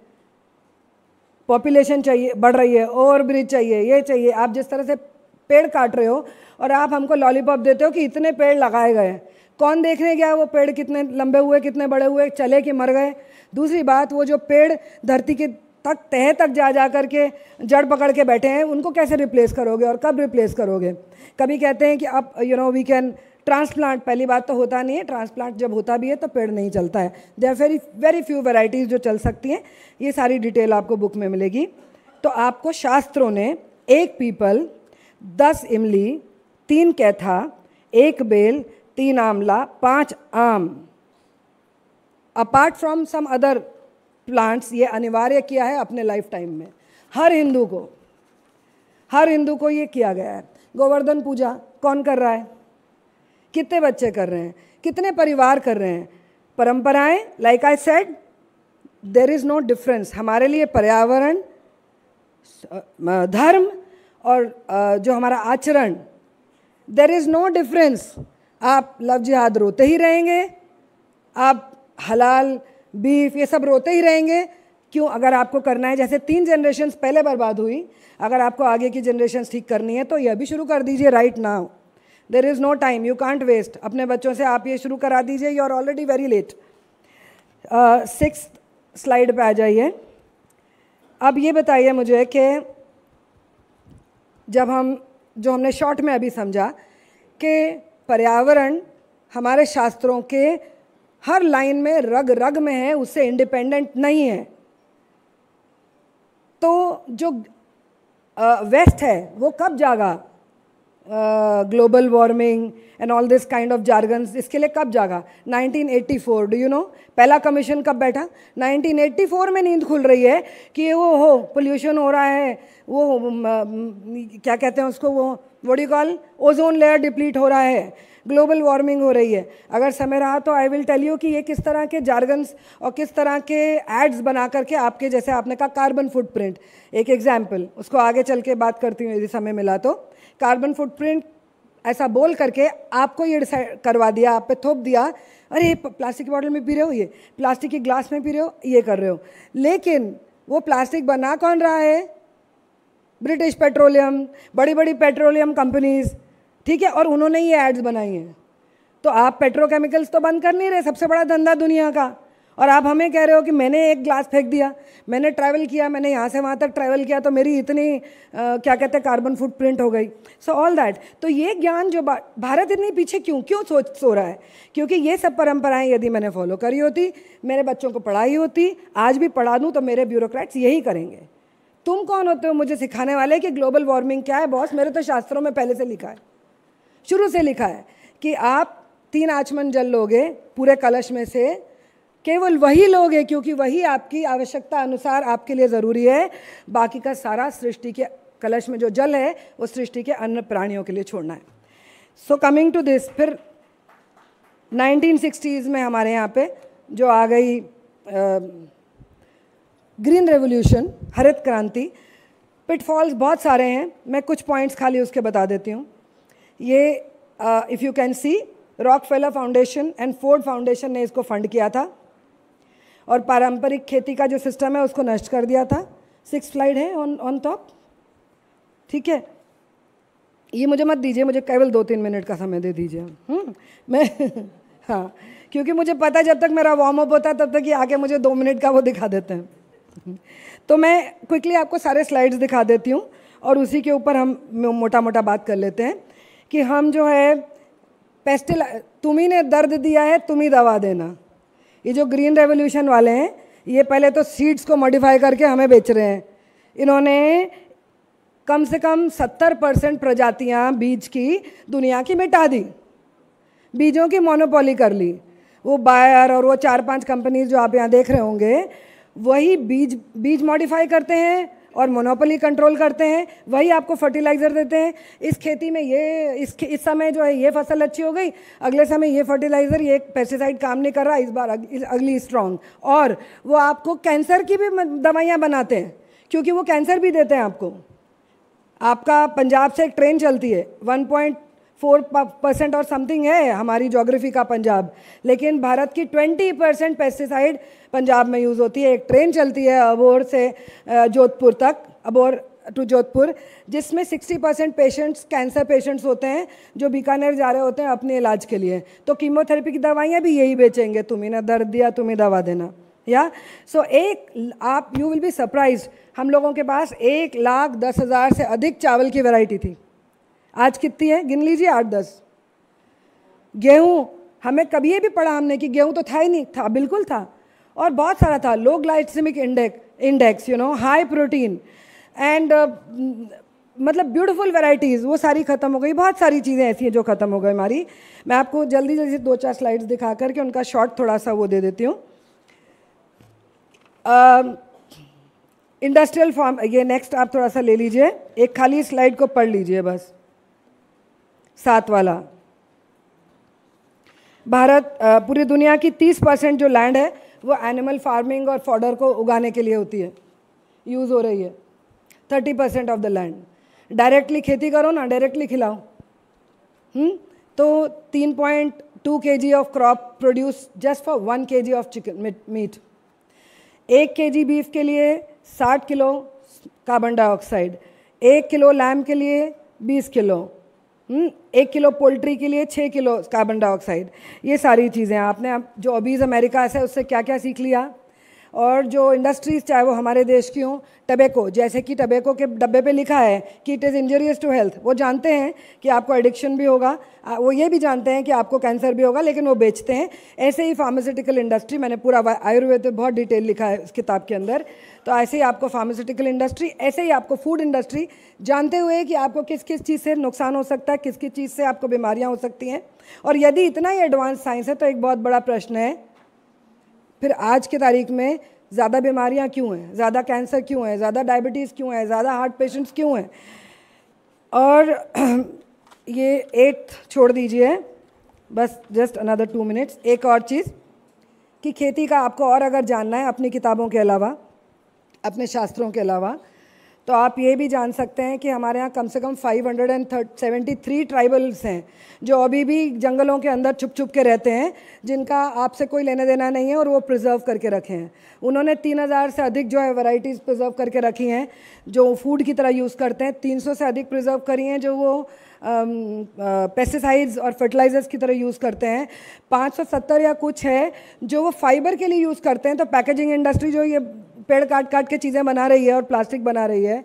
[SPEAKER 5] पॉपुलेशन चाहिए बढ़ रही है ओवर ब्रिज चाहिए ये चाहिए आप जिस तरह से पेड़ काट रहे हो और आप हमको लॉलीपॉप देते हो कि इतने पेड़ लगाए गए कौन देखने गया वो पेड़ कितने लंबे हुए कितने बड़े हुए चले कि मर गए दूसरी बात वो जो पेड़ धरती के तक तह तक जा जा कर के जड़ पकड़ के बैठे हैं उनको कैसे रिप्लेस करोगे और कब रिप्लेस करोगे कभी कहते हैं कि अब you know we can transplant पहली बात तो होता नहीं है ट्रांसप्लांट जब होता भी है तो पेड़ नहीं चलता है they are very very few varieties जो चल सकती हैं ये सारी डिटेल आपको बुक में मिलेगी तो आपको शास्त्रों ने एक पीपल दस इमली तीन कैथा एक बेल तीन आंवला पांच आम apart from some other plants ये अनिवार्य किया है अपने लाइफ टाइम में हर हिंदू को हर हिंदू को ये किया गया है गोवर्धन पूजा कौन कर रहा है कितने बच्चे कर रहे हैं कितने परिवार कर रहे हैं परंपराएं like I said there is no difference हमारे लिए पर्यावरण धर्म और जो हमारा आचरण देर इज़ नो डिफरेंस आप लव जिहाद रोते ही रहेंगे आप हलाल बीफ ये सब रोते ही रहेंगे क्यों अगर आपको करना है जैसे तीन जनरेशन पहले बर्बाद हुई अगर आपको आगे की जनरेशन ठीक करनी है तो यह भी शुरू कर दीजिए right now there is no time you can't waste अपने बच्चों से आप ये शुरू करा दीजिए you are already very late six slide पे आ जाइए अब ये बताइए मुझे कि जब हम जो हमने शॉर्ट में अभी समझा कि पर्यावरण हमारे शास्त्रों के हर लाइन में रग रग में है उससे इंडिपेंडेंट नहीं है तो जो वेस्ट uh, है वो कब जागा global warming and all this kind of jargons इसके लिए कब जागा 1984 डू यू नो पहला कमीशन कब बैठा 1984 में नींद खुल रही है कि वो हो पोल्यूशन हो रहा है वो क्या कहते हैं उसको वो वोडी कॉल ओजोन लेयर डिप्लीट हो रहा है ग्लोबल वार्मिंग हो रही है अगर समय रहा तो आई विल टेल यू कि ये किस तरह के जार्गन्स और किस तरह के एड्स बना करके आपके जैसे आपने कहा कार्बन फुटप्रिंट एक एग्जाम्पल उसको आगे चल के बात करती हूँ यदि समय मिला तो कार्बन फुटप्रिंट ऐसा बोल करके आपको ये डिसाइड करवा दिया आप पे थोप दिया अरे प्लास्टिक की बॉटल में पी रहे हो ये प्लास्टिक के ग्लास में पी रहे हो ये कर रहे हो लेकिन वो प्लास्टिक बना कौन रहा है ब्रिटिश पेट्रोलियम बड़ी बड़ी पेट्रोलियम कंपनीज ठीक है और उन्होंने ये एड्स बनाई हैं तो आप पेट्रोकेमिकल्स तो बंद कर नहीं रहे सबसे बड़ा धंधा दुनिया का और आप हमें कह रहे हो कि मैंने एक ग्लास फेंक दिया मैंने ट्रैवल किया मैंने यहाँ से वहाँ तक ट्रैवल किया तो मेरी इतनी आ, क्या कहते हैं कार्बन फुटप्रिंट हो गई सो ऑल दैट तो ये ज्ञान जो भारत इतने पीछे क्यों क्यों सोच सो रहा है क्योंकि ये सब परंपराएं यदि मैंने फॉलो करी होती मेरे बच्चों को पढ़ाई होती आज भी पढ़ा दूँ तो मेरे ब्यूरोक्रेट्स यही करेंगे तुम कौन होते हो मुझे सिखाने वाले कि ग्लोबल वार्मिंग क्या है बॉस मेरे तो शास्त्रों में पहले से लिखा है शुरू से लिखा है कि आप तीन आचमन जल लोगे पूरे कलश में से केवल वही लोग हैं क्योंकि वही आपकी आवश्यकता अनुसार आपके लिए ज़रूरी है बाकी का सारा सृष्टि के कलश में जो जल है वो सृष्टि के अन्य प्राणियों के लिए छोड़ना है सो कमिंग टू दिस फिर 1960s में हमारे यहाँ पे जो आ गई ग्रीन रेवोल्यूशन हरित क्रांति पिटफॉल्स बहुत सारे हैं मैं कुछ पॉइंट्स खाली उसके बता देती हूँ ये if you can see Rockefeller foundation and Ford foundation ने इसको फंड किया था और पारंपरिक खेती का जो सिस्टम है उसको नष्ट कर दिया था सिक्स स्लाइड है ऑन ऑन टॉप ठीक है ये मुझे मत दीजिए मुझे केवल दो तीन मिनट का समय दे दीजिए हम्म, मैं हाँ क्योंकि मुझे पता है जब तक मेरा वार्म अप होता है तब तक ये आके मुझे दो मिनट का वो दिखा देते हैं तो मैं क्विकली आपको सारे स्लाइड्स दिखा देती हूँ और उसी के ऊपर हम मोटा मोटा बात कर लेते हैं कि हम जो है पेस्टिल तुम्ही ने दर्द दिया है तुम्ही दवा देना ये जो ग्रीन रेवोल्यूशन वाले हैं ये पहले तो सीड्स को मॉडिफाई करके हमें बेच रहे हैं इन्होंने कम से कम 70 परसेंट प्रजातियाँ बीज की दुनिया की मिटा दी बीजों की मोनोपोली कर ली वो बायर और वो चार पांच कंपनीज जो आप यहाँ देख रहे होंगे वही बीज बीज मॉडिफाई करते हैं और मोनोपली कंट्रोल करते हैं वही आपको फर्टिलाइज़र देते हैं इस खेती में ये इस इस समय जो है ये फसल अच्छी हो गई अगले समय ये फर्टिलाइज़र ये पेस्टिसाइड काम नहीं कर रहा इस बार अगली स्ट्रॉन्ग और वो आपको कैंसर की भी दवाइयाँ बनाते हैं क्योंकि वो कैंसर भी देते हैं आपको आपका पंजाब से एक ट्रेन चलती है वन पॉइंट फोर परसेंट और समथिंग है हमारी जोग्राफी का पंजाब लेकिन भारत की ट्वेंटी परसेंट पेस्टिसाइड पंजाब में यूज़ होती है एक ट्रेन चलती है अबोर से जोधपुर तक अबोर टू जोधपुर जिसमें 60 परसेंट पेशेंट्स कैंसर पेशेंट्स होते हैं जो बीकानेर जा रहे होते हैं अपने इलाज के लिए तो कीमोथेरेपी की दवाइयाँ भी यही बेचेंगे तुम्हें ना दर्द दिया तुम्हें दवा देना या सो so, एक आप यू विल बी सरप्राइज हम लोगों के पास एक लाख दस हज़ार से अधिक चावल की वैरायटी थी आज कितनी है गिन लीजिए आठ दस गेहूँ हमें कभी ये भी पढ़ा हमने कि गेहूँ तो था ही नहीं था बिल्कुल था और बहुत सारा था low glycemic index index you know high protein and मतलब ब्यूटीफुल वेराइटीज़ वो सारी ख़त्म हो गई बहुत सारी चीज़ें ऐसी हैं जो ख़त्म हो गई हमारी मैं आपको जल्दी जल्दी दो चार स्लाइड्स दिखा करके उनका शॉर्ट थोड़ा सा वो दे देती हूँ इंडस्ट्रियल um, फॉर्म ये नेक्स्ट आप थोड़ा सा ले लीजिए एक खाली स्लाइड को पढ़ लीजिए बस सात वाला भारत पूरी दुनिया की तीस परसेंट जो लैंड है वो एनिमल फार्मिंग और फॉर्डर को उगाने के लिए होती है यूज़ हो रही है thirty percent of the land directly खेती करो ना डायरेक्टली खिलाओ हुँ? हम्म? तो तीन point two K G of crop produce just for one K G of chicken meet एक के जी बीफ के लिए साठ किलो कार्बन डाइऑक्साइड एक किलो लैम के लिए बीस किलो हम्म, एक किलो पोल्ट्री के लिए छः किलो कार्बन डाइऑक्साइड ये सारी चीज़ें आपने आप जो अबीज़ अमेरिका से उससे क्या क्या सीख लिया और जो इंडस्ट्रीज़ चाहे वो हमारे देश की हों टबेको जैसे कि टबेको के डब्बे पे लिखा है कि it is injurious to health वो जानते हैं कि आपको एडिक्शन भी होगा वो ये भी जानते हैं कि आपको कैंसर भी होगा लेकिन वो बेचते हैं ऐसे ही फार्मास्यूटिकल इंडस्ट्री मैंने पूरा आयुर्वेद बहुत डिटेल लिखा है इस किताब के अंदर तो ऐसे ही आपको फार्मास्यूटिकल इंडस्ट्री ऐसे ही आपको फूड इंडस्ट्री जानते हुए कि आपको किस किस चीज़ से नुकसान हो सकता है किस किस चीज़ से आपको बीमारियाँ हो सकती हैं और यदि इतना ही एडवांस साइंस है तो एक बहुत बड़ा प्रश्न है फिर आज की तारीख में ज़्यादा बीमारियाँ क्यों हैं ज़्यादा कैंसर क्यों है ज़्यादा डायबिटीज़ क्यों है ज़्यादा हार्ट पेशेंट्स क्यों हैं और ये एट्थ छोड़ दीजिए बस जस्ट अनदर टू मिनट्स एक और चीज़ कि खेती का आपको और अगर जानना है अपनी किताबों के अलावा अपने शास्त्रों के अलावा तो आप ये भी जान सकते हैं कि हमारे यहाँ कम से कम 573 ट्राइबल्स हैं जो अभी भी जंगलों के अंदर छुप छुप के रहते हैं जिनका आपसे कोई लेना देना नहीं है और वो प्रिजर्व करके रखे हैं उन्होंने 3000 से अधिक जो है वैरायटीज़ प्रिजर्व करके रखी हैं जो फूड की तरह यूज़ करते हैं 300 से अधिक प्रिजर्व करी हैं जो वो पेस्टिसाइड्स और फर्टिलाइजर्स की तरह यूज़ करते हैं 570 या कुछ है जो वो फाइबर के लिए यूज़ करते हैं तो पैकेजिंग इंडस्ट्री जो ये पेड़ काट काट के चीज़ें बना रही है और प्लास्टिक बना रही है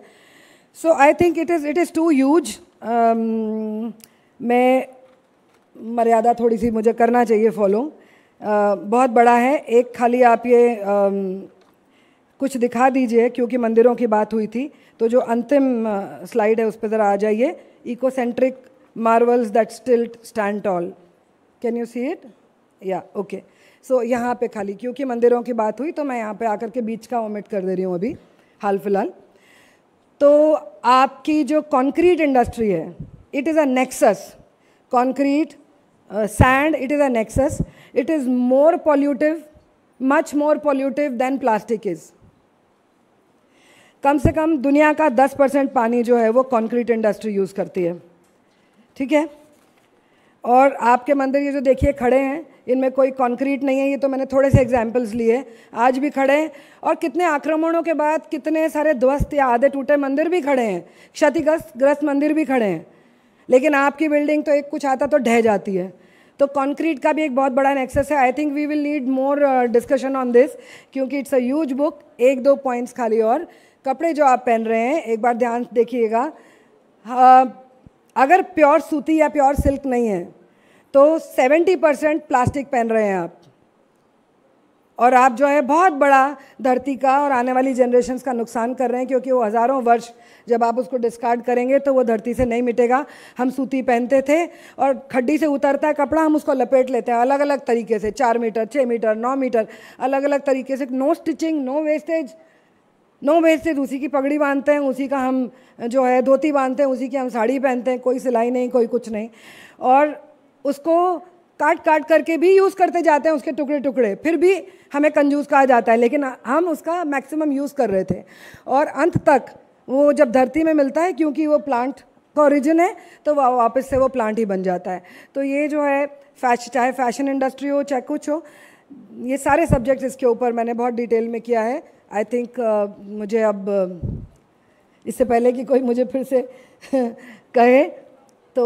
[SPEAKER 5] so I think it is it is to use मैं मर्यादा थोड़ी सी मुझे करना चाहिए फॉलो uh, बहुत बड़ा है एक खाली आप ये uh, कुछ दिखा दीजिए क्योंकि मंदिरों की बात हुई थी तो जो अंतिम स्लाइड uh, है उस पर ज़रा आ जाइए eco ecocentric marvels that still stand tall. Can you see it? Yeah, okay. So so, यहाँ पे खाली क्योंकि मंदिरों की बात हुई तो मैं यहाँ पे आकर के बीच का ओमिट कर दे रही हूँ अभी हाल फिलहाल तो आपकी जो कॉन्क्रीट इंडस्ट्री है it is a nexus concrete sand it is a nexus it is more pollutive much more pollutive than plastic is कम से कम दुनिया का 10 परसेंट पानी जो है वो कंक्रीट इंडस्ट्री यूज़ करती है ठीक है और आपके मंदिर ये जो देखिए खड़े हैं इनमें कोई कॉन्क्रीट नहीं है ये तो मैंने थोड़े से एग्जाम्पल्स लिए आज भी खड़े हैं और कितने आक्रमणों के बाद कितने सारे ध्वस्त या आधे टूटे मंदिर भी खड़े हैं क्षतिग्रस्त ग्रस्त मंदिर भी खड़े हैं लेकिन आपकी बिल्डिंग तो एक कुछ आता तो ढह जाती है तो कंक्रीट का भी एक बहुत बड़ा नेक्सेस है I think we will need more discussion on this क्योंकि इट्स अ ह्यूज बुक एक दो पॉइंट्स खाली और कपड़े जो आप पहन रहे हैं एक बार ध्यान देखिएगा हाँ, अगर प्योर सूती या प्योर सिल्क नहीं है तो 70 परसेंट प्लास्टिक पहन रहे हैं आप और आप जो है बहुत बड़ा धरती का और आने वाली जनरेशन का नुकसान कर रहे हैं क्योंकि वो हज़ारों वर्ष जब आप उसको डिस्कार्ड करेंगे तो वो धरती से नहीं मिटेगा हम सूती पहनते थे और खड्डी से उतरता है कपड़ा हम उसको लपेट लेते हैं अलग अलग तरीके से चार मीटर छः मीटर नौ मीटर अलग अलग तरीके से no stitching no wastage no wastage उसी की पगड़ी बांधते हैं उसी का हम जो है धोती बांधते हैं उसी की हम साड़ी पहनते हैं कोई सिलाई नहीं कोई कुछ नहीं और उसको काट काट करके भी यूज़ करते जाते हैं उसके टुकड़े टुकड़े फिर भी हमें कंजूस कहा जाता है लेकिन हम उसका मैक्सिमम यूज़ कर रहे थे और अंत तक वो जब धरती में मिलता है क्योंकि वो प्लांट का ओरिजिन है तो वापस से वो प्लांट ही बन जाता है तो ये जो है फैश चाहे फैशन इंडस्ट्री हो चाहे कुछ हो ये सारे सब्जेक्ट इसके ऊपर मैंने बहुत डिटेल में किया है आई थिंक uh, मुझे अब uh, इससे पहले कि कोई मुझे फिर से कहे तो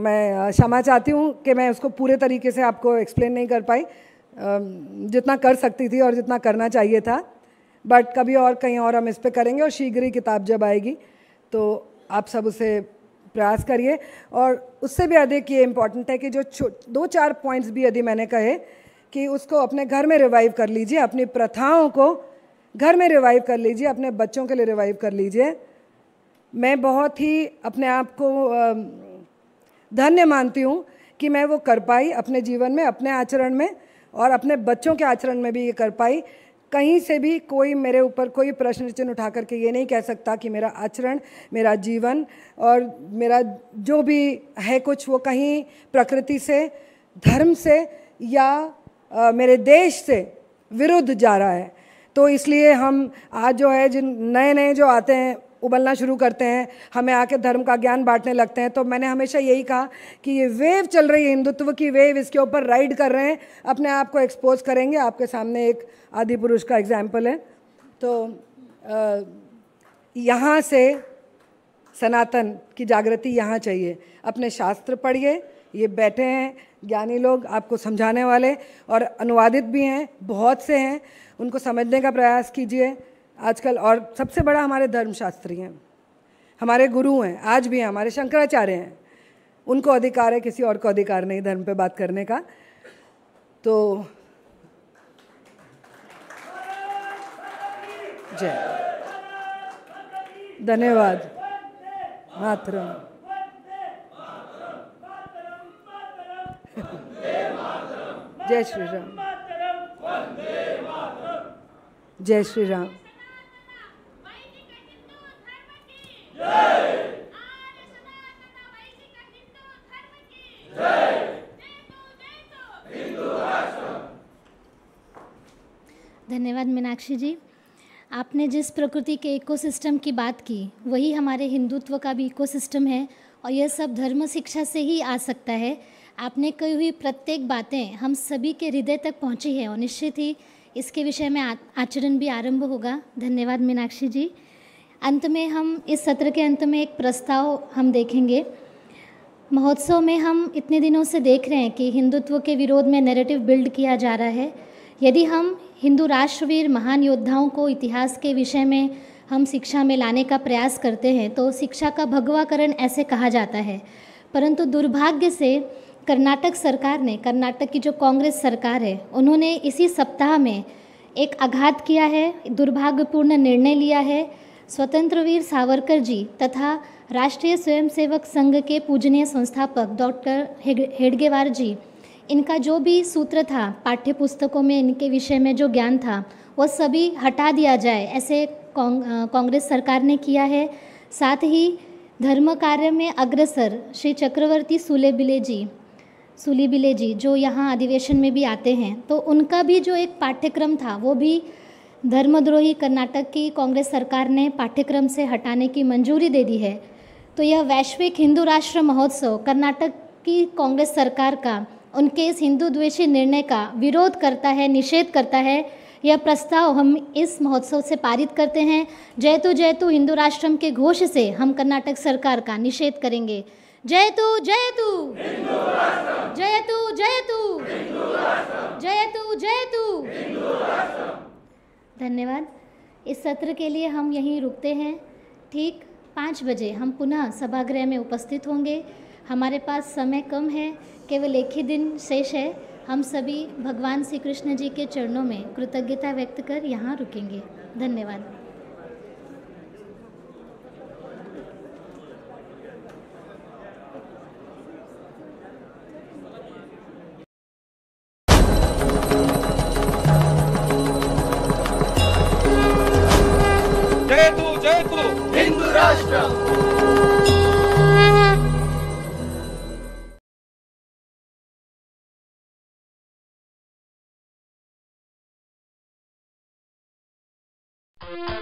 [SPEAKER 5] मैं क्षमा चाहती हूँ कि मैं उसको पूरे तरीके से आपको एक्सप्लेन नहीं कर पाई जितना कर सकती थी और जितना करना चाहिए था बट कभी और कहीं और हम इस पर करेंगे और शीघ्र ही किताब जब आएगी तो आप सब उसे प्रयास करिए और उससे भी अधिक ये इम्पॉर्टेंट है कि जो दो चार पॉइंट्स भी यदि मैंने कहे कि उसको अपने घर में रिवाइव कर लीजिए अपनी प्रथाओं को घर में रिवाइव कर लीजिए अपने बच्चों के लिए रिवाइव कर लीजिए मैं बहुत ही अपने आप को धन्य मानती हूँ कि मैं वो कर पाई अपने जीवन में अपने आचरण में और अपने बच्चों के आचरण में भी ये कर पाई कहीं से भी कोई मेरे ऊपर कोई प्रश्न चिन्ह उठा करके ये नहीं कह सकता कि मेरा आचरण मेरा जीवन और मेरा जो भी है कुछ वो कहीं प्रकृति से धर्म से या आ, मेरे देश से विरुद्ध जा रहा है तो इसलिए हम आज जो है जिन नए नए जो आते हैं उबलना शुरू करते हैं हमें आके धर्म का ज्ञान बांटने लगते हैं तो मैंने हमेशा यही कहा कि ये वेव चल रही है हिंदुत्व की वेव इसके ऊपर राइड कर रहे हैं अपने आप को एक्सपोज करेंगे आपके सामने एक आदि पुरुष का एग्जाम्पल है तो यहाँ से सनातन की जागृति यहाँ चाहिए अपने शास्त्र पढ़िए ये बैठे हैं ज्ञानी लोग आपको समझाने वाले और अनुवादित भी हैं बहुत से हैं उनको समझने का प्रयास कीजिए आजकल और सबसे बड़ा हमारे धर्मशास्त्री हैं हमारे गुरु हैं आज भी हैं हमारे शंकराचार्य हैं उनको अधिकार है किसी और को अधिकार नहीं धर्म पे बात करने का तो जय धन्यवाद मातरम जय श्री राम जय श्री राम
[SPEAKER 2] धन्यवाद मीनाक्षी जी आपने जिस प्रकृति के इकोसिस्टम की बात की वही हमारे हिंदुत्व का भी इकोसिस्टम है और यह सब धर्म शिक्षा से ही आ सकता है आपने कही हुई प्रत्येक बातें हम सभी के हृदय तक पहुंची है और निश्चित ही इसके विषय में आचरण भी आरंभ होगा धन्यवाद मीनाक्षी जी अंत में हम इस सत्र के अंत में एक प्रस्ताव हम देखेंगे महोत्सव में हम इतने दिनों से देख रहे हैं कि हिंदुत्व के विरोध में नैरेटिव बिल्ड किया जा रहा है यदि हम हिंदू राष्ट्रवीर महान योद्धाओं को इतिहास के विषय में हम शिक्षा में लाने का प्रयास करते हैं तो शिक्षा का भगवाकरण ऐसे कहा जाता है परंतु दुर्भाग्य से कर्नाटक सरकार ने कर्नाटक की जो कांग्रेस सरकार है उन्होंने इसी सप्ताह में एक आघात किया है दुर्भाग्यपूर्ण निर्णय लिया है स्वतंत्र वीर सावरकर जी तथा राष्ट्रीय स्वयंसेवक संघ के पूजनीय संस्थापक डॉक्टर हेडगेवार जी इनका जो भी सूत्र था पाठ्य पुस्तकों में इनके विषय में जो ज्ञान था वह सभी हटा दिया जाए ऐसे कांग्रेस सरकार ने किया है साथ ही धर्म कार्य में अग्रसर श्री चक्रवर्ती बिले जी बिले जी जो यहाँ अधिवेशन में भी आते हैं तो उनका भी जो एक पाठ्यक्रम था वो भी धर्मद्रोही कर्नाटक की कांग्रेस सरकार ने पाठ्यक्रम से हटाने की मंजूरी दे दी है तो यह वैश्विक हिंदू राष्ट्र महोत्सव कर्नाटक की कांग्रेस सरकार का उनके इस हिंदू द्वेषी निर्णय का विरोध करता है निषेध करता है यह प्रस्ताव हम इस महोत्सव से पारित करते हैं जय तो जय तो हिंदू राष्ट्रम के घोष से हम कर्नाटक सरकार का निषेध करेंगे जय तो जय तो जय जय तू जय तू जय
[SPEAKER 1] जयतु
[SPEAKER 2] धन्यवाद इस सत्र के लिए हम यहीं रुकते हैं ठीक पाँच बजे हम पुनः सभागृह में उपस्थित होंगे हमारे पास समय कम है केवल एक ही दिन शेष है हम सभी भगवान श्री कृष्ण जी के चरणों में कृतज्ञता व्यक्त कर यहाँ रुकेंगे धन्यवाद
[SPEAKER 1] thank you